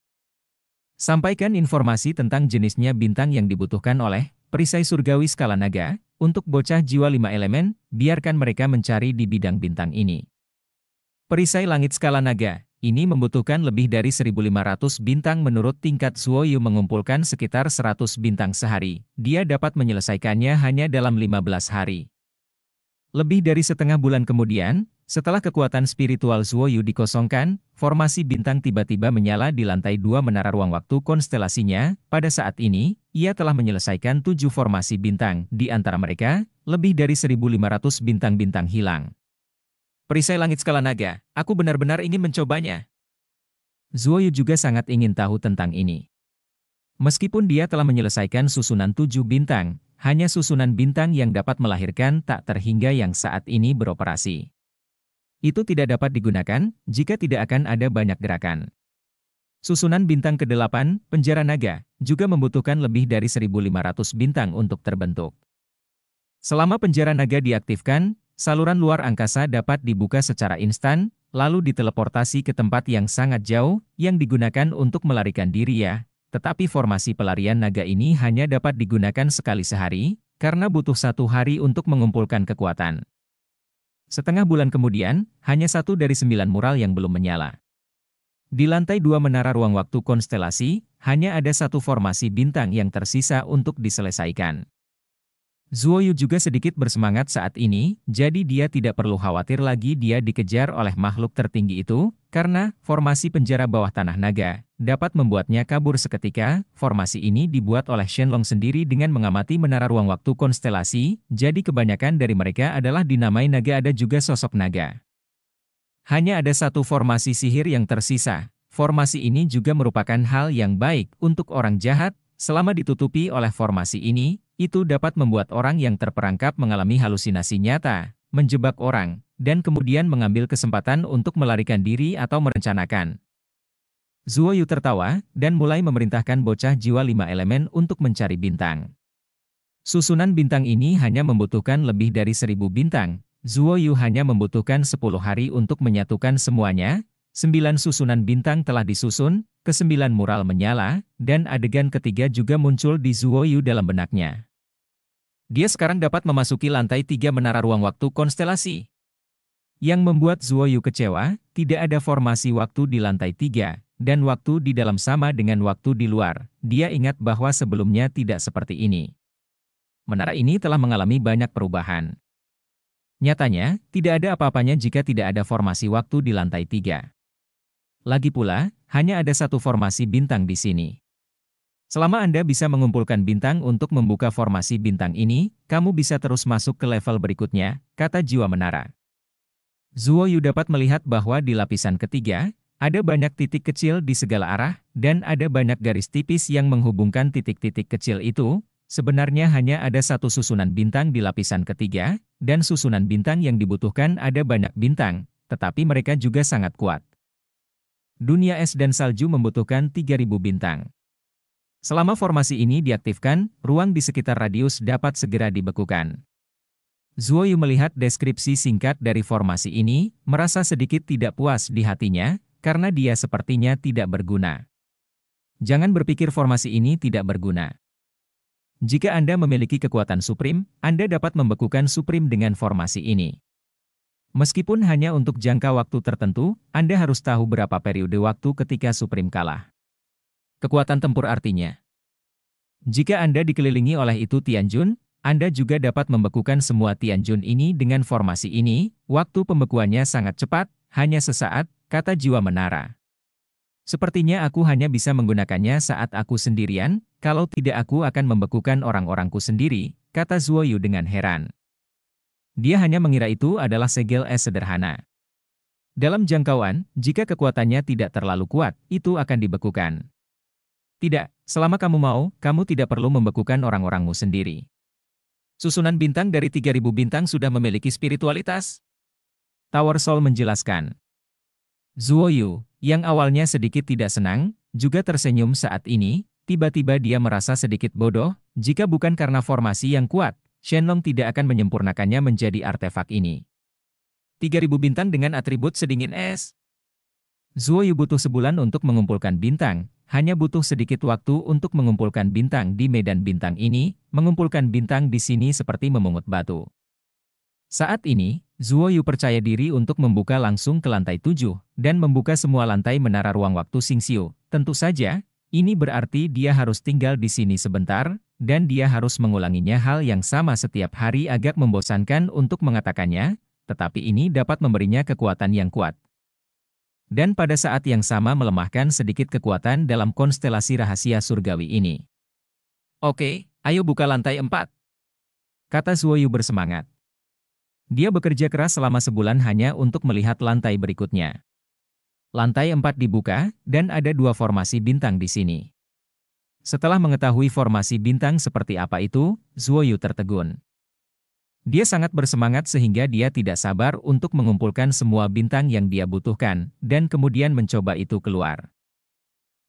Sampaikan informasi tentang jenisnya bintang yang dibutuhkan oleh perisai surgawi skala naga, untuk bocah jiwa lima elemen, biarkan mereka mencari di bidang bintang ini. Perisai langit skala naga, ini membutuhkan lebih dari 1.500 bintang menurut tingkat Suoyu mengumpulkan sekitar 100 bintang sehari. Dia dapat menyelesaikannya hanya dalam 15 hari. Lebih dari setengah bulan kemudian, setelah kekuatan spiritual Zuo Yu dikosongkan, formasi bintang tiba-tiba menyala di lantai dua menara ruang waktu konstelasinya. Pada saat ini, ia telah menyelesaikan tujuh formasi bintang. Di antara mereka, lebih dari 1.500 bintang-bintang hilang. Perisai langit skala naga, aku benar-benar ingin mencobanya. Zuo Yu juga sangat ingin tahu tentang ini. Meskipun dia telah menyelesaikan susunan tujuh bintang, hanya susunan bintang yang dapat melahirkan tak terhingga yang saat ini beroperasi. Itu tidak dapat digunakan jika tidak akan ada banyak gerakan. Susunan bintang ke-8, penjara naga, juga membutuhkan lebih dari 1.500 bintang untuk terbentuk. Selama penjara naga diaktifkan, saluran luar angkasa dapat dibuka secara instan, lalu diteleportasi ke tempat yang sangat jauh, yang digunakan untuk melarikan diri ya, tetapi formasi pelarian naga ini hanya dapat digunakan sekali sehari, karena butuh satu hari untuk mengumpulkan kekuatan. Setengah bulan kemudian, hanya satu dari sembilan mural yang belum menyala. Di lantai dua menara ruang waktu konstelasi, hanya ada satu formasi bintang yang tersisa untuk diselesaikan. Zuo Yu juga sedikit bersemangat saat ini, jadi dia tidak perlu khawatir lagi dia dikejar oleh makhluk tertinggi itu, karena formasi penjara bawah tanah naga dapat membuatnya kabur seketika. Formasi ini dibuat oleh Shenlong sendiri dengan mengamati menara ruang waktu konstelasi, jadi kebanyakan dari mereka adalah dinamai naga ada juga sosok naga. Hanya ada satu formasi sihir yang tersisa. Formasi ini juga merupakan hal yang baik untuk orang jahat, selama ditutupi oleh formasi ini, itu dapat membuat orang yang terperangkap mengalami halusinasi nyata, menjebak orang, dan kemudian mengambil kesempatan untuk melarikan diri atau merencanakan. Zuo Yu tertawa dan mulai memerintahkan bocah jiwa lima elemen untuk mencari bintang. Susunan bintang ini hanya membutuhkan lebih dari seribu bintang. Zuo Yu hanya membutuhkan sepuluh hari untuk menyatukan semuanya. Sembilan susunan bintang telah disusun, kesembilan mural menyala, dan adegan ketiga juga muncul di Zuo Yu dalam benaknya. Dia sekarang dapat memasuki lantai tiga menara ruang waktu konstelasi. Yang membuat Zuo Yu kecewa, tidak ada formasi waktu di lantai tiga, dan waktu di dalam sama dengan waktu di luar. Dia ingat bahwa sebelumnya tidak seperti ini. Menara ini telah mengalami banyak perubahan. Nyatanya, tidak ada apa-apanya jika tidak ada formasi waktu di lantai tiga. Lagi pula, hanya ada satu formasi bintang di sini. Selama Anda bisa mengumpulkan bintang untuk membuka formasi bintang ini, kamu bisa terus masuk ke level berikutnya, kata Jiwa Menara. Zuo Yu dapat melihat bahwa di lapisan ketiga, ada banyak titik kecil di segala arah, dan ada banyak garis tipis yang menghubungkan titik-titik kecil itu. Sebenarnya hanya ada satu susunan bintang di lapisan ketiga, dan susunan bintang yang dibutuhkan ada banyak bintang, tetapi mereka juga sangat kuat. Dunia es dan salju membutuhkan 3000 bintang. Selama formasi ini diaktifkan, ruang di sekitar radius dapat segera dibekukan. Zuo Yu melihat deskripsi singkat dari formasi ini, merasa sedikit tidak puas di hatinya, karena dia sepertinya tidak berguna. Jangan berpikir formasi ini tidak berguna. Jika Anda memiliki kekuatan Supreme, Anda dapat membekukan Supreme dengan formasi ini. Meskipun hanya untuk jangka waktu tertentu, Anda harus tahu berapa periode waktu ketika Supreme kalah kekuatan tempur artinya. Jika Anda dikelilingi oleh itu Tianjun, Anda juga dapat membekukan semua Tianjun ini dengan formasi ini, waktu pembekuannya sangat cepat, hanya sesaat, kata jiwa menara. Sepertinya aku hanya bisa menggunakannya saat aku sendirian, kalau tidak aku akan membekukan orang-orangku sendiri, kata Zuo Yu dengan heran. Dia hanya mengira itu adalah segel es sederhana. Dalam jangkauan, jika kekuatannya tidak terlalu kuat, itu akan dibekukan. Tidak, selama kamu mau, kamu tidak perlu membekukan orang-orangmu sendiri. Susunan bintang dari 3000 bintang sudah memiliki spiritualitas. Tower Soul menjelaskan. Zuo Yu, yang awalnya sedikit tidak senang, juga tersenyum saat ini, tiba-tiba dia merasa sedikit bodoh, jika bukan karena formasi yang kuat, Shenlong tidak akan menyempurnakannya menjadi artefak ini. 3000 bintang dengan atribut sedingin es. Zuo Yu butuh sebulan untuk mengumpulkan bintang, hanya butuh sedikit waktu untuk mengumpulkan bintang di medan bintang ini, mengumpulkan bintang di sini seperti memungut batu. Saat ini, Zuo Yu percaya diri untuk membuka langsung ke lantai tujuh, dan membuka semua lantai menara ruang waktu Xiu. Tentu saja, ini berarti dia harus tinggal di sini sebentar, dan dia harus mengulanginya hal yang sama setiap hari agak membosankan untuk mengatakannya, tetapi ini dapat memberinya kekuatan yang kuat dan pada saat yang sama melemahkan sedikit kekuatan dalam konstelasi rahasia surgawi ini. Oke, ayo buka lantai empat. Kata Zuoyu bersemangat. Dia bekerja keras selama sebulan hanya untuk melihat lantai berikutnya. Lantai empat dibuka, dan ada dua formasi bintang di sini. Setelah mengetahui formasi bintang seperti apa itu, Zuoyu tertegun. Dia sangat bersemangat sehingga dia tidak sabar untuk mengumpulkan semua bintang yang dia butuhkan, dan kemudian mencoba itu keluar.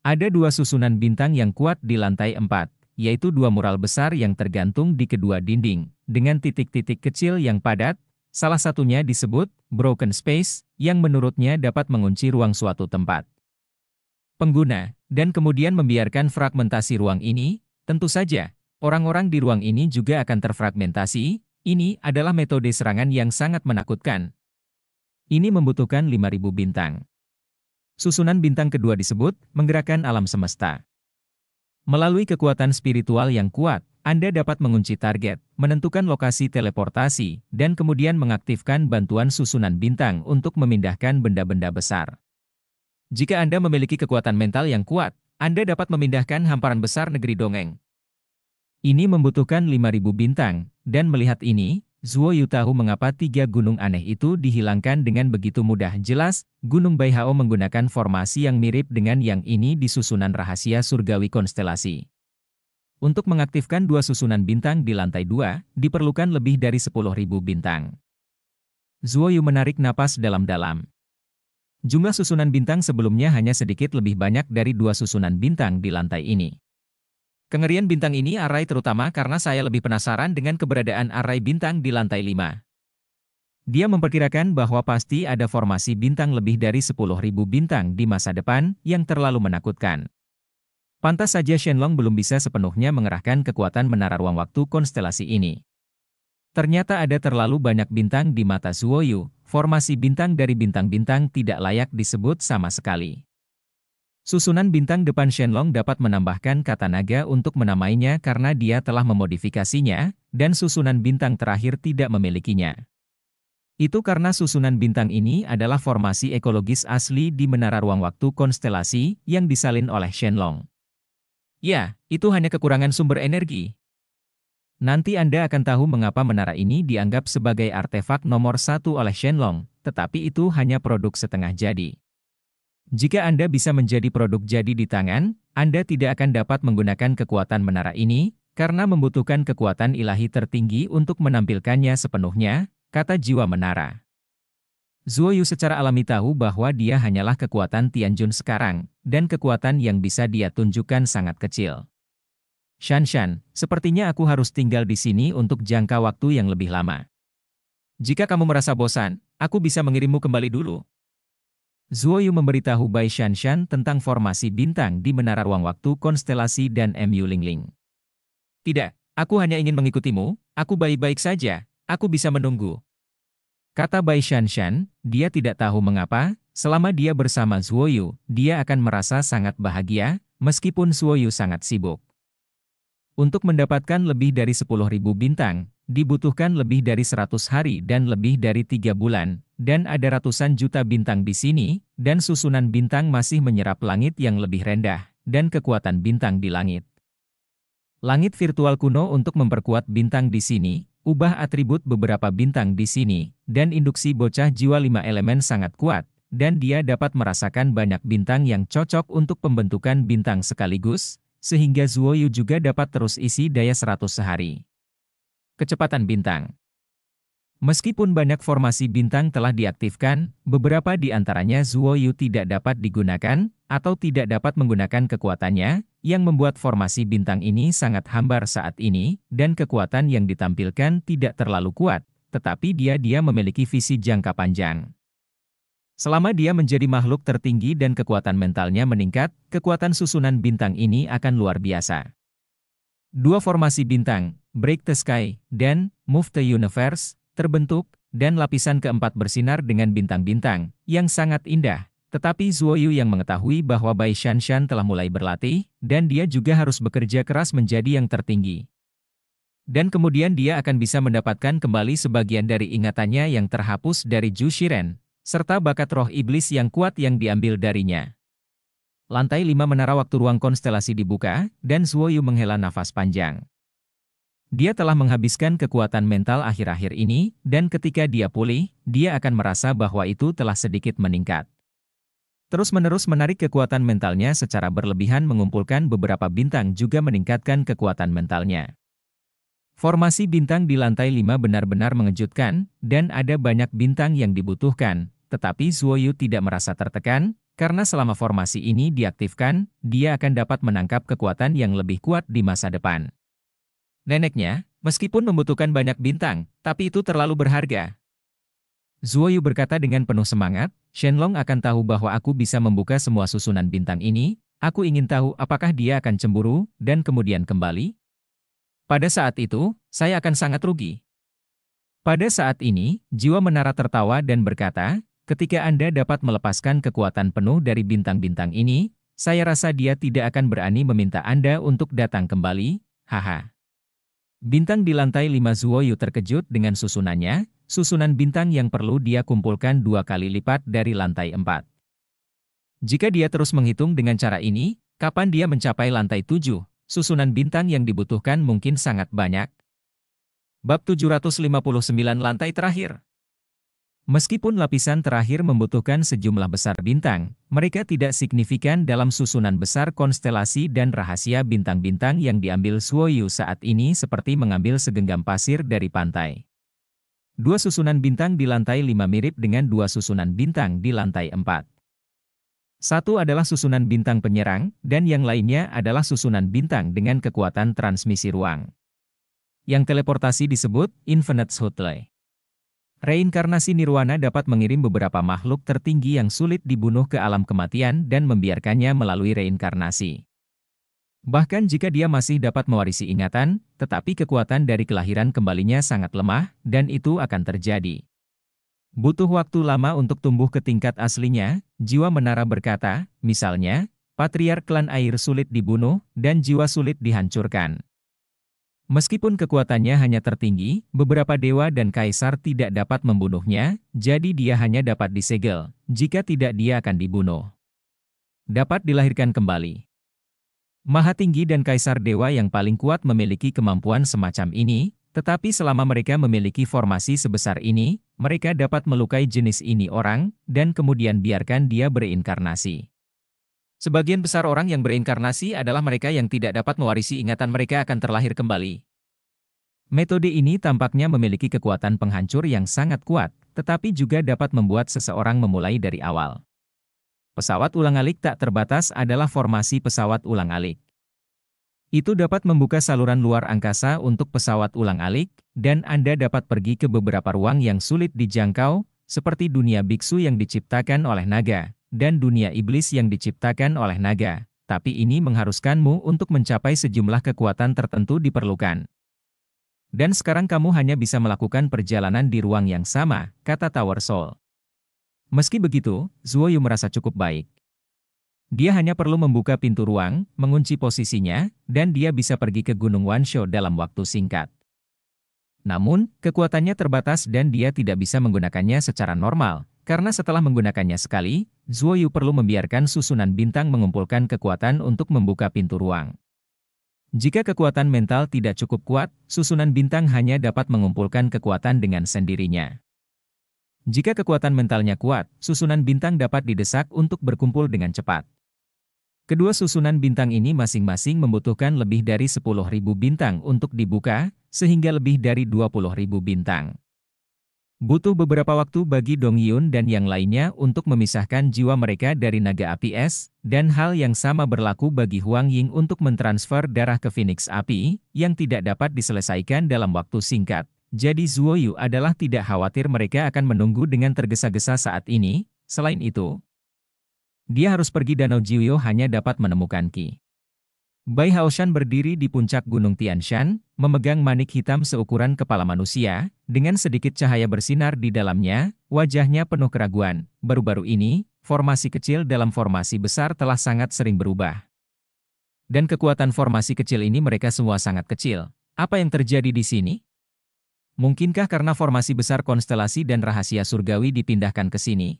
Ada dua susunan bintang yang kuat di lantai empat, yaitu dua mural besar yang tergantung di kedua dinding, dengan titik-titik kecil yang padat, salah satunya disebut broken space, yang menurutnya dapat mengunci ruang suatu tempat. Pengguna, dan kemudian membiarkan fragmentasi ruang ini, tentu saja, orang-orang di ruang ini juga akan terfragmentasi, ini adalah metode serangan yang sangat menakutkan. Ini membutuhkan 5000 bintang. Susunan bintang kedua disebut menggerakkan alam semesta. Melalui kekuatan spiritual yang kuat, Anda dapat mengunci target, menentukan lokasi teleportasi, dan kemudian mengaktifkan bantuan susunan bintang untuk memindahkan benda-benda besar. Jika Anda memiliki kekuatan mental yang kuat, Anda dapat memindahkan hamparan besar negeri dongeng. Ini membutuhkan 5000 bintang, dan melihat ini, Zuo Yu tahu mengapa tiga gunung aneh itu dihilangkan dengan begitu mudah. Jelas, Gunung Baihao menggunakan formasi yang mirip dengan yang ini di susunan rahasia surgawi konstelasi. Untuk mengaktifkan dua susunan bintang di lantai dua, diperlukan lebih dari 10.000 bintang. Zuo Yu menarik napas dalam-dalam. Jumlah susunan bintang sebelumnya hanya sedikit lebih banyak dari dua susunan bintang di lantai ini. Kengerian bintang ini Arai terutama karena saya lebih penasaran dengan keberadaan Arai bintang di lantai 5. Dia memperkirakan bahwa pasti ada formasi bintang lebih dari 10.000 bintang di masa depan yang terlalu menakutkan. Pantas saja Shenlong belum bisa sepenuhnya mengerahkan kekuatan menara ruang waktu konstelasi ini. Ternyata ada terlalu banyak bintang di mata Zuoyu, formasi bintang dari bintang-bintang tidak layak disebut sama sekali. Susunan bintang depan Shenlong dapat menambahkan kata naga untuk menamainya karena dia telah memodifikasinya, dan susunan bintang terakhir tidak memilikinya. Itu karena susunan bintang ini adalah formasi ekologis asli di menara ruang waktu konstelasi yang disalin oleh Shenlong. Ya, itu hanya kekurangan sumber energi. Nanti Anda akan tahu mengapa menara ini dianggap sebagai artefak nomor satu oleh Shenlong, tetapi itu hanya produk setengah jadi. Jika Anda bisa menjadi produk jadi di tangan, Anda tidak akan dapat menggunakan kekuatan menara ini, karena membutuhkan kekuatan ilahi tertinggi untuk menampilkannya sepenuhnya, kata jiwa menara. Zuo Yu secara alami tahu bahwa dia hanyalah kekuatan Tianjun sekarang, dan kekuatan yang bisa dia tunjukkan sangat kecil. Shan Shan, sepertinya aku harus tinggal di sini untuk jangka waktu yang lebih lama. Jika kamu merasa bosan, aku bisa mengirimmu kembali dulu. Zuo Yu memberitahu Bai Shanshan tentang formasi bintang di Menara Ruang Waktu Konstelasi dan MU Lingling. Tidak, aku hanya ingin mengikutimu, aku baik-baik saja, aku bisa menunggu. Kata Bai Shanshan, dia tidak tahu mengapa, selama dia bersama Zuo Yu, dia akan merasa sangat bahagia, meskipun Zuo Yu sangat sibuk. Untuk mendapatkan lebih dari 10.000 bintang, dibutuhkan lebih dari 100 hari dan lebih dari 3 bulan, dan ada ratusan juta bintang di sini, dan susunan bintang masih menyerap langit yang lebih rendah, dan kekuatan bintang di langit. Langit virtual kuno untuk memperkuat bintang di sini, ubah atribut beberapa bintang di sini, dan induksi bocah jiwa lima elemen sangat kuat, dan dia dapat merasakan banyak bintang yang cocok untuk pembentukan bintang sekaligus, sehingga Zuoyu juga dapat terus isi daya 100 sehari. Kecepatan bintang Meskipun banyak formasi bintang telah diaktifkan, beberapa di antaranya Zuoyu tidak dapat digunakan atau tidak dapat menggunakan kekuatannya, yang membuat formasi bintang ini sangat hambar saat ini, dan kekuatan yang ditampilkan tidak terlalu kuat, tetapi dia-dia memiliki visi jangka panjang. Selama dia menjadi makhluk tertinggi dan kekuatan mentalnya meningkat, kekuatan susunan bintang ini akan luar biasa. Dua formasi bintang, Break the Sky, dan Move the Universe, terbentuk, dan lapisan keempat bersinar dengan bintang-bintang, yang sangat indah. Tetapi Zuo Yu yang mengetahui bahwa Bai Shan Shan telah mulai berlatih, dan dia juga harus bekerja keras menjadi yang tertinggi. Dan kemudian dia akan bisa mendapatkan kembali sebagian dari ingatannya yang terhapus dari Ju Shiren, serta bakat roh iblis yang kuat yang diambil darinya. Lantai 5 menara waktu ruang konstelasi dibuka, dan Suoyu menghela nafas panjang. Dia telah menghabiskan kekuatan mental akhir-akhir ini, dan ketika dia pulih, dia akan merasa bahwa itu telah sedikit meningkat. Terus-menerus menarik kekuatan mentalnya secara berlebihan mengumpulkan beberapa bintang juga meningkatkan kekuatan mentalnya. Formasi bintang di lantai 5 benar-benar mengejutkan, dan ada banyak bintang yang dibutuhkan, tetapi Zuo Yu tidak merasa tertekan, karena selama formasi ini diaktifkan, dia akan dapat menangkap kekuatan yang lebih kuat di masa depan. Neneknya, meskipun membutuhkan banyak bintang, tapi itu terlalu berharga. Zuo Yu berkata dengan penuh semangat, Shenlong akan tahu bahwa aku bisa membuka semua susunan bintang ini, aku ingin tahu apakah dia akan cemburu, dan kemudian kembali, pada saat itu, saya akan sangat rugi. Pada saat ini, jiwa menara tertawa dan berkata, ketika Anda dapat melepaskan kekuatan penuh dari bintang-bintang ini, saya rasa dia tidak akan berani meminta Anda untuk datang kembali, haha. Bintang di lantai 5 Zuoyu terkejut dengan susunannya, susunan bintang yang perlu dia kumpulkan dua kali lipat dari lantai 4. Jika dia terus menghitung dengan cara ini, kapan dia mencapai lantai 7? susunan bintang yang dibutuhkan mungkin sangat banyak. Bab 759 lantai terakhir. Meskipun lapisan terakhir membutuhkan sejumlah besar bintang, mereka tidak signifikan dalam susunan besar konstelasi dan rahasia bintang-bintang yang diambil Suoyu saat ini seperti mengambil segenggam pasir dari pantai. Dua susunan bintang di lantai lima mirip dengan dua susunan bintang di lantai empat. Satu adalah susunan bintang penyerang, dan yang lainnya adalah susunan bintang dengan kekuatan transmisi ruang. Yang teleportasi disebut Infinite Sutley. Reinkarnasi Nirwana dapat mengirim beberapa makhluk tertinggi yang sulit dibunuh ke alam kematian dan membiarkannya melalui reinkarnasi. Bahkan jika dia masih dapat mewarisi ingatan, tetapi kekuatan dari kelahiran kembalinya sangat lemah, dan itu akan terjadi. Butuh waktu lama untuk tumbuh ke tingkat aslinya, jiwa menara berkata, misalnya, patriark klan air sulit dibunuh, dan jiwa sulit dihancurkan. Meskipun kekuatannya hanya tertinggi, beberapa dewa dan kaisar tidak dapat membunuhnya, jadi dia hanya dapat disegel, jika tidak dia akan dibunuh. Dapat dilahirkan kembali. Maha tinggi dan kaisar dewa yang paling kuat memiliki kemampuan semacam ini, tetapi selama mereka memiliki formasi sebesar ini, mereka dapat melukai jenis ini orang, dan kemudian biarkan dia berinkarnasi. Sebagian besar orang yang berinkarnasi adalah mereka yang tidak dapat mewarisi ingatan mereka akan terlahir kembali. Metode ini tampaknya memiliki kekuatan penghancur yang sangat kuat, tetapi juga dapat membuat seseorang memulai dari awal. Pesawat ulang alik tak terbatas adalah formasi pesawat ulang alik. Itu dapat membuka saluran luar angkasa untuk pesawat ulang-alik, dan Anda dapat pergi ke beberapa ruang yang sulit dijangkau, seperti dunia biksu yang diciptakan oleh naga, dan dunia iblis yang diciptakan oleh naga. Tapi ini mengharuskanmu untuk mencapai sejumlah kekuatan tertentu diperlukan. Dan sekarang kamu hanya bisa melakukan perjalanan di ruang yang sama, kata Tower Soul. Meski begitu, Zuoyu merasa cukup baik. Dia hanya perlu membuka pintu ruang, mengunci posisinya, dan dia bisa pergi ke Gunung Wansho dalam waktu singkat. Namun, kekuatannya terbatas dan dia tidak bisa menggunakannya secara normal, karena setelah menggunakannya sekali, Zuo Yu perlu membiarkan susunan bintang mengumpulkan kekuatan untuk membuka pintu ruang. Jika kekuatan mental tidak cukup kuat, susunan bintang hanya dapat mengumpulkan kekuatan dengan sendirinya. Jika kekuatan mentalnya kuat, susunan bintang dapat didesak untuk berkumpul dengan cepat. Kedua susunan bintang ini masing-masing membutuhkan lebih dari 10.000 bintang untuk dibuka, sehingga lebih dari 20.000 bintang. Butuh beberapa waktu bagi Dong Yun dan yang lainnya untuk memisahkan jiwa mereka dari naga api es, dan hal yang sama berlaku bagi Huang Ying untuk mentransfer darah ke Phoenix api, yang tidak dapat diselesaikan dalam waktu singkat. Jadi Zuo Yu adalah tidak khawatir mereka akan menunggu dengan tergesa-gesa saat ini, selain itu, dia harus pergi Danau Jiuyo hanya dapat menemukan Ki. Bai Haoshan berdiri di puncak Gunung Tianshan, memegang manik hitam seukuran kepala manusia, dengan sedikit cahaya bersinar di dalamnya, wajahnya penuh keraguan. Baru-baru ini, formasi kecil dalam formasi besar telah sangat sering berubah. Dan kekuatan formasi kecil ini mereka semua sangat kecil. Apa yang terjadi di sini? Mungkinkah karena formasi besar konstelasi dan rahasia surgawi dipindahkan ke sini,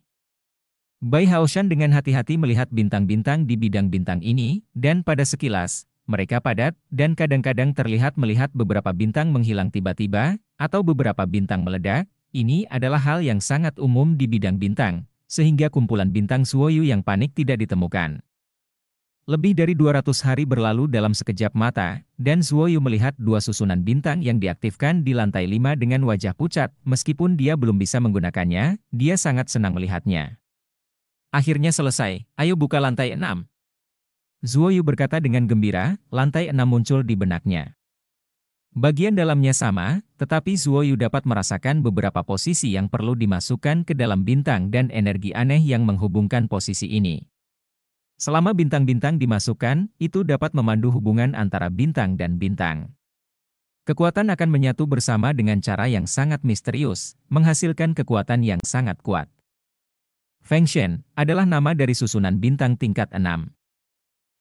Bai Haoshan dengan hati-hati melihat bintang-bintang di bidang bintang ini, dan pada sekilas, mereka padat, dan kadang-kadang terlihat melihat beberapa bintang menghilang tiba-tiba, atau beberapa bintang meledak, ini adalah hal yang sangat umum di bidang bintang, sehingga kumpulan bintang Suoyu yang panik tidak ditemukan. Lebih dari 200 hari berlalu dalam sekejap mata, dan Suoyu melihat dua susunan bintang yang diaktifkan di lantai 5 dengan wajah pucat, meskipun dia belum bisa menggunakannya, dia sangat senang melihatnya. Akhirnya selesai, ayo buka lantai enam. Zuo Yu berkata dengan gembira, lantai enam muncul di benaknya. Bagian dalamnya sama, tetapi Zuo Yu dapat merasakan beberapa posisi yang perlu dimasukkan ke dalam bintang dan energi aneh yang menghubungkan posisi ini. Selama bintang-bintang dimasukkan, itu dapat memandu hubungan antara bintang dan bintang. Kekuatan akan menyatu bersama dengan cara yang sangat misterius, menghasilkan kekuatan yang sangat kuat. Feng Shen adalah nama dari susunan bintang tingkat 6.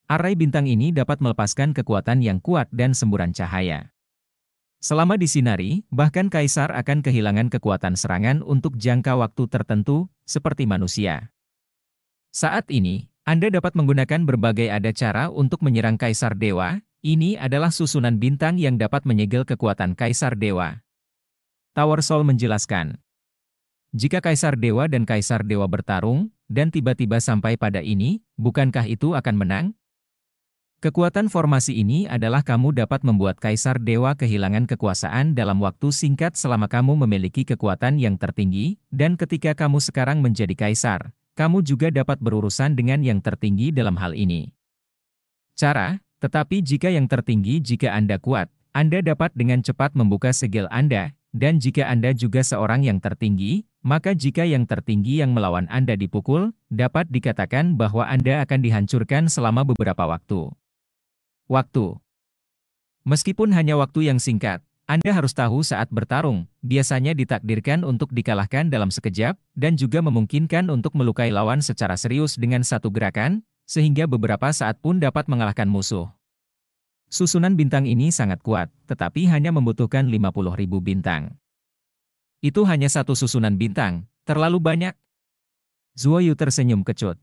Array bintang ini dapat melepaskan kekuatan yang kuat dan semburan cahaya. Selama disinari, bahkan kaisar akan kehilangan kekuatan serangan untuk jangka waktu tertentu, seperti manusia. Saat ini, Anda dapat menggunakan berbagai ada cara untuk menyerang kaisar dewa, ini adalah susunan bintang yang dapat menyegel kekuatan kaisar dewa. Tower Sol menjelaskan. Jika kaisar dewa dan kaisar dewa bertarung, dan tiba-tiba sampai pada ini, bukankah itu akan menang? Kekuatan formasi ini adalah kamu dapat membuat kaisar dewa kehilangan kekuasaan dalam waktu singkat selama kamu memiliki kekuatan yang tertinggi, dan ketika kamu sekarang menjadi kaisar, kamu juga dapat berurusan dengan yang tertinggi dalam hal ini. Cara, tetapi jika yang tertinggi jika Anda kuat, Anda dapat dengan cepat membuka segel Anda, dan jika Anda juga seorang yang tertinggi, maka jika yang tertinggi yang melawan Anda dipukul, dapat dikatakan bahwa Anda akan dihancurkan selama beberapa waktu. Waktu Meskipun hanya waktu yang singkat, Anda harus tahu saat bertarung, biasanya ditakdirkan untuk dikalahkan dalam sekejap, dan juga memungkinkan untuk melukai lawan secara serius dengan satu gerakan, sehingga beberapa saat pun dapat mengalahkan musuh. Susunan bintang ini sangat kuat, tetapi hanya membutuhkan ribu bintang. Itu hanya satu susunan bintang, terlalu banyak. Zuo Yu tersenyum kecut.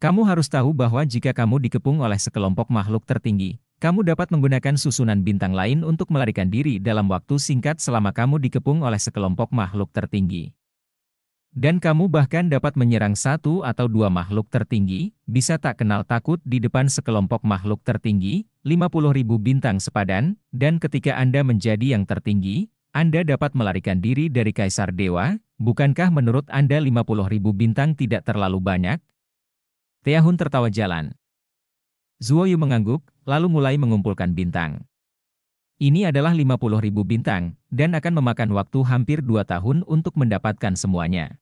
Kamu harus tahu bahwa jika kamu dikepung oleh sekelompok makhluk tertinggi, kamu dapat menggunakan susunan bintang lain untuk melarikan diri dalam waktu singkat selama kamu dikepung oleh sekelompok makhluk tertinggi. Dan kamu bahkan dapat menyerang satu atau dua makhluk tertinggi, bisa tak kenal takut di depan sekelompok makhluk tertinggi, ribu bintang sepadan, dan ketika Anda menjadi yang tertinggi, Anda dapat melarikan diri dari Kaisar Dewa, bukankah menurut Anda ribu bintang tidak terlalu banyak? Teahun tertawa jalan. Zuoyu mengangguk, lalu mulai mengumpulkan bintang. Ini adalah ribu bintang, dan akan memakan waktu hampir 2 tahun untuk mendapatkan semuanya.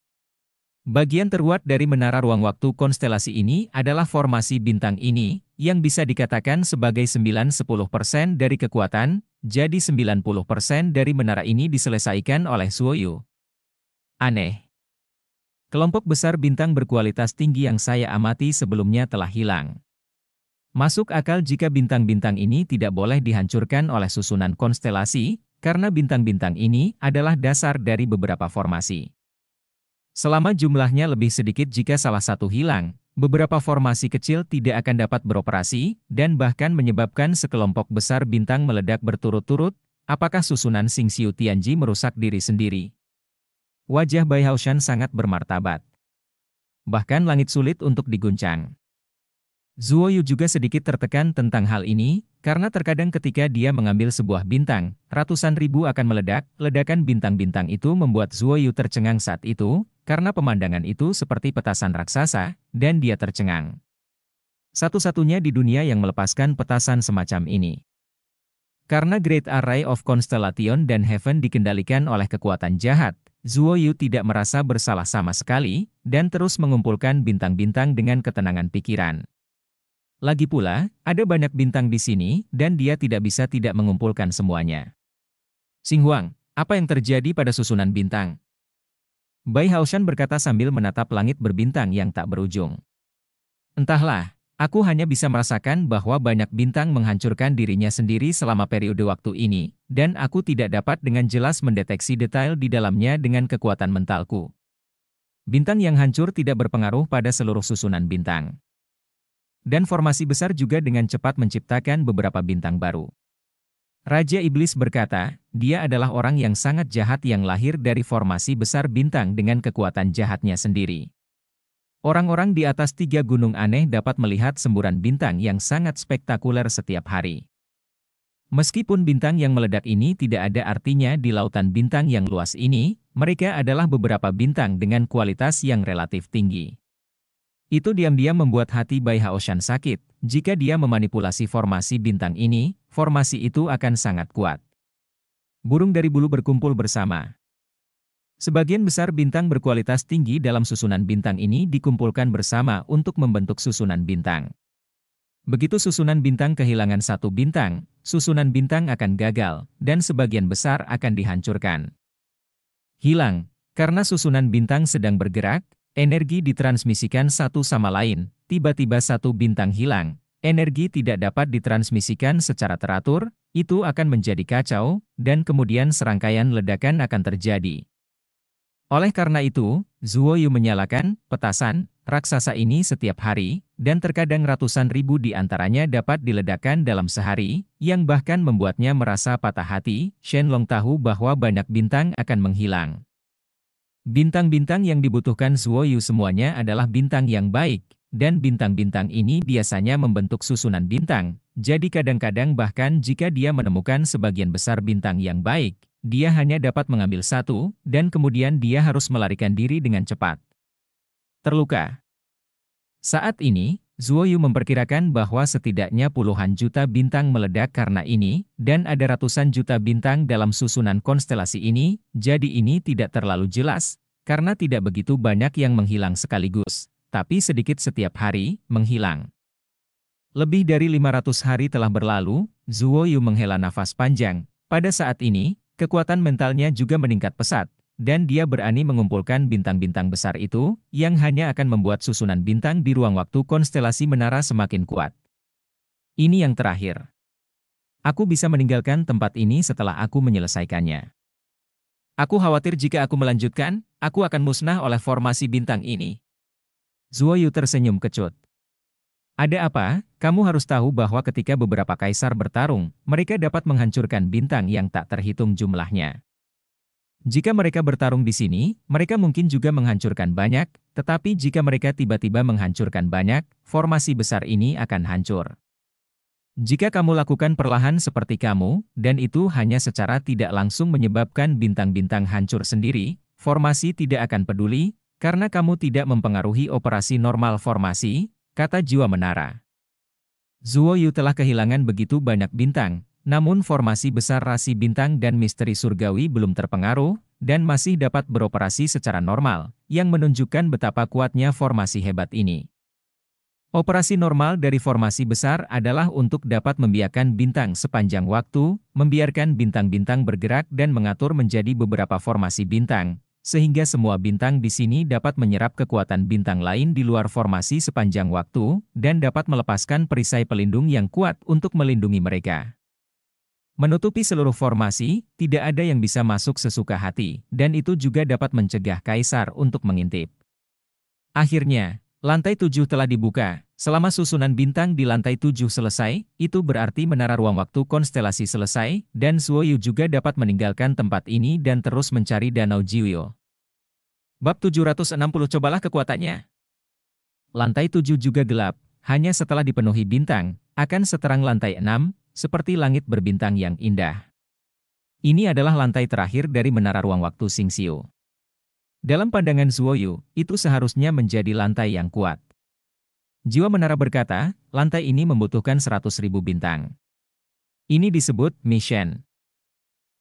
Bagian teruat dari menara ruang waktu konstelasi ini adalah formasi bintang ini, yang bisa dikatakan sebagai 9-10% dari kekuatan, jadi 90% dari menara ini diselesaikan oleh Suoyu. Aneh. Kelompok besar bintang berkualitas tinggi yang saya amati sebelumnya telah hilang. Masuk akal jika bintang-bintang ini tidak boleh dihancurkan oleh susunan konstelasi, karena bintang-bintang ini adalah dasar dari beberapa formasi. Selama jumlahnya lebih sedikit jika salah satu hilang, beberapa formasi kecil tidak akan dapat beroperasi, dan bahkan menyebabkan sekelompok besar bintang meledak berturut-turut, apakah susunan Sing Siu Tianji merusak diri sendiri? Wajah Bai Haoshan sangat bermartabat. Bahkan langit sulit untuk diguncang. Zuo Yu juga sedikit tertekan tentang hal ini, karena terkadang ketika dia mengambil sebuah bintang, ratusan ribu akan meledak, ledakan bintang-bintang itu membuat Zuo Yu tercengang saat itu, karena pemandangan itu seperti petasan raksasa, dan dia tercengang. Satu-satunya di dunia yang melepaskan petasan semacam ini. Karena Great Array of Constellation dan Heaven dikendalikan oleh kekuatan jahat, Zuo Yu tidak merasa bersalah sama sekali, dan terus mengumpulkan bintang-bintang dengan ketenangan pikiran. Lagi pula, ada banyak bintang di sini dan dia tidak bisa tidak mengumpulkan semuanya. Huang, apa yang terjadi pada susunan bintang? Bai Haoshan berkata sambil menatap langit berbintang yang tak berujung. Entahlah, aku hanya bisa merasakan bahwa banyak bintang menghancurkan dirinya sendiri selama periode waktu ini, dan aku tidak dapat dengan jelas mendeteksi detail di dalamnya dengan kekuatan mentalku. Bintang yang hancur tidak berpengaruh pada seluruh susunan bintang dan formasi besar juga dengan cepat menciptakan beberapa bintang baru. Raja Iblis berkata, dia adalah orang yang sangat jahat yang lahir dari formasi besar bintang dengan kekuatan jahatnya sendiri. Orang-orang di atas tiga gunung aneh dapat melihat semburan bintang yang sangat spektakuler setiap hari. Meskipun bintang yang meledak ini tidak ada artinya di lautan bintang yang luas ini, mereka adalah beberapa bintang dengan kualitas yang relatif tinggi. Itu diam-diam membuat hati Bai Haoshan sakit. Jika dia memanipulasi formasi bintang ini, formasi itu akan sangat kuat. Burung dari bulu berkumpul bersama. Sebagian besar bintang berkualitas tinggi dalam susunan bintang ini dikumpulkan bersama untuk membentuk susunan bintang. Begitu susunan bintang kehilangan satu bintang, susunan bintang akan gagal, dan sebagian besar akan dihancurkan. Hilang, karena susunan bintang sedang bergerak, Energi ditransmisikan satu sama lain, tiba-tiba satu bintang hilang, energi tidak dapat ditransmisikan secara teratur, itu akan menjadi kacau, dan kemudian serangkaian ledakan akan terjadi. Oleh karena itu, Zuo Yu menyalakan petasan raksasa ini setiap hari, dan terkadang ratusan ribu di antaranya dapat diledakkan dalam sehari, yang bahkan membuatnya merasa patah hati. Shen Long tahu bahwa banyak bintang akan menghilang. Bintang-bintang yang dibutuhkan Zuo Yu semuanya adalah bintang yang baik, dan bintang-bintang ini biasanya membentuk susunan bintang, jadi kadang-kadang bahkan jika dia menemukan sebagian besar bintang yang baik, dia hanya dapat mengambil satu, dan kemudian dia harus melarikan diri dengan cepat. Terluka Saat ini, Zuo Yu memperkirakan bahwa setidaknya puluhan juta bintang meledak karena ini, dan ada ratusan juta bintang dalam susunan konstelasi ini, jadi ini tidak terlalu jelas, karena tidak begitu banyak yang menghilang sekaligus, tapi sedikit setiap hari, menghilang. Lebih dari 500 hari telah berlalu, Zuo Yu menghela nafas panjang. Pada saat ini, kekuatan mentalnya juga meningkat pesat, dan dia berani mengumpulkan bintang-bintang besar itu, yang hanya akan membuat susunan bintang di ruang waktu konstelasi menara semakin kuat. Ini yang terakhir. Aku bisa meninggalkan tempat ini setelah aku menyelesaikannya. Aku khawatir jika aku melanjutkan, aku akan musnah oleh formasi bintang ini. Zuo Yu tersenyum kecut. Ada apa? Kamu harus tahu bahwa ketika beberapa kaisar bertarung, mereka dapat menghancurkan bintang yang tak terhitung jumlahnya. Jika mereka bertarung di sini, mereka mungkin juga menghancurkan banyak, tetapi jika mereka tiba-tiba menghancurkan banyak, formasi besar ini akan hancur. Jika kamu lakukan perlahan seperti kamu, dan itu hanya secara tidak langsung menyebabkan bintang-bintang hancur sendiri, formasi tidak akan peduli, karena kamu tidak mempengaruhi operasi normal formasi, kata jiwa menara. Zuo Yu telah kehilangan begitu banyak bintang, namun formasi besar rasi bintang dan misteri surgawi belum terpengaruh, dan masih dapat beroperasi secara normal, yang menunjukkan betapa kuatnya formasi hebat ini. Operasi normal dari formasi besar adalah untuk dapat membiarkan bintang sepanjang waktu, membiarkan bintang-bintang bergerak dan mengatur menjadi beberapa formasi bintang, sehingga semua bintang di sini dapat menyerap kekuatan bintang lain di luar formasi sepanjang waktu, dan dapat melepaskan perisai pelindung yang kuat untuk melindungi mereka. Menutupi seluruh formasi, tidak ada yang bisa masuk sesuka hati, dan itu juga dapat mencegah kaisar untuk mengintip. Akhirnya, lantai tujuh telah dibuka. Selama susunan bintang di lantai tujuh selesai, itu berarti menara ruang waktu konstelasi selesai, dan Suoyu juga dapat meninggalkan tempat ini dan terus mencari Danau Jiuyo. Bab 760 cobalah kekuatannya. Lantai tujuh juga gelap, hanya setelah dipenuhi bintang, akan seterang lantai enam seperti langit berbintang yang indah. Ini adalah lantai terakhir dari menara ruang waktu Sing Siu. Dalam pandangan Zuo Yu, itu seharusnya menjadi lantai yang kuat. Jiwa menara berkata, lantai ini membutuhkan 100.000 bintang. Ini disebut mission.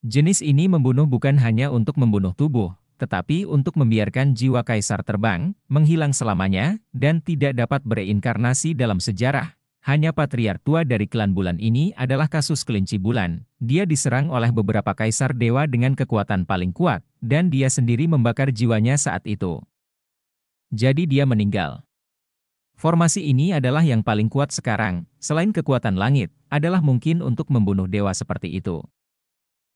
Jenis ini membunuh bukan hanya untuk membunuh tubuh, tetapi untuk membiarkan jiwa kaisar terbang, menghilang selamanya, dan tidak dapat bereinkarnasi dalam sejarah, hanya patriark tua dari klan bulan ini adalah kasus kelinci bulan. Dia diserang oleh beberapa kaisar dewa dengan kekuatan paling kuat, dan dia sendiri membakar jiwanya saat itu. Jadi dia meninggal. Formasi ini adalah yang paling kuat sekarang, selain kekuatan langit, adalah mungkin untuk membunuh dewa seperti itu.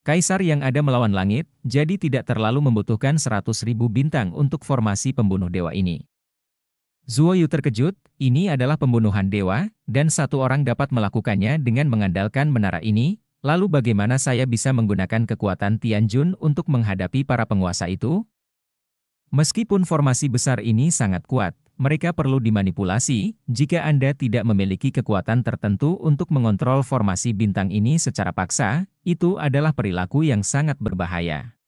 Kaisar yang ada melawan langit, jadi tidak terlalu membutuhkan ribu bintang untuk formasi pembunuh dewa ini. Zuo Yu terkejut, ini adalah pembunuhan dewa, dan satu orang dapat melakukannya dengan mengandalkan menara ini, lalu bagaimana saya bisa menggunakan kekuatan Tianjun untuk menghadapi para penguasa itu? Meskipun formasi besar ini sangat kuat, mereka perlu dimanipulasi jika Anda tidak memiliki kekuatan tertentu untuk mengontrol formasi bintang ini secara paksa, itu adalah perilaku yang sangat berbahaya.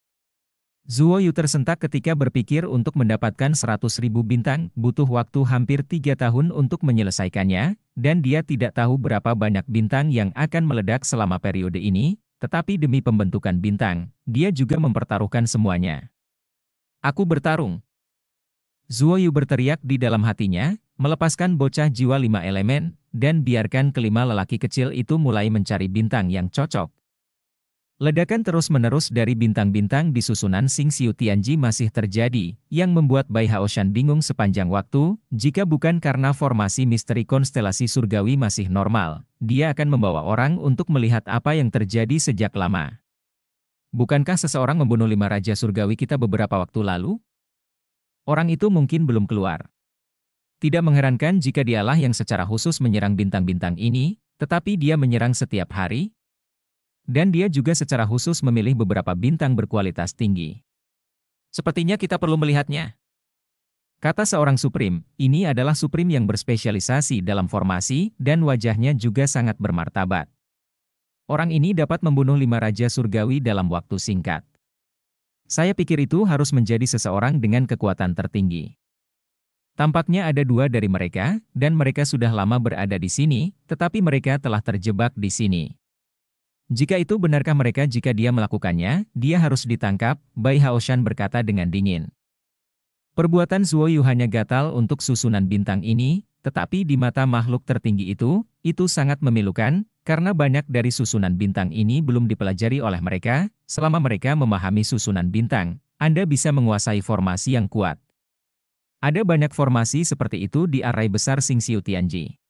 Zuo Yu tersentak ketika berpikir untuk mendapatkan 100.000 bintang, butuh waktu hampir tiga tahun untuk menyelesaikannya, dan dia tidak tahu berapa banyak bintang yang akan meledak selama periode ini, tetapi demi pembentukan bintang, dia juga mempertaruhkan semuanya. Aku bertarung. Zuo Yu berteriak di dalam hatinya, melepaskan bocah jiwa lima elemen, dan biarkan kelima lelaki kecil itu mulai mencari bintang yang cocok, Ledakan terus-menerus dari bintang-bintang di susunan Siu Tianji masih terjadi, yang membuat Bai Haoshan bingung sepanjang waktu, jika bukan karena formasi misteri konstelasi surgawi masih normal, dia akan membawa orang untuk melihat apa yang terjadi sejak lama. Bukankah seseorang membunuh lima raja surgawi kita beberapa waktu lalu? Orang itu mungkin belum keluar. Tidak mengherankan jika dialah yang secara khusus menyerang bintang-bintang ini, tetapi dia menyerang setiap hari, dan dia juga secara khusus memilih beberapa bintang berkualitas tinggi. Sepertinya kita perlu melihatnya. Kata seorang Supreme, ini adalah Supreme yang berspesialisasi dalam formasi dan wajahnya juga sangat bermartabat. Orang ini dapat membunuh lima raja surgawi dalam waktu singkat. Saya pikir itu harus menjadi seseorang dengan kekuatan tertinggi. Tampaknya ada dua dari mereka, dan mereka sudah lama berada di sini, tetapi mereka telah terjebak di sini. Jika itu benarkah mereka jika dia melakukannya, dia harus ditangkap, Bai Haoshan berkata dengan dingin. Perbuatan Zuo Yu hanya gatal untuk susunan bintang ini, tetapi di mata makhluk tertinggi itu, itu sangat memilukan, karena banyak dari susunan bintang ini belum dipelajari oleh mereka, selama mereka memahami susunan bintang, Anda bisa menguasai formasi yang kuat. Ada banyak formasi seperti itu di arai besar Siu Tianji.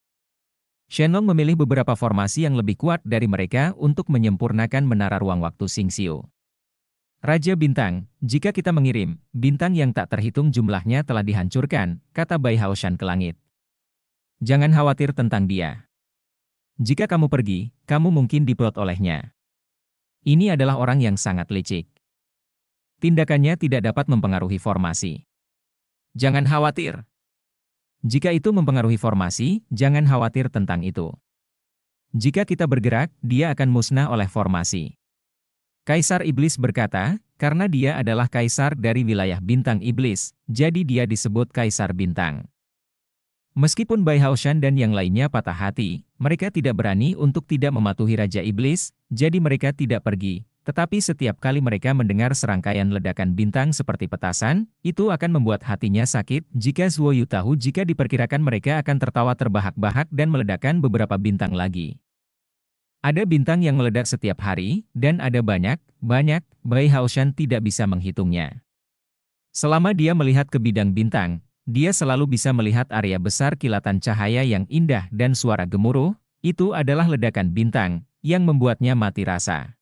Shenlong memilih beberapa formasi yang lebih kuat dari mereka untuk menyempurnakan menara ruang waktu Xiu. Raja Bintang, jika kita mengirim, bintang yang tak terhitung jumlahnya telah dihancurkan, kata Bai Haoshan ke langit. Jangan khawatir tentang dia. Jika kamu pergi, kamu mungkin diplot olehnya. Ini adalah orang yang sangat licik. Tindakannya tidak dapat mempengaruhi formasi. Jangan khawatir, jika itu mempengaruhi formasi, jangan khawatir tentang itu. Jika kita bergerak, dia akan musnah oleh formasi. Kaisar Iblis berkata, karena dia adalah kaisar dari wilayah bintang Iblis, jadi dia disebut kaisar bintang. Meskipun Bai Haoshan dan yang lainnya patah hati, mereka tidak berani untuk tidak mematuhi Raja Iblis, jadi mereka tidak pergi, tetapi setiap kali mereka mendengar serangkaian ledakan bintang seperti petasan, itu akan membuat hatinya sakit jika Zuo Yu tahu jika diperkirakan mereka akan tertawa terbahak-bahak dan meledakkan beberapa bintang lagi. Ada bintang yang meledak setiap hari, dan ada banyak, banyak, Bai Haoshan tidak bisa menghitungnya. Selama dia melihat ke bidang bintang, dia selalu bisa melihat area besar kilatan cahaya yang indah dan suara gemuruh, itu adalah ledakan bintang, yang membuatnya mati rasa.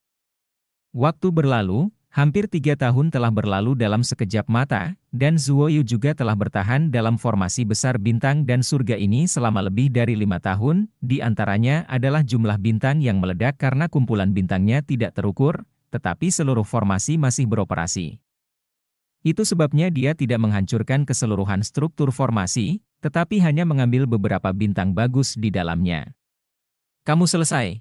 Waktu berlalu, hampir tiga tahun telah berlalu dalam sekejap mata, dan Zuo Yu juga telah bertahan dalam formasi besar bintang dan surga ini selama lebih dari lima tahun, di antaranya adalah jumlah bintang yang meledak karena kumpulan bintangnya tidak terukur, tetapi seluruh formasi masih beroperasi. Itu sebabnya dia tidak menghancurkan keseluruhan struktur formasi, tetapi hanya mengambil beberapa bintang bagus di dalamnya. Kamu selesai.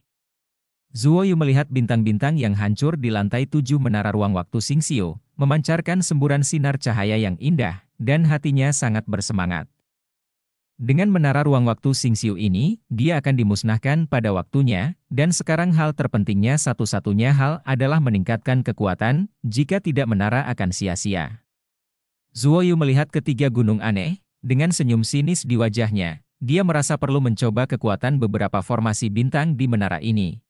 Zuo Yu melihat bintang-bintang yang hancur di lantai tujuh menara ruang waktu Xingxiu, memancarkan semburan sinar cahaya yang indah, dan hatinya sangat bersemangat. Dengan menara ruang waktu Xingxiu ini, dia akan dimusnahkan pada waktunya, dan sekarang hal terpentingnya satu-satunya hal adalah meningkatkan kekuatan, jika tidak menara akan sia-sia. Zuo Yu melihat ketiga gunung aneh, dengan senyum sinis di wajahnya, dia merasa perlu mencoba kekuatan beberapa formasi bintang di menara ini.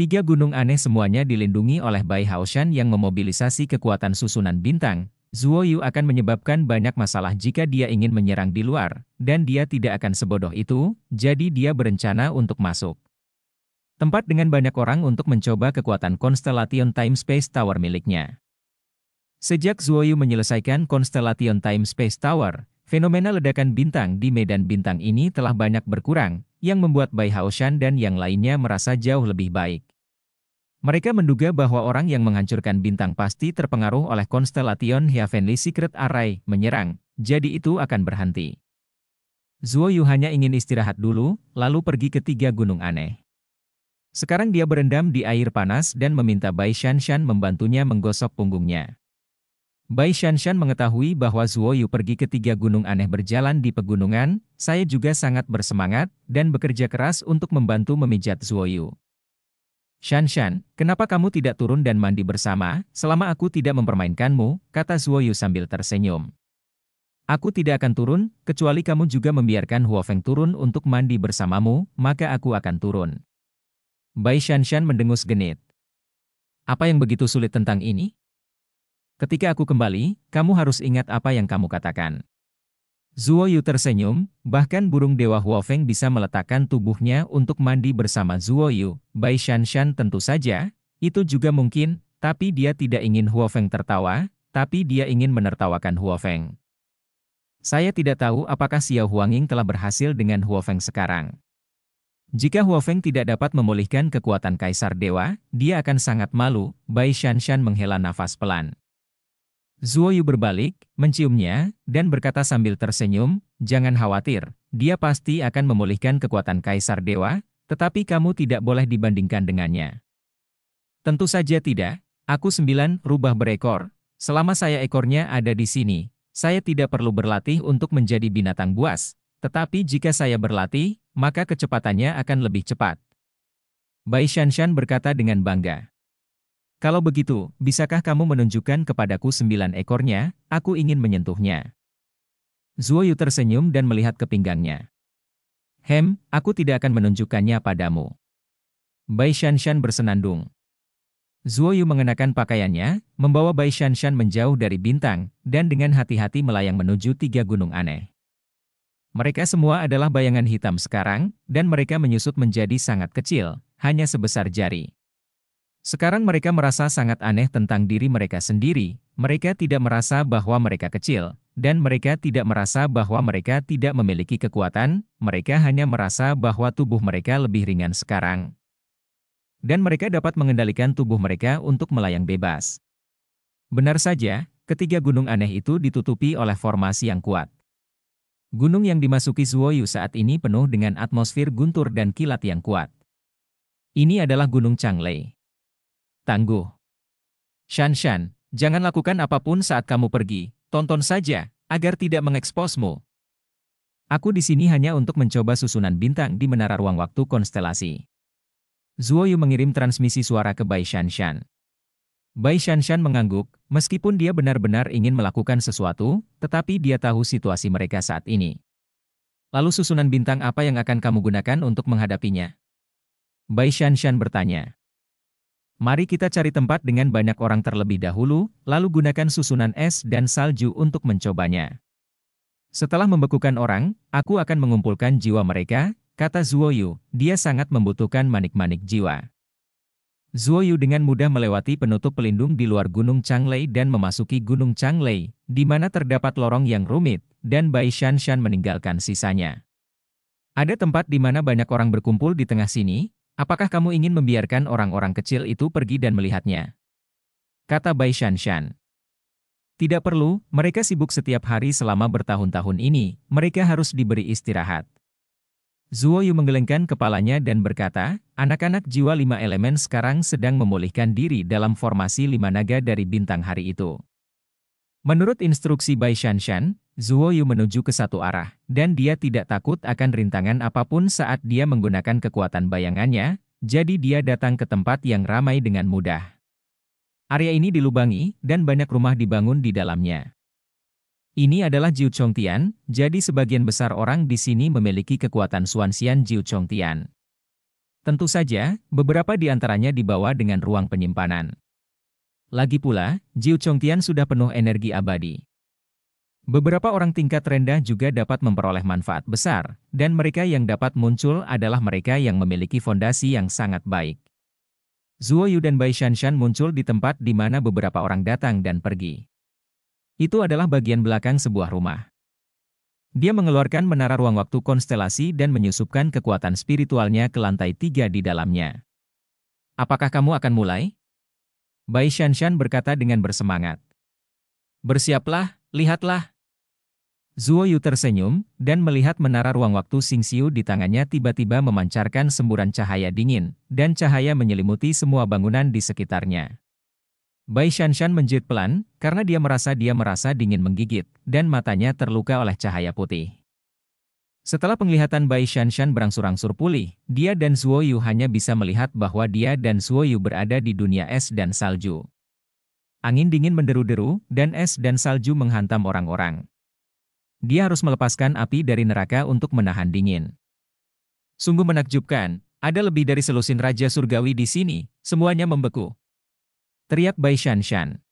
Tiga gunung aneh semuanya dilindungi oleh Bai Haoshan yang memobilisasi kekuatan susunan bintang. Zuo Yu akan menyebabkan banyak masalah jika dia ingin menyerang di luar, dan dia tidak akan sebodoh itu, jadi dia berencana untuk masuk. Tempat dengan banyak orang untuk mencoba kekuatan Constellation Time Space Tower miliknya. Sejak Zuo Yu menyelesaikan Constellation Time Space Tower, fenomena ledakan bintang di medan bintang ini telah banyak berkurang, yang membuat Bai Haoshan dan yang lainnya merasa jauh lebih baik. Mereka menduga bahwa orang yang menghancurkan bintang pasti terpengaruh oleh konstelation Heavenly Secret Array menyerang, jadi itu akan berhenti. Zuo Yu hanya ingin istirahat dulu, lalu pergi ke tiga gunung aneh. Sekarang dia berendam di air panas dan meminta Bai Shan Shan membantunya menggosok punggungnya. Bai Shanshan mengetahui bahwa Zuo Yu pergi ke tiga gunung aneh berjalan di pegunungan, saya juga sangat bersemangat dan bekerja keras untuk membantu memijat Zuo Yu. Shanshan, kenapa kamu tidak turun dan mandi bersama, selama aku tidak mempermainkanmu, kata Zuo Yu sambil tersenyum. Aku tidak akan turun, kecuali kamu juga membiarkan Huo Feng turun untuk mandi bersamamu, maka aku akan turun. Bai Shanshan mendengus genit. Apa yang begitu sulit tentang ini? Ketika aku kembali, kamu harus ingat apa yang kamu katakan. Zuo Yu tersenyum, bahkan burung Dewa Huofeng bisa meletakkan tubuhnya untuk mandi bersama Zuo Yu. Bai Shan Shan tentu saja, itu juga mungkin, tapi dia tidak ingin Huofeng tertawa, tapi dia ingin menertawakan Huofeng. Saya tidak tahu apakah Xiao Huanging telah berhasil dengan Huofeng sekarang. Jika Huofeng tidak dapat memulihkan kekuatan Kaisar Dewa, dia akan sangat malu, Bai Shan Shan menghela nafas pelan. Zuoyu berbalik, menciumnya, dan berkata sambil tersenyum, jangan khawatir, dia pasti akan memulihkan kekuatan Kaisar Dewa, tetapi kamu tidak boleh dibandingkan dengannya. Tentu saja tidak, aku sembilan rubah berekor, selama saya ekornya ada di sini, saya tidak perlu berlatih untuk menjadi binatang buas, tetapi jika saya berlatih, maka kecepatannya akan lebih cepat. Bai Shanshan berkata dengan bangga. Kalau begitu, bisakah kamu menunjukkan kepadaku sembilan ekornya, aku ingin menyentuhnya. Zuo Yu tersenyum dan melihat ke pinggangnya. Hem, aku tidak akan menunjukkannya padamu. Bai Shan Shan bersenandung. Zuo Yu mengenakan pakaiannya, membawa Bai Shan Shan menjauh dari bintang, dan dengan hati-hati melayang menuju tiga gunung aneh. Mereka semua adalah bayangan hitam sekarang, dan mereka menyusut menjadi sangat kecil, hanya sebesar jari. Sekarang mereka merasa sangat aneh tentang diri mereka sendiri, mereka tidak merasa bahwa mereka kecil, dan mereka tidak merasa bahwa mereka tidak memiliki kekuatan, mereka hanya merasa bahwa tubuh mereka lebih ringan sekarang. Dan mereka dapat mengendalikan tubuh mereka untuk melayang bebas. Benar saja, ketiga gunung aneh itu ditutupi oleh formasi yang kuat. Gunung yang dimasuki Zuoyu saat ini penuh dengan atmosfer guntur dan kilat yang kuat. Ini adalah Gunung Changlei tangguh. Shan Shan, jangan lakukan apapun saat kamu pergi, tonton saja, agar tidak mengeksposmu. Aku di sini hanya untuk mencoba susunan bintang di menara ruang waktu konstelasi. Zuo Yu mengirim transmisi suara ke Bai Shan Shan. Bai Shan Shan mengangguk, meskipun dia benar-benar ingin melakukan sesuatu, tetapi dia tahu situasi mereka saat ini. Lalu susunan bintang apa yang akan kamu gunakan untuk menghadapinya? Bai Shan Shan bertanya. Mari kita cari tempat dengan banyak orang terlebih dahulu, lalu gunakan susunan es dan salju untuk mencobanya. Setelah membekukan orang, aku akan mengumpulkan jiwa mereka, kata Zuoyu, dia sangat membutuhkan manik-manik jiwa. Zuoyu dengan mudah melewati penutup pelindung di luar Gunung Changlei dan memasuki Gunung Changlei, di mana terdapat lorong yang rumit, dan Bai Shan Shan meninggalkan sisanya. Ada tempat di mana banyak orang berkumpul di tengah sini, Apakah kamu ingin membiarkan orang-orang kecil itu pergi dan melihatnya? Kata Bai Shan Shan. Tidak perlu, mereka sibuk setiap hari selama bertahun-tahun ini, mereka harus diberi istirahat. Zuo Yu menggelengkan kepalanya dan berkata, anak-anak jiwa lima elemen sekarang sedang memulihkan diri dalam formasi lima naga dari bintang hari itu. Menurut instruksi Bai Shanshan, Zuo Yu menuju ke satu arah, dan dia tidak takut akan rintangan apapun saat dia menggunakan kekuatan bayangannya, jadi dia datang ke tempat yang ramai dengan mudah. Area ini dilubangi, dan banyak rumah dibangun di dalamnya. Ini adalah Jiu Tian, jadi sebagian besar orang di sini memiliki kekuatan Suansian Jiu Tian. Tentu saja, beberapa di antaranya dibawa dengan ruang penyimpanan. Lagi pula, Jiu Chongtian sudah penuh energi abadi. Beberapa orang tingkat rendah juga dapat memperoleh manfaat besar, dan mereka yang dapat muncul adalah mereka yang memiliki fondasi yang sangat baik. Zuo Yu dan Bai Shanshan muncul di tempat di mana beberapa orang datang dan pergi. Itu adalah bagian belakang sebuah rumah. Dia mengeluarkan menara ruang waktu konstelasi dan menyusupkan kekuatan spiritualnya ke lantai tiga di dalamnya. Apakah kamu akan mulai? Bai Shanshan berkata dengan bersemangat. Bersiaplah, lihatlah. Zuo Yu tersenyum, dan melihat menara ruang waktu Xing Xiu di tangannya tiba-tiba memancarkan semburan cahaya dingin, dan cahaya menyelimuti semua bangunan di sekitarnya. Bai Shanshan menjit pelan, karena dia merasa dia merasa dingin menggigit, dan matanya terluka oleh cahaya putih. Setelah penglihatan Bai Shanshan berangsur-angsur pulih, dia dan Zuo Yu hanya bisa melihat bahwa dia dan Zuo Yu berada di dunia es dan salju. Angin dingin menderu-deru, dan es dan salju menghantam orang-orang. Dia harus melepaskan api dari neraka untuk menahan dingin. Sungguh menakjubkan, ada lebih dari selusin Raja Surgawi di sini, semuanya membeku. Teriak Bai Shanshan.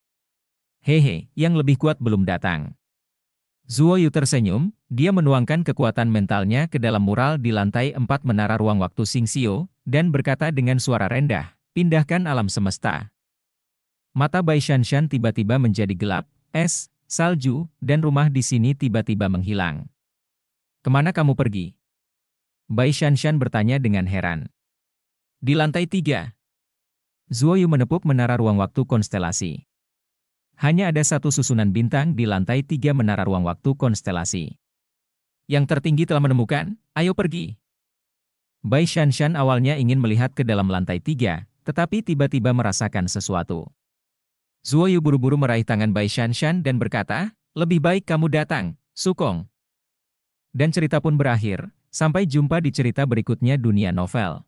Hehe, yang lebih kuat belum datang. Zuo Yu tersenyum, dia menuangkan kekuatan mentalnya ke dalam mural di lantai empat menara ruang waktu Sing dan berkata dengan suara rendah, pindahkan alam semesta. Mata Bai Shanshan tiba-tiba menjadi gelap, es, salju, dan rumah di sini tiba-tiba menghilang. Kemana kamu pergi? Bai Shanshan bertanya dengan heran. Di lantai tiga. Zuo Yu menepuk menara ruang waktu konstelasi. Hanya ada satu susunan bintang di lantai tiga menara ruang waktu konstelasi. Yang tertinggi telah menemukan, ayo pergi. Bai Shan Shan awalnya ingin melihat ke dalam lantai tiga, tetapi tiba-tiba merasakan sesuatu. Zuo Yu buru-buru meraih tangan Bai Shan Shan dan berkata, lebih baik kamu datang, Sukong. Dan cerita pun berakhir, sampai jumpa di cerita berikutnya dunia novel.